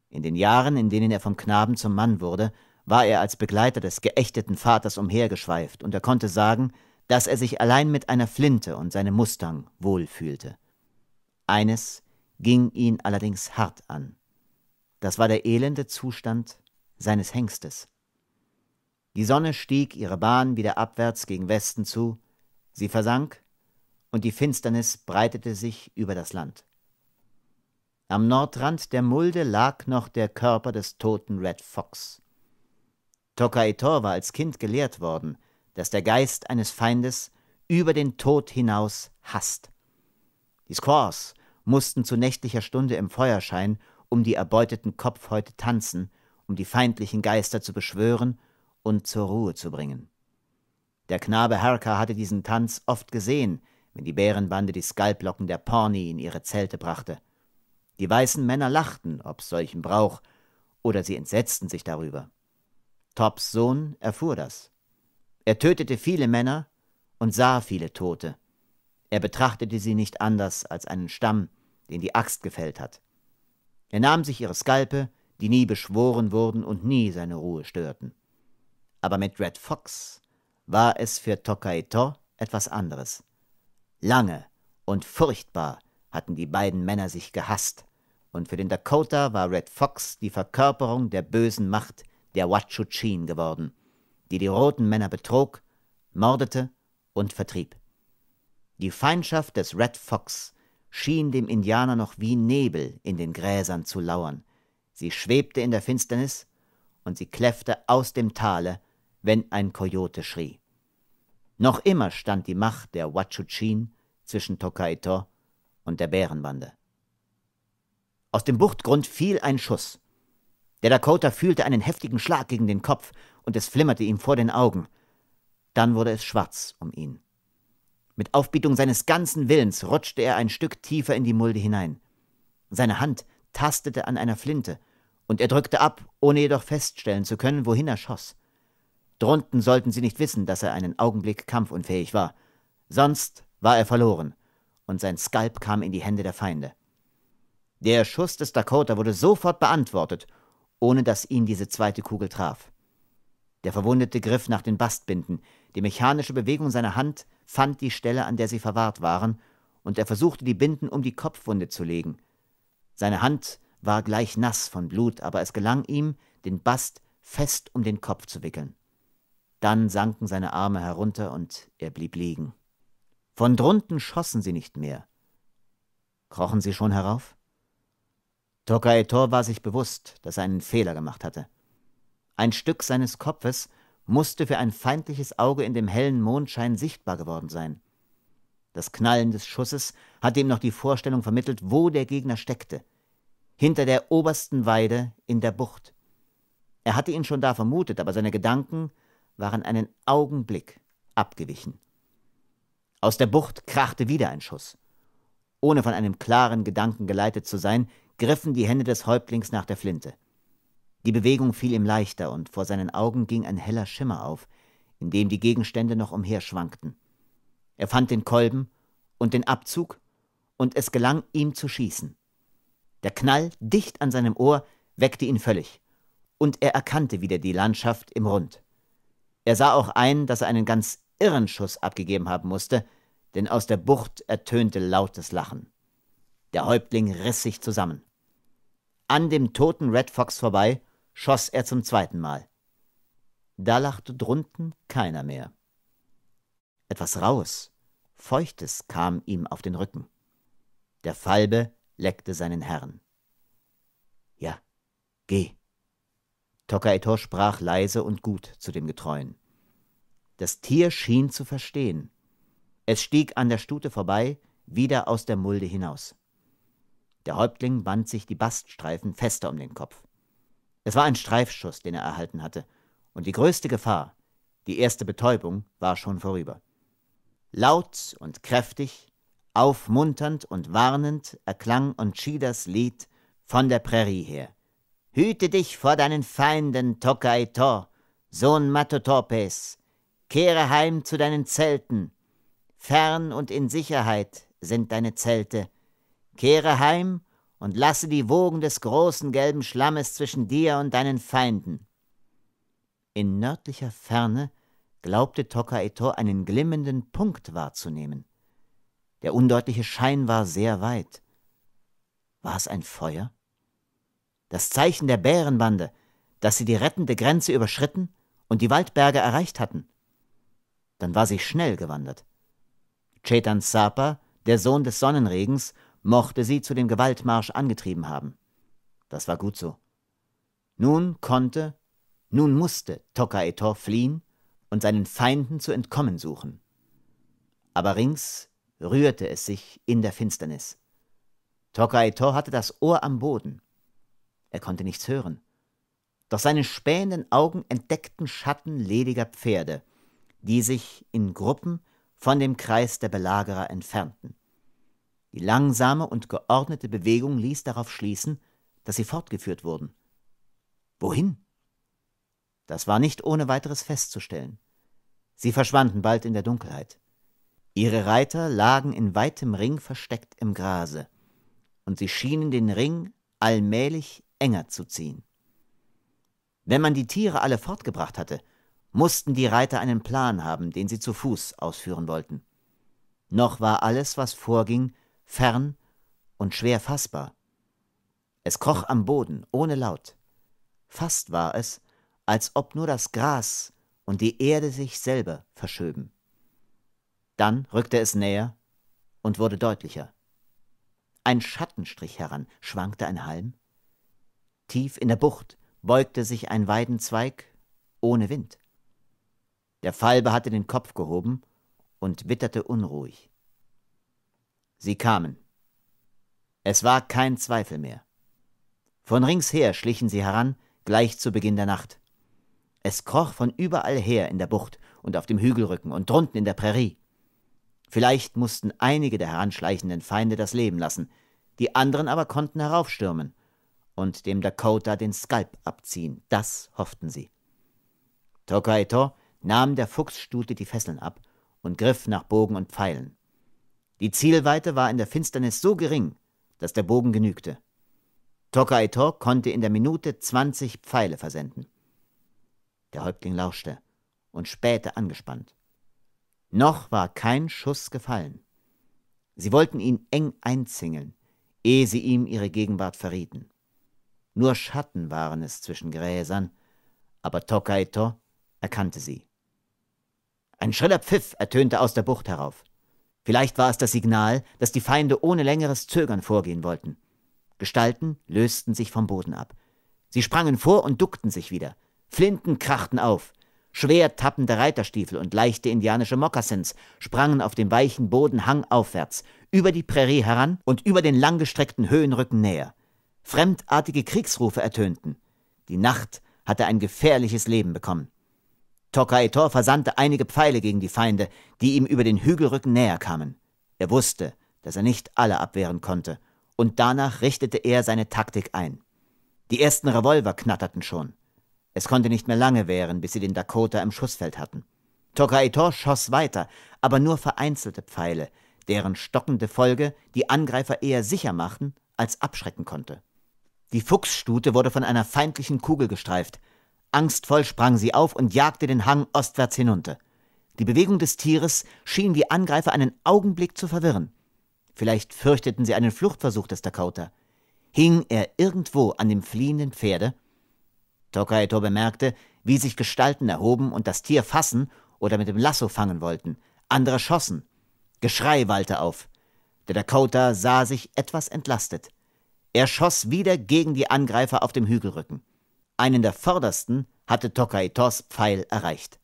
[SPEAKER 1] In den Jahren, in denen er vom Knaben zum Mann wurde, war er als Begleiter des geächteten Vaters umhergeschweift, und er konnte sagen, dass er sich allein mit einer Flinte und seinem Mustang wohlfühlte. Eines ging ihn allerdings hart an. Das war der elende Zustand seines Hengstes. Die Sonne stieg ihre Bahn wieder abwärts gegen Westen zu, sie versank und die Finsternis breitete sich über das Land. Am Nordrand der Mulde lag noch der Körper des toten Red Fox. Tokaitor war als Kind gelehrt worden, dass der Geist eines Feindes über den Tod hinaus hasst. Die Squaws mussten zu nächtlicher Stunde im Feuerschein um die erbeuteten Kopfhäute tanzen, um die feindlichen Geister zu beschwören und zur Ruhe zu bringen. Der Knabe Harka hatte diesen Tanz oft gesehen, wenn die Bärenbande die Skalplocken der Pawnee in ihre Zelte brachte. Die weißen Männer lachten, ob solchen Brauch, oder sie entsetzten sich darüber. Tops Sohn erfuhr das. Er tötete viele Männer und sah viele Tote. Er betrachtete sie nicht anders als einen Stamm, den die Axt gefällt hat. Er nahm sich ihre Skalpe, die nie beschworen wurden und nie seine Ruhe störten. Aber mit Red Fox war es für Tokaito etwas anderes. Lange und furchtbar hatten die beiden Männer sich gehasst, und für den Dakota war Red Fox die Verkörperung der bösen Macht der Wachuchin geworden, die die roten Männer betrog, mordete und vertrieb. Die Feindschaft des Red Fox schien dem Indianer noch wie Nebel in den Gräsern zu lauern. Sie schwebte in der Finsternis und sie kläffte aus dem Tale, wenn ein Kojote schrie. Noch immer stand die Macht der Wachuchin zwischen Tokaito und der Bärenbande. Aus dem Buchtgrund fiel ein Schuss. Der Dakota fühlte einen heftigen Schlag gegen den Kopf und es flimmerte ihm vor den Augen. Dann wurde es schwarz um ihn. Mit Aufbietung seines ganzen Willens rutschte er ein Stück tiefer in die Mulde hinein. Seine Hand tastete an einer Flinte, und er drückte ab, ohne jedoch feststellen zu können, wohin er schoss. Drunten sollten sie nicht wissen, dass er einen Augenblick kampfunfähig war. Sonst war er verloren, und sein Skalp kam in die Hände der Feinde. Der Schuss des Dakota wurde sofort beantwortet, ohne dass ihn diese zweite Kugel traf. Der Verwundete griff nach den Bastbinden, die mechanische Bewegung seiner Hand fand die Stelle, an der sie verwahrt waren, und er versuchte, die Binden um die Kopfwunde zu legen. Seine Hand war gleich nass von Blut, aber es gelang ihm, den Bast fest um den Kopf zu wickeln. Dann sanken seine Arme herunter und er blieb liegen. Von drunten schossen sie nicht mehr. Krochen sie schon herauf? Tokaetor war sich bewusst, dass er einen Fehler gemacht hatte. Ein Stück seines Kopfes musste für ein feindliches Auge in dem hellen Mondschein sichtbar geworden sein. Das Knallen des Schusses hatte ihm noch die Vorstellung vermittelt, wo der Gegner steckte. Hinter der obersten Weide in der Bucht. Er hatte ihn schon da vermutet, aber seine Gedanken waren einen Augenblick abgewichen. Aus der Bucht krachte wieder ein Schuss. Ohne von einem klaren Gedanken geleitet zu sein, griffen die Hände des Häuptlings nach der Flinte. Die Bewegung fiel ihm leichter, und vor seinen Augen ging ein heller Schimmer auf, in dem die Gegenstände noch umherschwankten. Er fand den Kolben und den Abzug, und es gelang ihm zu schießen. Der Knall dicht an seinem Ohr weckte ihn völlig, und er erkannte wieder die Landschaft im Rund. Er sah auch ein, dass er einen ganz irren Schuss abgegeben haben musste, denn aus der Bucht ertönte lautes Lachen. Der Häuptling riss sich zusammen. An dem toten Red Fox vorbei schoss er zum zweiten Mal. Da lachte drunten keiner mehr. Etwas Raues, Feuchtes kam ihm auf den Rücken. Der Falbe leckte seinen Herrn. Ja, geh. Tokaitor sprach leise und gut zu dem Getreuen. Das Tier schien zu verstehen. Es stieg an der Stute vorbei, wieder aus der Mulde hinaus. Der Häuptling band sich die Baststreifen fester um den Kopf. Es war ein Streifschuss, den er erhalten hatte, und die größte Gefahr, die erste Betäubung, war schon vorüber. Laut und kräftig, aufmunternd und warnend erklang Onchidas Lied von der Prärie her. Hüte dich vor deinen Feinden, Tokaito, Sohn Matotopes, kehre heim zu deinen Zelten. Fern und in Sicherheit sind deine Zelte. Kehre heim und lasse die Wogen des großen gelben Schlammes zwischen dir und deinen Feinden. In nördlicher Ferne glaubte Tokaito einen glimmenden Punkt wahrzunehmen. Der undeutliche Schein war sehr weit. War es ein Feuer? Das Zeichen der Bärenbande, dass sie die rettende Grenze überschritten und die Waldberge erreicht hatten. Dann war sie schnell gewandert. Chetan Sapa, der Sohn des Sonnenregens, mochte sie zu dem Gewaltmarsch angetrieben haben. Das war gut so. Nun konnte, nun musste Tokaetor fliehen und seinen Feinden zu entkommen suchen. Aber rings rührte es sich in der Finsternis. Tokaetor hatte das Ohr am Boden. Er konnte nichts hören. Doch seine spähenden Augen entdeckten Schatten lediger Pferde, die sich in Gruppen von dem Kreis der Belagerer entfernten. Die langsame und geordnete Bewegung ließ darauf schließen, dass sie fortgeführt wurden. Wohin? Das war nicht ohne weiteres festzustellen. Sie verschwanden bald in der Dunkelheit. Ihre Reiter lagen in weitem Ring versteckt im Grase, und sie schienen den Ring allmählich enger zu ziehen. Wenn man die Tiere alle fortgebracht hatte, mussten die Reiter einen Plan haben, den sie zu Fuß ausführen wollten. Noch war alles, was vorging, fern und schwer fassbar. Es kroch am Boden, ohne Laut. Fast war es, als ob nur das Gras und die Erde sich selber verschöben. Dann rückte es näher und wurde deutlicher. Ein Schattenstrich heran, schwankte ein Halm. Tief in der Bucht beugte sich ein Weidenzweig ohne Wind. Der Falbe hatte den Kopf gehoben und witterte unruhig. Sie kamen. Es war kein Zweifel mehr. Von ringsher schlichen sie heran, gleich zu Beginn der Nacht. Es kroch von überall her in der Bucht und auf dem Hügelrücken und drunten in der Prärie. Vielleicht mussten einige der heranschleichenden Feinde das Leben lassen, die anderen aber konnten heraufstürmen und dem Dakota den Skalp abziehen, das hofften sie. Tokaito nahm der Fuchsstute die Fesseln ab und griff nach Bogen und Pfeilen. Die Zielweite war in der Finsternis so gering, dass der Bogen genügte. Tokai konnte in der Minute 20 Pfeile versenden. Der Häuptling lauschte und spähte angespannt. Noch war kein Schuss gefallen. Sie wollten ihn eng einzingeln, ehe sie ihm ihre Gegenwart verrieten. Nur Schatten waren es zwischen Gräsern, aber Tokaito erkannte sie. Ein schriller Pfiff ertönte aus der Bucht herauf. Vielleicht war es das Signal, dass die Feinde ohne längeres Zögern vorgehen wollten. Gestalten lösten sich vom Boden ab. Sie sprangen vor und duckten sich wieder. Flinten krachten auf. Schwer tappende Reiterstiefel und leichte indianische Mokassins sprangen auf dem weichen Boden hangaufwärts, über die Prärie heran und über den langgestreckten Höhenrücken näher. Fremdartige Kriegsrufe ertönten. Die Nacht hatte ein gefährliches Leben bekommen. Tokaitor versandte einige Pfeile gegen die Feinde, die ihm über den Hügelrücken näher kamen. Er wusste, dass er nicht alle abwehren konnte, und danach richtete er seine Taktik ein. Die ersten Revolver knatterten schon. Es konnte nicht mehr lange währen, bis sie den Dakota im Schussfeld hatten. Tokaitor schoss weiter, aber nur vereinzelte Pfeile, deren stockende Folge die Angreifer eher sicher machten als abschrecken konnte. Die Fuchsstute wurde von einer feindlichen Kugel gestreift, Angstvoll sprang sie auf und jagte den Hang ostwärts hinunter. Die Bewegung des Tieres schien die Angreifer einen Augenblick zu verwirren. Vielleicht fürchteten sie einen Fluchtversuch des Dakota. Hing er irgendwo an dem fliehenden Pferde? Tokaito bemerkte, wie sich Gestalten erhoben und das Tier fassen oder mit dem Lasso fangen wollten. Andere schossen. Geschrei wallte auf. Der Dakota sah sich etwas entlastet. Er schoss wieder gegen die Angreifer auf dem Hügelrücken. Einen der vordersten hatte Tokaitos Pfeil erreicht.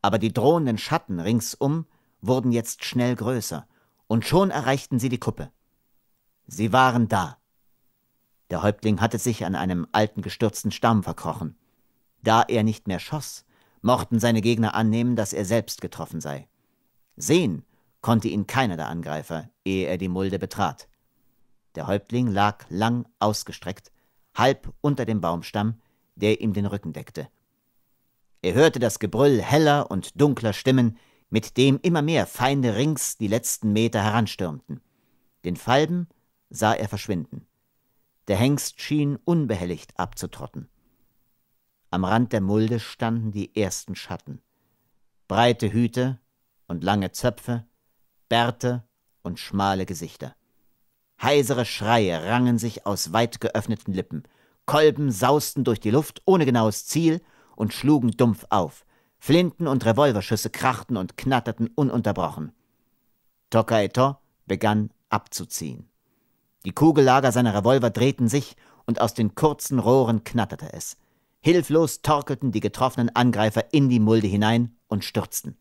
[SPEAKER 1] Aber die drohenden Schatten ringsum wurden jetzt schnell größer, und schon erreichten sie die Kuppe. Sie waren da. Der Häuptling hatte sich an einem alten gestürzten Stamm verkrochen. Da er nicht mehr schoss, mochten seine Gegner annehmen, dass er selbst getroffen sei. Sehen konnte ihn keiner der Angreifer, ehe er die Mulde betrat. Der Häuptling lag lang ausgestreckt, halb unter dem Baumstamm, der ihm den Rücken deckte. Er hörte das Gebrüll heller und dunkler Stimmen, mit dem immer mehr Feinde rings die letzten Meter heranstürmten. Den Falben sah er verschwinden. Der Hengst schien unbehelligt abzutrotten. Am Rand der Mulde standen die ersten Schatten. Breite Hüte und lange Zöpfe, Bärte und schmale Gesichter. Heisere Schreie rangen sich aus weit geöffneten Lippen – Kolben sausten durch die Luft ohne genaues Ziel und schlugen dumpf auf. Flinten und Revolverschüsse krachten und knatterten ununterbrochen. Tokaeto begann abzuziehen. Die Kugellager seiner Revolver drehten sich und aus den kurzen Rohren knatterte es. Hilflos torkelten die getroffenen Angreifer in die Mulde hinein und stürzten.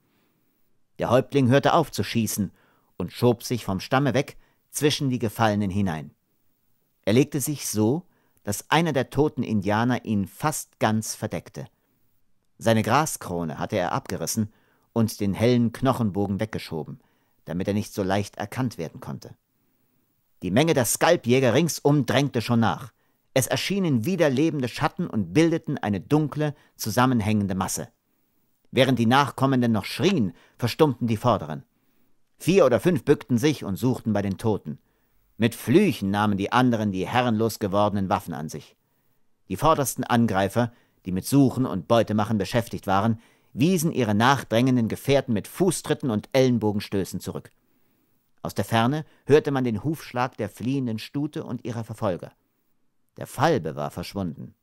[SPEAKER 1] Der Häuptling hörte auf zu schießen und schob sich vom Stamme weg zwischen die Gefallenen hinein. Er legte sich so, dass einer der toten Indianer ihn fast ganz verdeckte. Seine Graskrone hatte er abgerissen und den hellen Knochenbogen weggeschoben, damit er nicht so leicht erkannt werden konnte. Die Menge der Skalpjäger ringsum drängte schon nach. Es erschienen wieder lebende Schatten und bildeten eine dunkle, zusammenhängende Masse. Während die Nachkommenden noch schrien, verstummten die Vorderen. Vier oder fünf bückten sich und suchten bei den Toten. Mit Flüchen nahmen die anderen die herrenlos gewordenen Waffen an sich. Die vordersten Angreifer, die mit Suchen und Beutemachen beschäftigt waren, wiesen ihre nachdrängenden Gefährten mit Fußtritten und Ellenbogenstößen zurück. Aus der Ferne hörte man den Hufschlag der fliehenden Stute und ihrer Verfolger. Der Falbe war verschwunden.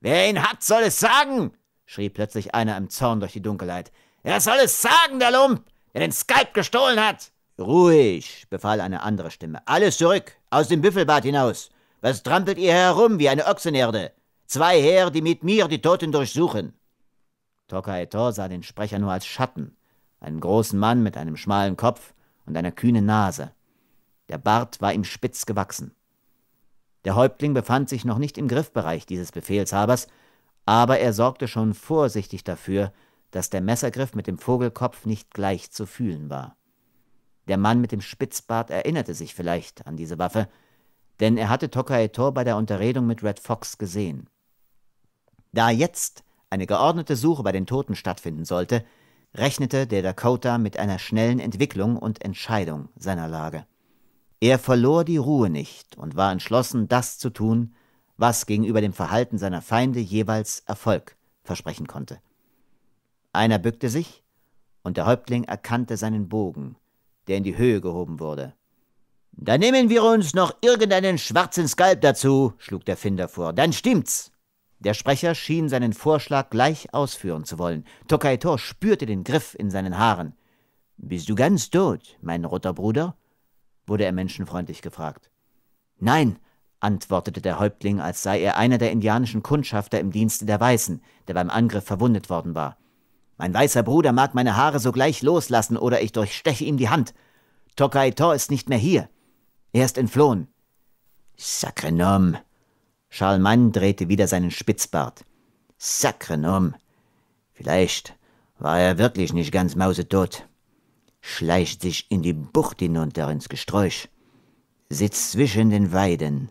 [SPEAKER 1] Wer ihn hat, soll es sagen! schrie plötzlich einer im Zorn durch die Dunkelheit. Er soll es sagen, der Lump, der den Skalp gestohlen hat! Ruhig, befahl eine andere Stimme. Alles zurück, aus dem Büffelbad hinaus. Was trampelt ihr herum wie eine Ochsenherde? Zwei her, die mit mir die Toten durchsuchen. Tokaitor sah den Sprecher nur als Schatten, einen großen Mann mit einem schmalen Kopf und einer kühnen Nase. Der Bart war ihm spitz gewachsen. Der Häuptling befand sich noch nicht im Griffbereich dieses Befehlshabers, aber er sorgte schon vorsichtig dafür, dass der Messergriff mit dem Vogelkopf nicht gleich zu fühlen war. Der Mann mit dem Spitzbart erinnerte sich vielleicht an diese Waffe, denn er hatte Tokaitor bei der Unterredung mit Red Fox gesehen. Da jetzt eine geordnete Suche bei den Toten stattfinden sollte, rechnete der Dakota mit einer schnellen Entwicklung und Entscheidung seiner Lage. Er verlor die Ruhe nicht und war entschlossen, das zu tun, was gegenüber dem Verhalten seiner Feinde jeweils Erfolg versprechen konnte. Einer bückte sich, und der Häuptling erkannte seinen Bogen, der in die Höhe gehoben wurde. Dann nehmen wir uns noch irgendeinen schwarzen Skalp dazu, schlug der Finder vor. Dann stimmt's. Der Sprecher schien seinen Vorschlag gleich ausführen zu wollen. Tokaitor spürte den Griff in seinen Haaren. Bist du ganz tot, mein roter Bruder? wurde er menschenfreundlich gefragt. Nein, antwortete der Häuptling, als sei er einer der indianischen Kundschafter im Dienste der Weißen, der beim Angriff verwundet worden war. Mein weißer Bruder mag meine Haare sogleich loslassen oder ich durchsteche ihm die Hand. Tokai Tor ist nicht mehr hier. Er ist entflohen. Sacre Sacrenum. Charlemagne drehte wieder seinen Spitzbart. Sacre nom. Vielleicht war er wirklich nicht ganz mausetot. Schleicht sich in die Bucht hinunter ins Gesträuch. Sitzt zwischen den Weiden.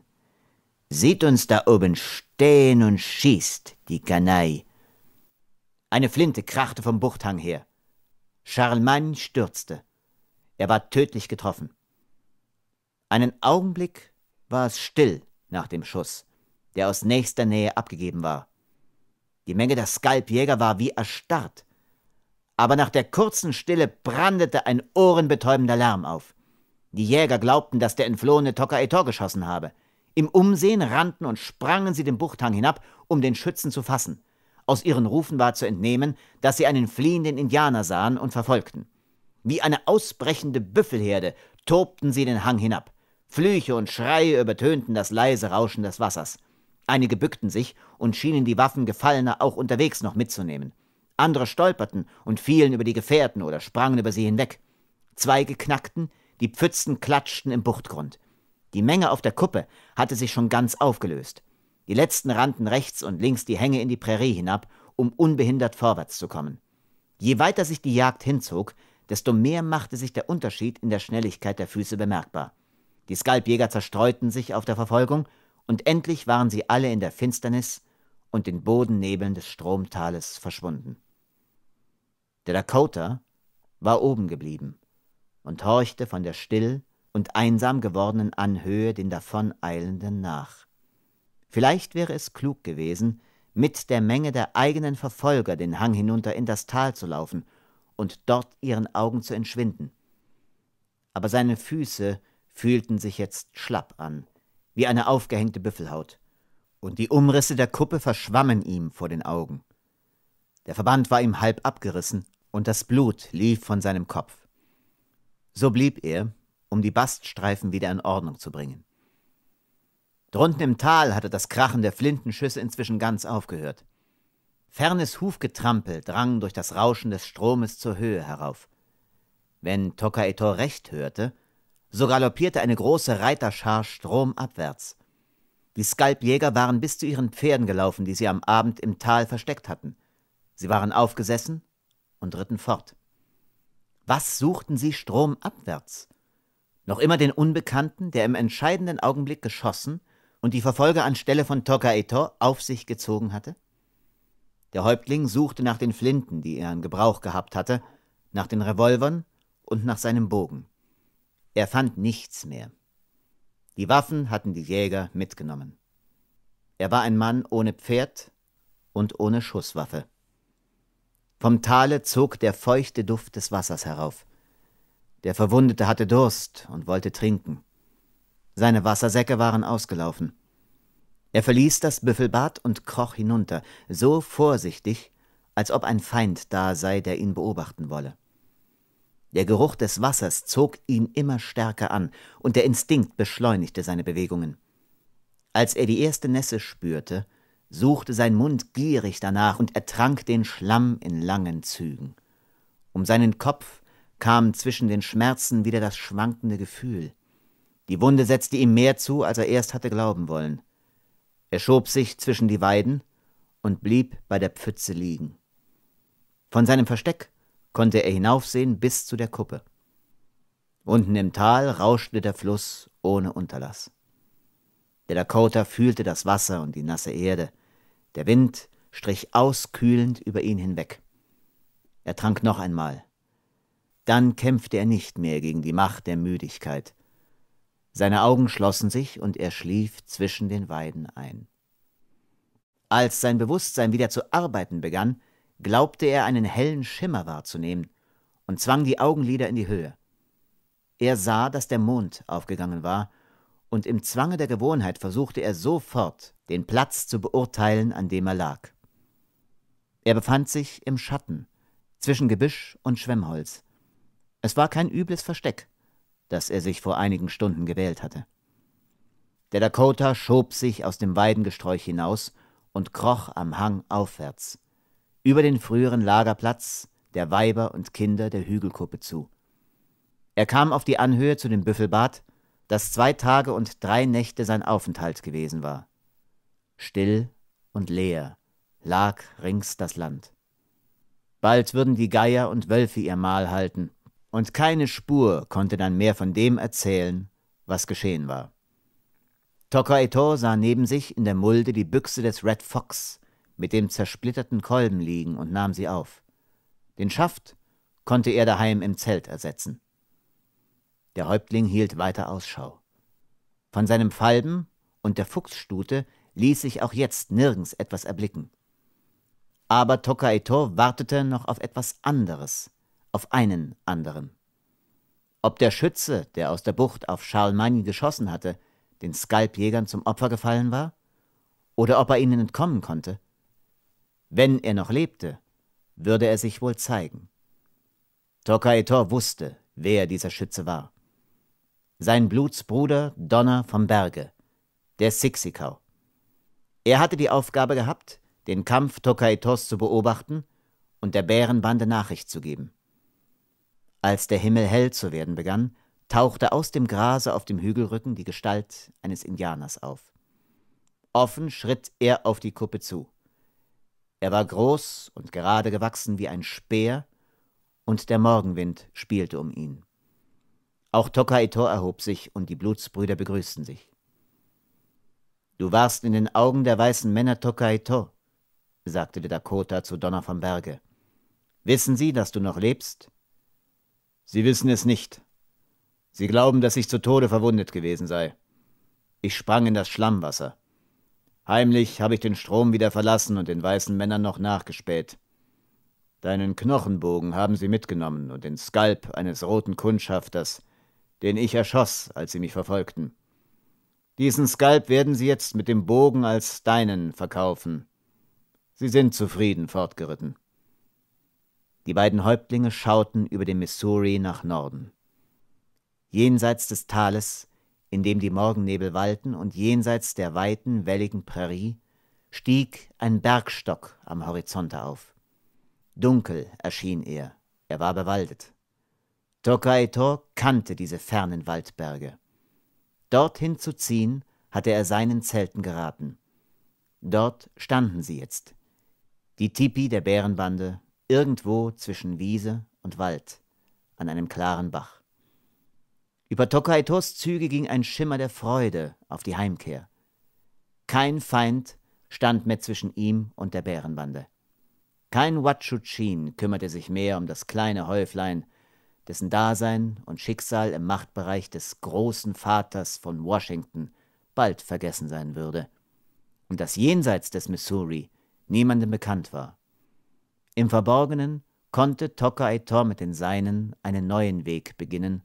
[SPEAKER 1] Sieht uns da oben stehen und schießt, die Kanai. Eine Flinte krachte vom Buchthang her. Charlemagne stürzte. Er war tödlich getroffen. Einen Augenblick war es still nach dem Schuss, der aus nächster Nähe abgegeben war. Die Menge der Skalpjäger war wie erstarrt. Aber nach der kurzen Stille brandete ein ohrenbetäubender Lärm auf. Die Jäger glaubten, dass der entflohene Etor geschossen habe. Im Umsehen rannten und sprangen sie den Buchthang hinab, um den Schützen zu fassen. Aus ihren Rufen war zu entnehmen, dass sie einen fliehenden Indianer sahen und verfolgten. Wie eine ausbrechende Büffelherde tobten sie den Hang hinab. Flüche und Schreie übertönten das leise Rauschen des Wassers. Einige bückten sich und schienen die Waffen Gefallener auch unterwegs noch mitzunehmen. Andere stolperten und fielen über die Gefährten oder sprangen über sie hinweg. Zweige knackten, die Pfützen klatschten im Buchtgrund. Die Menge auf der Kuppe hatte sich schon ganz aufgelöst. Die letzten rannten rechts und links die Hänge in die Prärie hinab, um unbehindert vorwärts zu kommen. Je weiter sich die Jagd hinzog, desto mehr machte sich der Unterschied in der Schnelligkeit der Füße bemerkbar. Die Skalpjäger zerstreuten sich auf der Verfolgung, und endlich waren sie alle in der Finsternis und den Bodennebeln des Stromtales verschwunden. Der Dakota war oben geblieben und horchte von der still und einsam gewordenen Anhöhe den davoneilenden nach. Vielleicht wäre es klug gewesen, mit der Menge der eigenen Verfolger den Hang hinunter in das Tal zu laufen und dort ihren Augen zu entschwinden. Aber seine Füße fühlten sich jetzt schlapp an, wie eine aufgehängte Büffelhaut, und die Umrisse der Kuppe verschwammen ihm vor den Augen. Der Verband war ihm halb abgerissen, und das Blut lief von seinem Kopf. So blieb er, um die Baststreifen wieder in Ordnung zu bringen. Drunten im Tal hatte das Krachen der Flintenschüsse inzwischen ganz aufgehört. Fernes Hufgetrampel drang durch das Rauschen des Stromes zur Höhe herauf. Wenn Tokaitor recht hörte, so galoppierte eine große Reiterschar stromabwärts. Die Skalpjäger waren bis zu ihren Pferden gelaufen, die sie am Abend im Tal versteckt hatten. Sie waren aufgesessen und ritten fort. Was suchten sie stromabwärts? Noch immer den Unbekannten, der im entscheidenden Augenblick geschossen und die Verfolger anstelle von Tokaito auf sich gezogen hatte? Der Häuptling suchte nach den Flinten, die er in Gebrauch gehabt hatte, nach den Revolvern und nach seinem Bogen. Er fand nichts mehr. Die Waffen hatten die Jäger mitgenommen. Er war ein Mann ohne Pferd und ohne Schusswaffe. Vom Tale zog der feuchte Duft des Wassers herauf. Der Verwundete hatte Durst und wollte trinken. Seine Wassersäcke waren ausgelaufen. Er verließ das Büffelbad und kroch hinunter, so vorsichtig, als ob ein Feind da sei, der ihn beobachten wolle. Der Geruch des Wassers zog ihn immer stärker an, und der Instinkt beschleunigte seine Bewegungen. Als er die erste Nässe spürte, suchte sein Mund gierig danach und ertrank den Schlamm in langen Zügen. Um seinen Kopf kam zwischen den Schmerzen wieder das schwankende Gefühl. Die Wunde setzte ihm mehr zu, als er erst hatte glauben wollen. Er schob sich zwischen die Weiden und blieb bei der Pfütze liegen. Von seinem Versteck konnte er hinaufsehen bis zu der Kuppe. Unten im Tal rauschte der Fluss ohne Unterlass. Der Dakota fühlte das Wasser und die nasse Erde. Der Wind strich auskühlend über ihn hinweg. Er trank noch einmal. Dann kämpfte er nicht mehr gegen die Macht der Müdigkeit. Seine Augen schlossen sich und er schlief zwischen den Weiden ein. Als sein Bewusstsein wieder zu arbeiten begann, glaubte er einen hellen Schimmer wahrzunehmen und zwang die Augenlider in die Höhe. Er sah, dass der Mond aufgegangen war, und im Zwange der Gewohnheit versuchte er sofort, den Platz zu beurteilen, an dem er lag. Er befand sich im Schatten, zwischen Gebüsch und Schwemmholz. Es war kein übles Versteck, das er sich vor einigen Stunden gewählt hatte. Der Dakota schob sich aus dem Weidengesträuch hinaus und kroch am Hang aufwärts, über den früheren Lagerplatz der Weiber und Kinder der Hügelkuppe zu. Er kam auf die Anhöhe zu dem Büffelbad, das zwei Tage und drei Nächte sein Aufenthalt gewesen war. Still und leer lag rings das Land. Bald würden die Geier und Wölfe ihr Mahl halten, und keine Spur konnte dann mehr von dem erzählen, was geschehen war. Tokaito sah neben sich in der Mulde die Büchse des Red Fox mit dem zersplitterten Kolben liegen und nahm sie auf. Den Schaft konnte er daheim im Zelt ersetzen. Der Häuptling hielt weiter Ausschau. Von seinem Falben und der Fuchsstute ließ sich auch jetzt nirgends etwas erblicken. Aber Tokaito wartete noch auf etwas anderes – auf einen anderen. Ob der Schütze, der aus der Bucht auf Charlemagne geschossen hatte, den Skalpjägern zum Opfer gefallen war? Oder ob er ihnen entkommen konnte? Wenn er noch lebte, würde er sich wohl zeigen. Tokaitor wusste, wer dieser Schütze war. Sein Blutsbruder Donner vom Berge, der Sixikau. Er hatte die Aufgabe gehabt, den Kampf Tokaitors zu beobachten und der Bärenbande Nachricht zu geben. Als der Himmel hell zu werden begann, tauchte aus dem Grase auf dem Hügelrücken die Gestalt eines Indianers auf. Offen schritt er auf die Kuppe zu. Er war groß und gerade gewachsen wie ein Speer, und der Morgenwind spielte um ihn. Auch Tokaito erhob sich, und die Blutsbrüder begrüßten sich. Du warst in den Augen der weißen Männer Tokaito, sagte der Dakota zu Donner vom Berge. Wissen Sie, dass du noch lebst? Sie wissen es nicht. Sie glauben, dass ich zu Tode verwundet gewesen sei. Ich sprang in das Schlammwasser. Heimlich habe ich den Strom wieder verlassen und den weißen Männern noch nachgespäht. Deinen Knochenbogen haben sie mitgenommen und den Skalp eines roten Kundschafters, den ich erschoss, als sie mich verfolgten. Diesen Skalp werden sie jetzt mit dem Bogen als deinen verkaufen. Sie sind zufrieden fortgeritten. Die beiden Häuptlinge schauten über den Missouri nach Norden. Jenseits des Tales, in dem die Morgennebel wallten, und jenseits der weiten, welligen Prärie, stieg ein Bergstock am Horizonte auf. Dunkel erschien er, er war bewaldet. Tokaito kannte diese fernen Waldberge. Dorthin zu ziehen, hatte er seinen Zelten geraten. Dort standen sie jetzt. Die Tipi der Bärenbande, irgendwo zwischen Wiese und Wald, an einem klaren Bach. Über Tokaitos Züge ging ein Schimmer der Freude auf die Heimkehr. Kein Feind stand mehr zwischen ihm und der Bärenbande. Kein Watschuchin kümmerte sich mehr um das kleine Häuflein, dessen Dasein und Schicksal im Machtbereich des großen Vaters von Washington bald vergessen sein würde und das jenseits des Missouri niemandem bekannt war. Im Verborgenen konnte Tokai Tor mit den Seinen einen neuen Weg beginnen,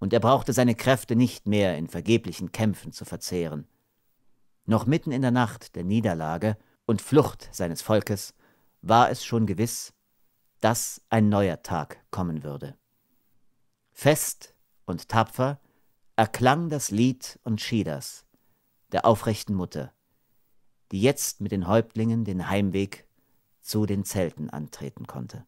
[SPEAKER 1] und er brauchte seine Kräfte nicht mehr in vergeblichen Kämpfen zu verzehren. Noch mitten in der Nacht der Niederlage und Flucht seines Volkes war es schon gewiss, dass ein neuer Tag kommen würde. Fest und tapfer erklang das Lied und Schidas, der aufrechten Mutter, die jetzt mit den Häuptlingen den Heimweg zu den Zelten antreten konnte.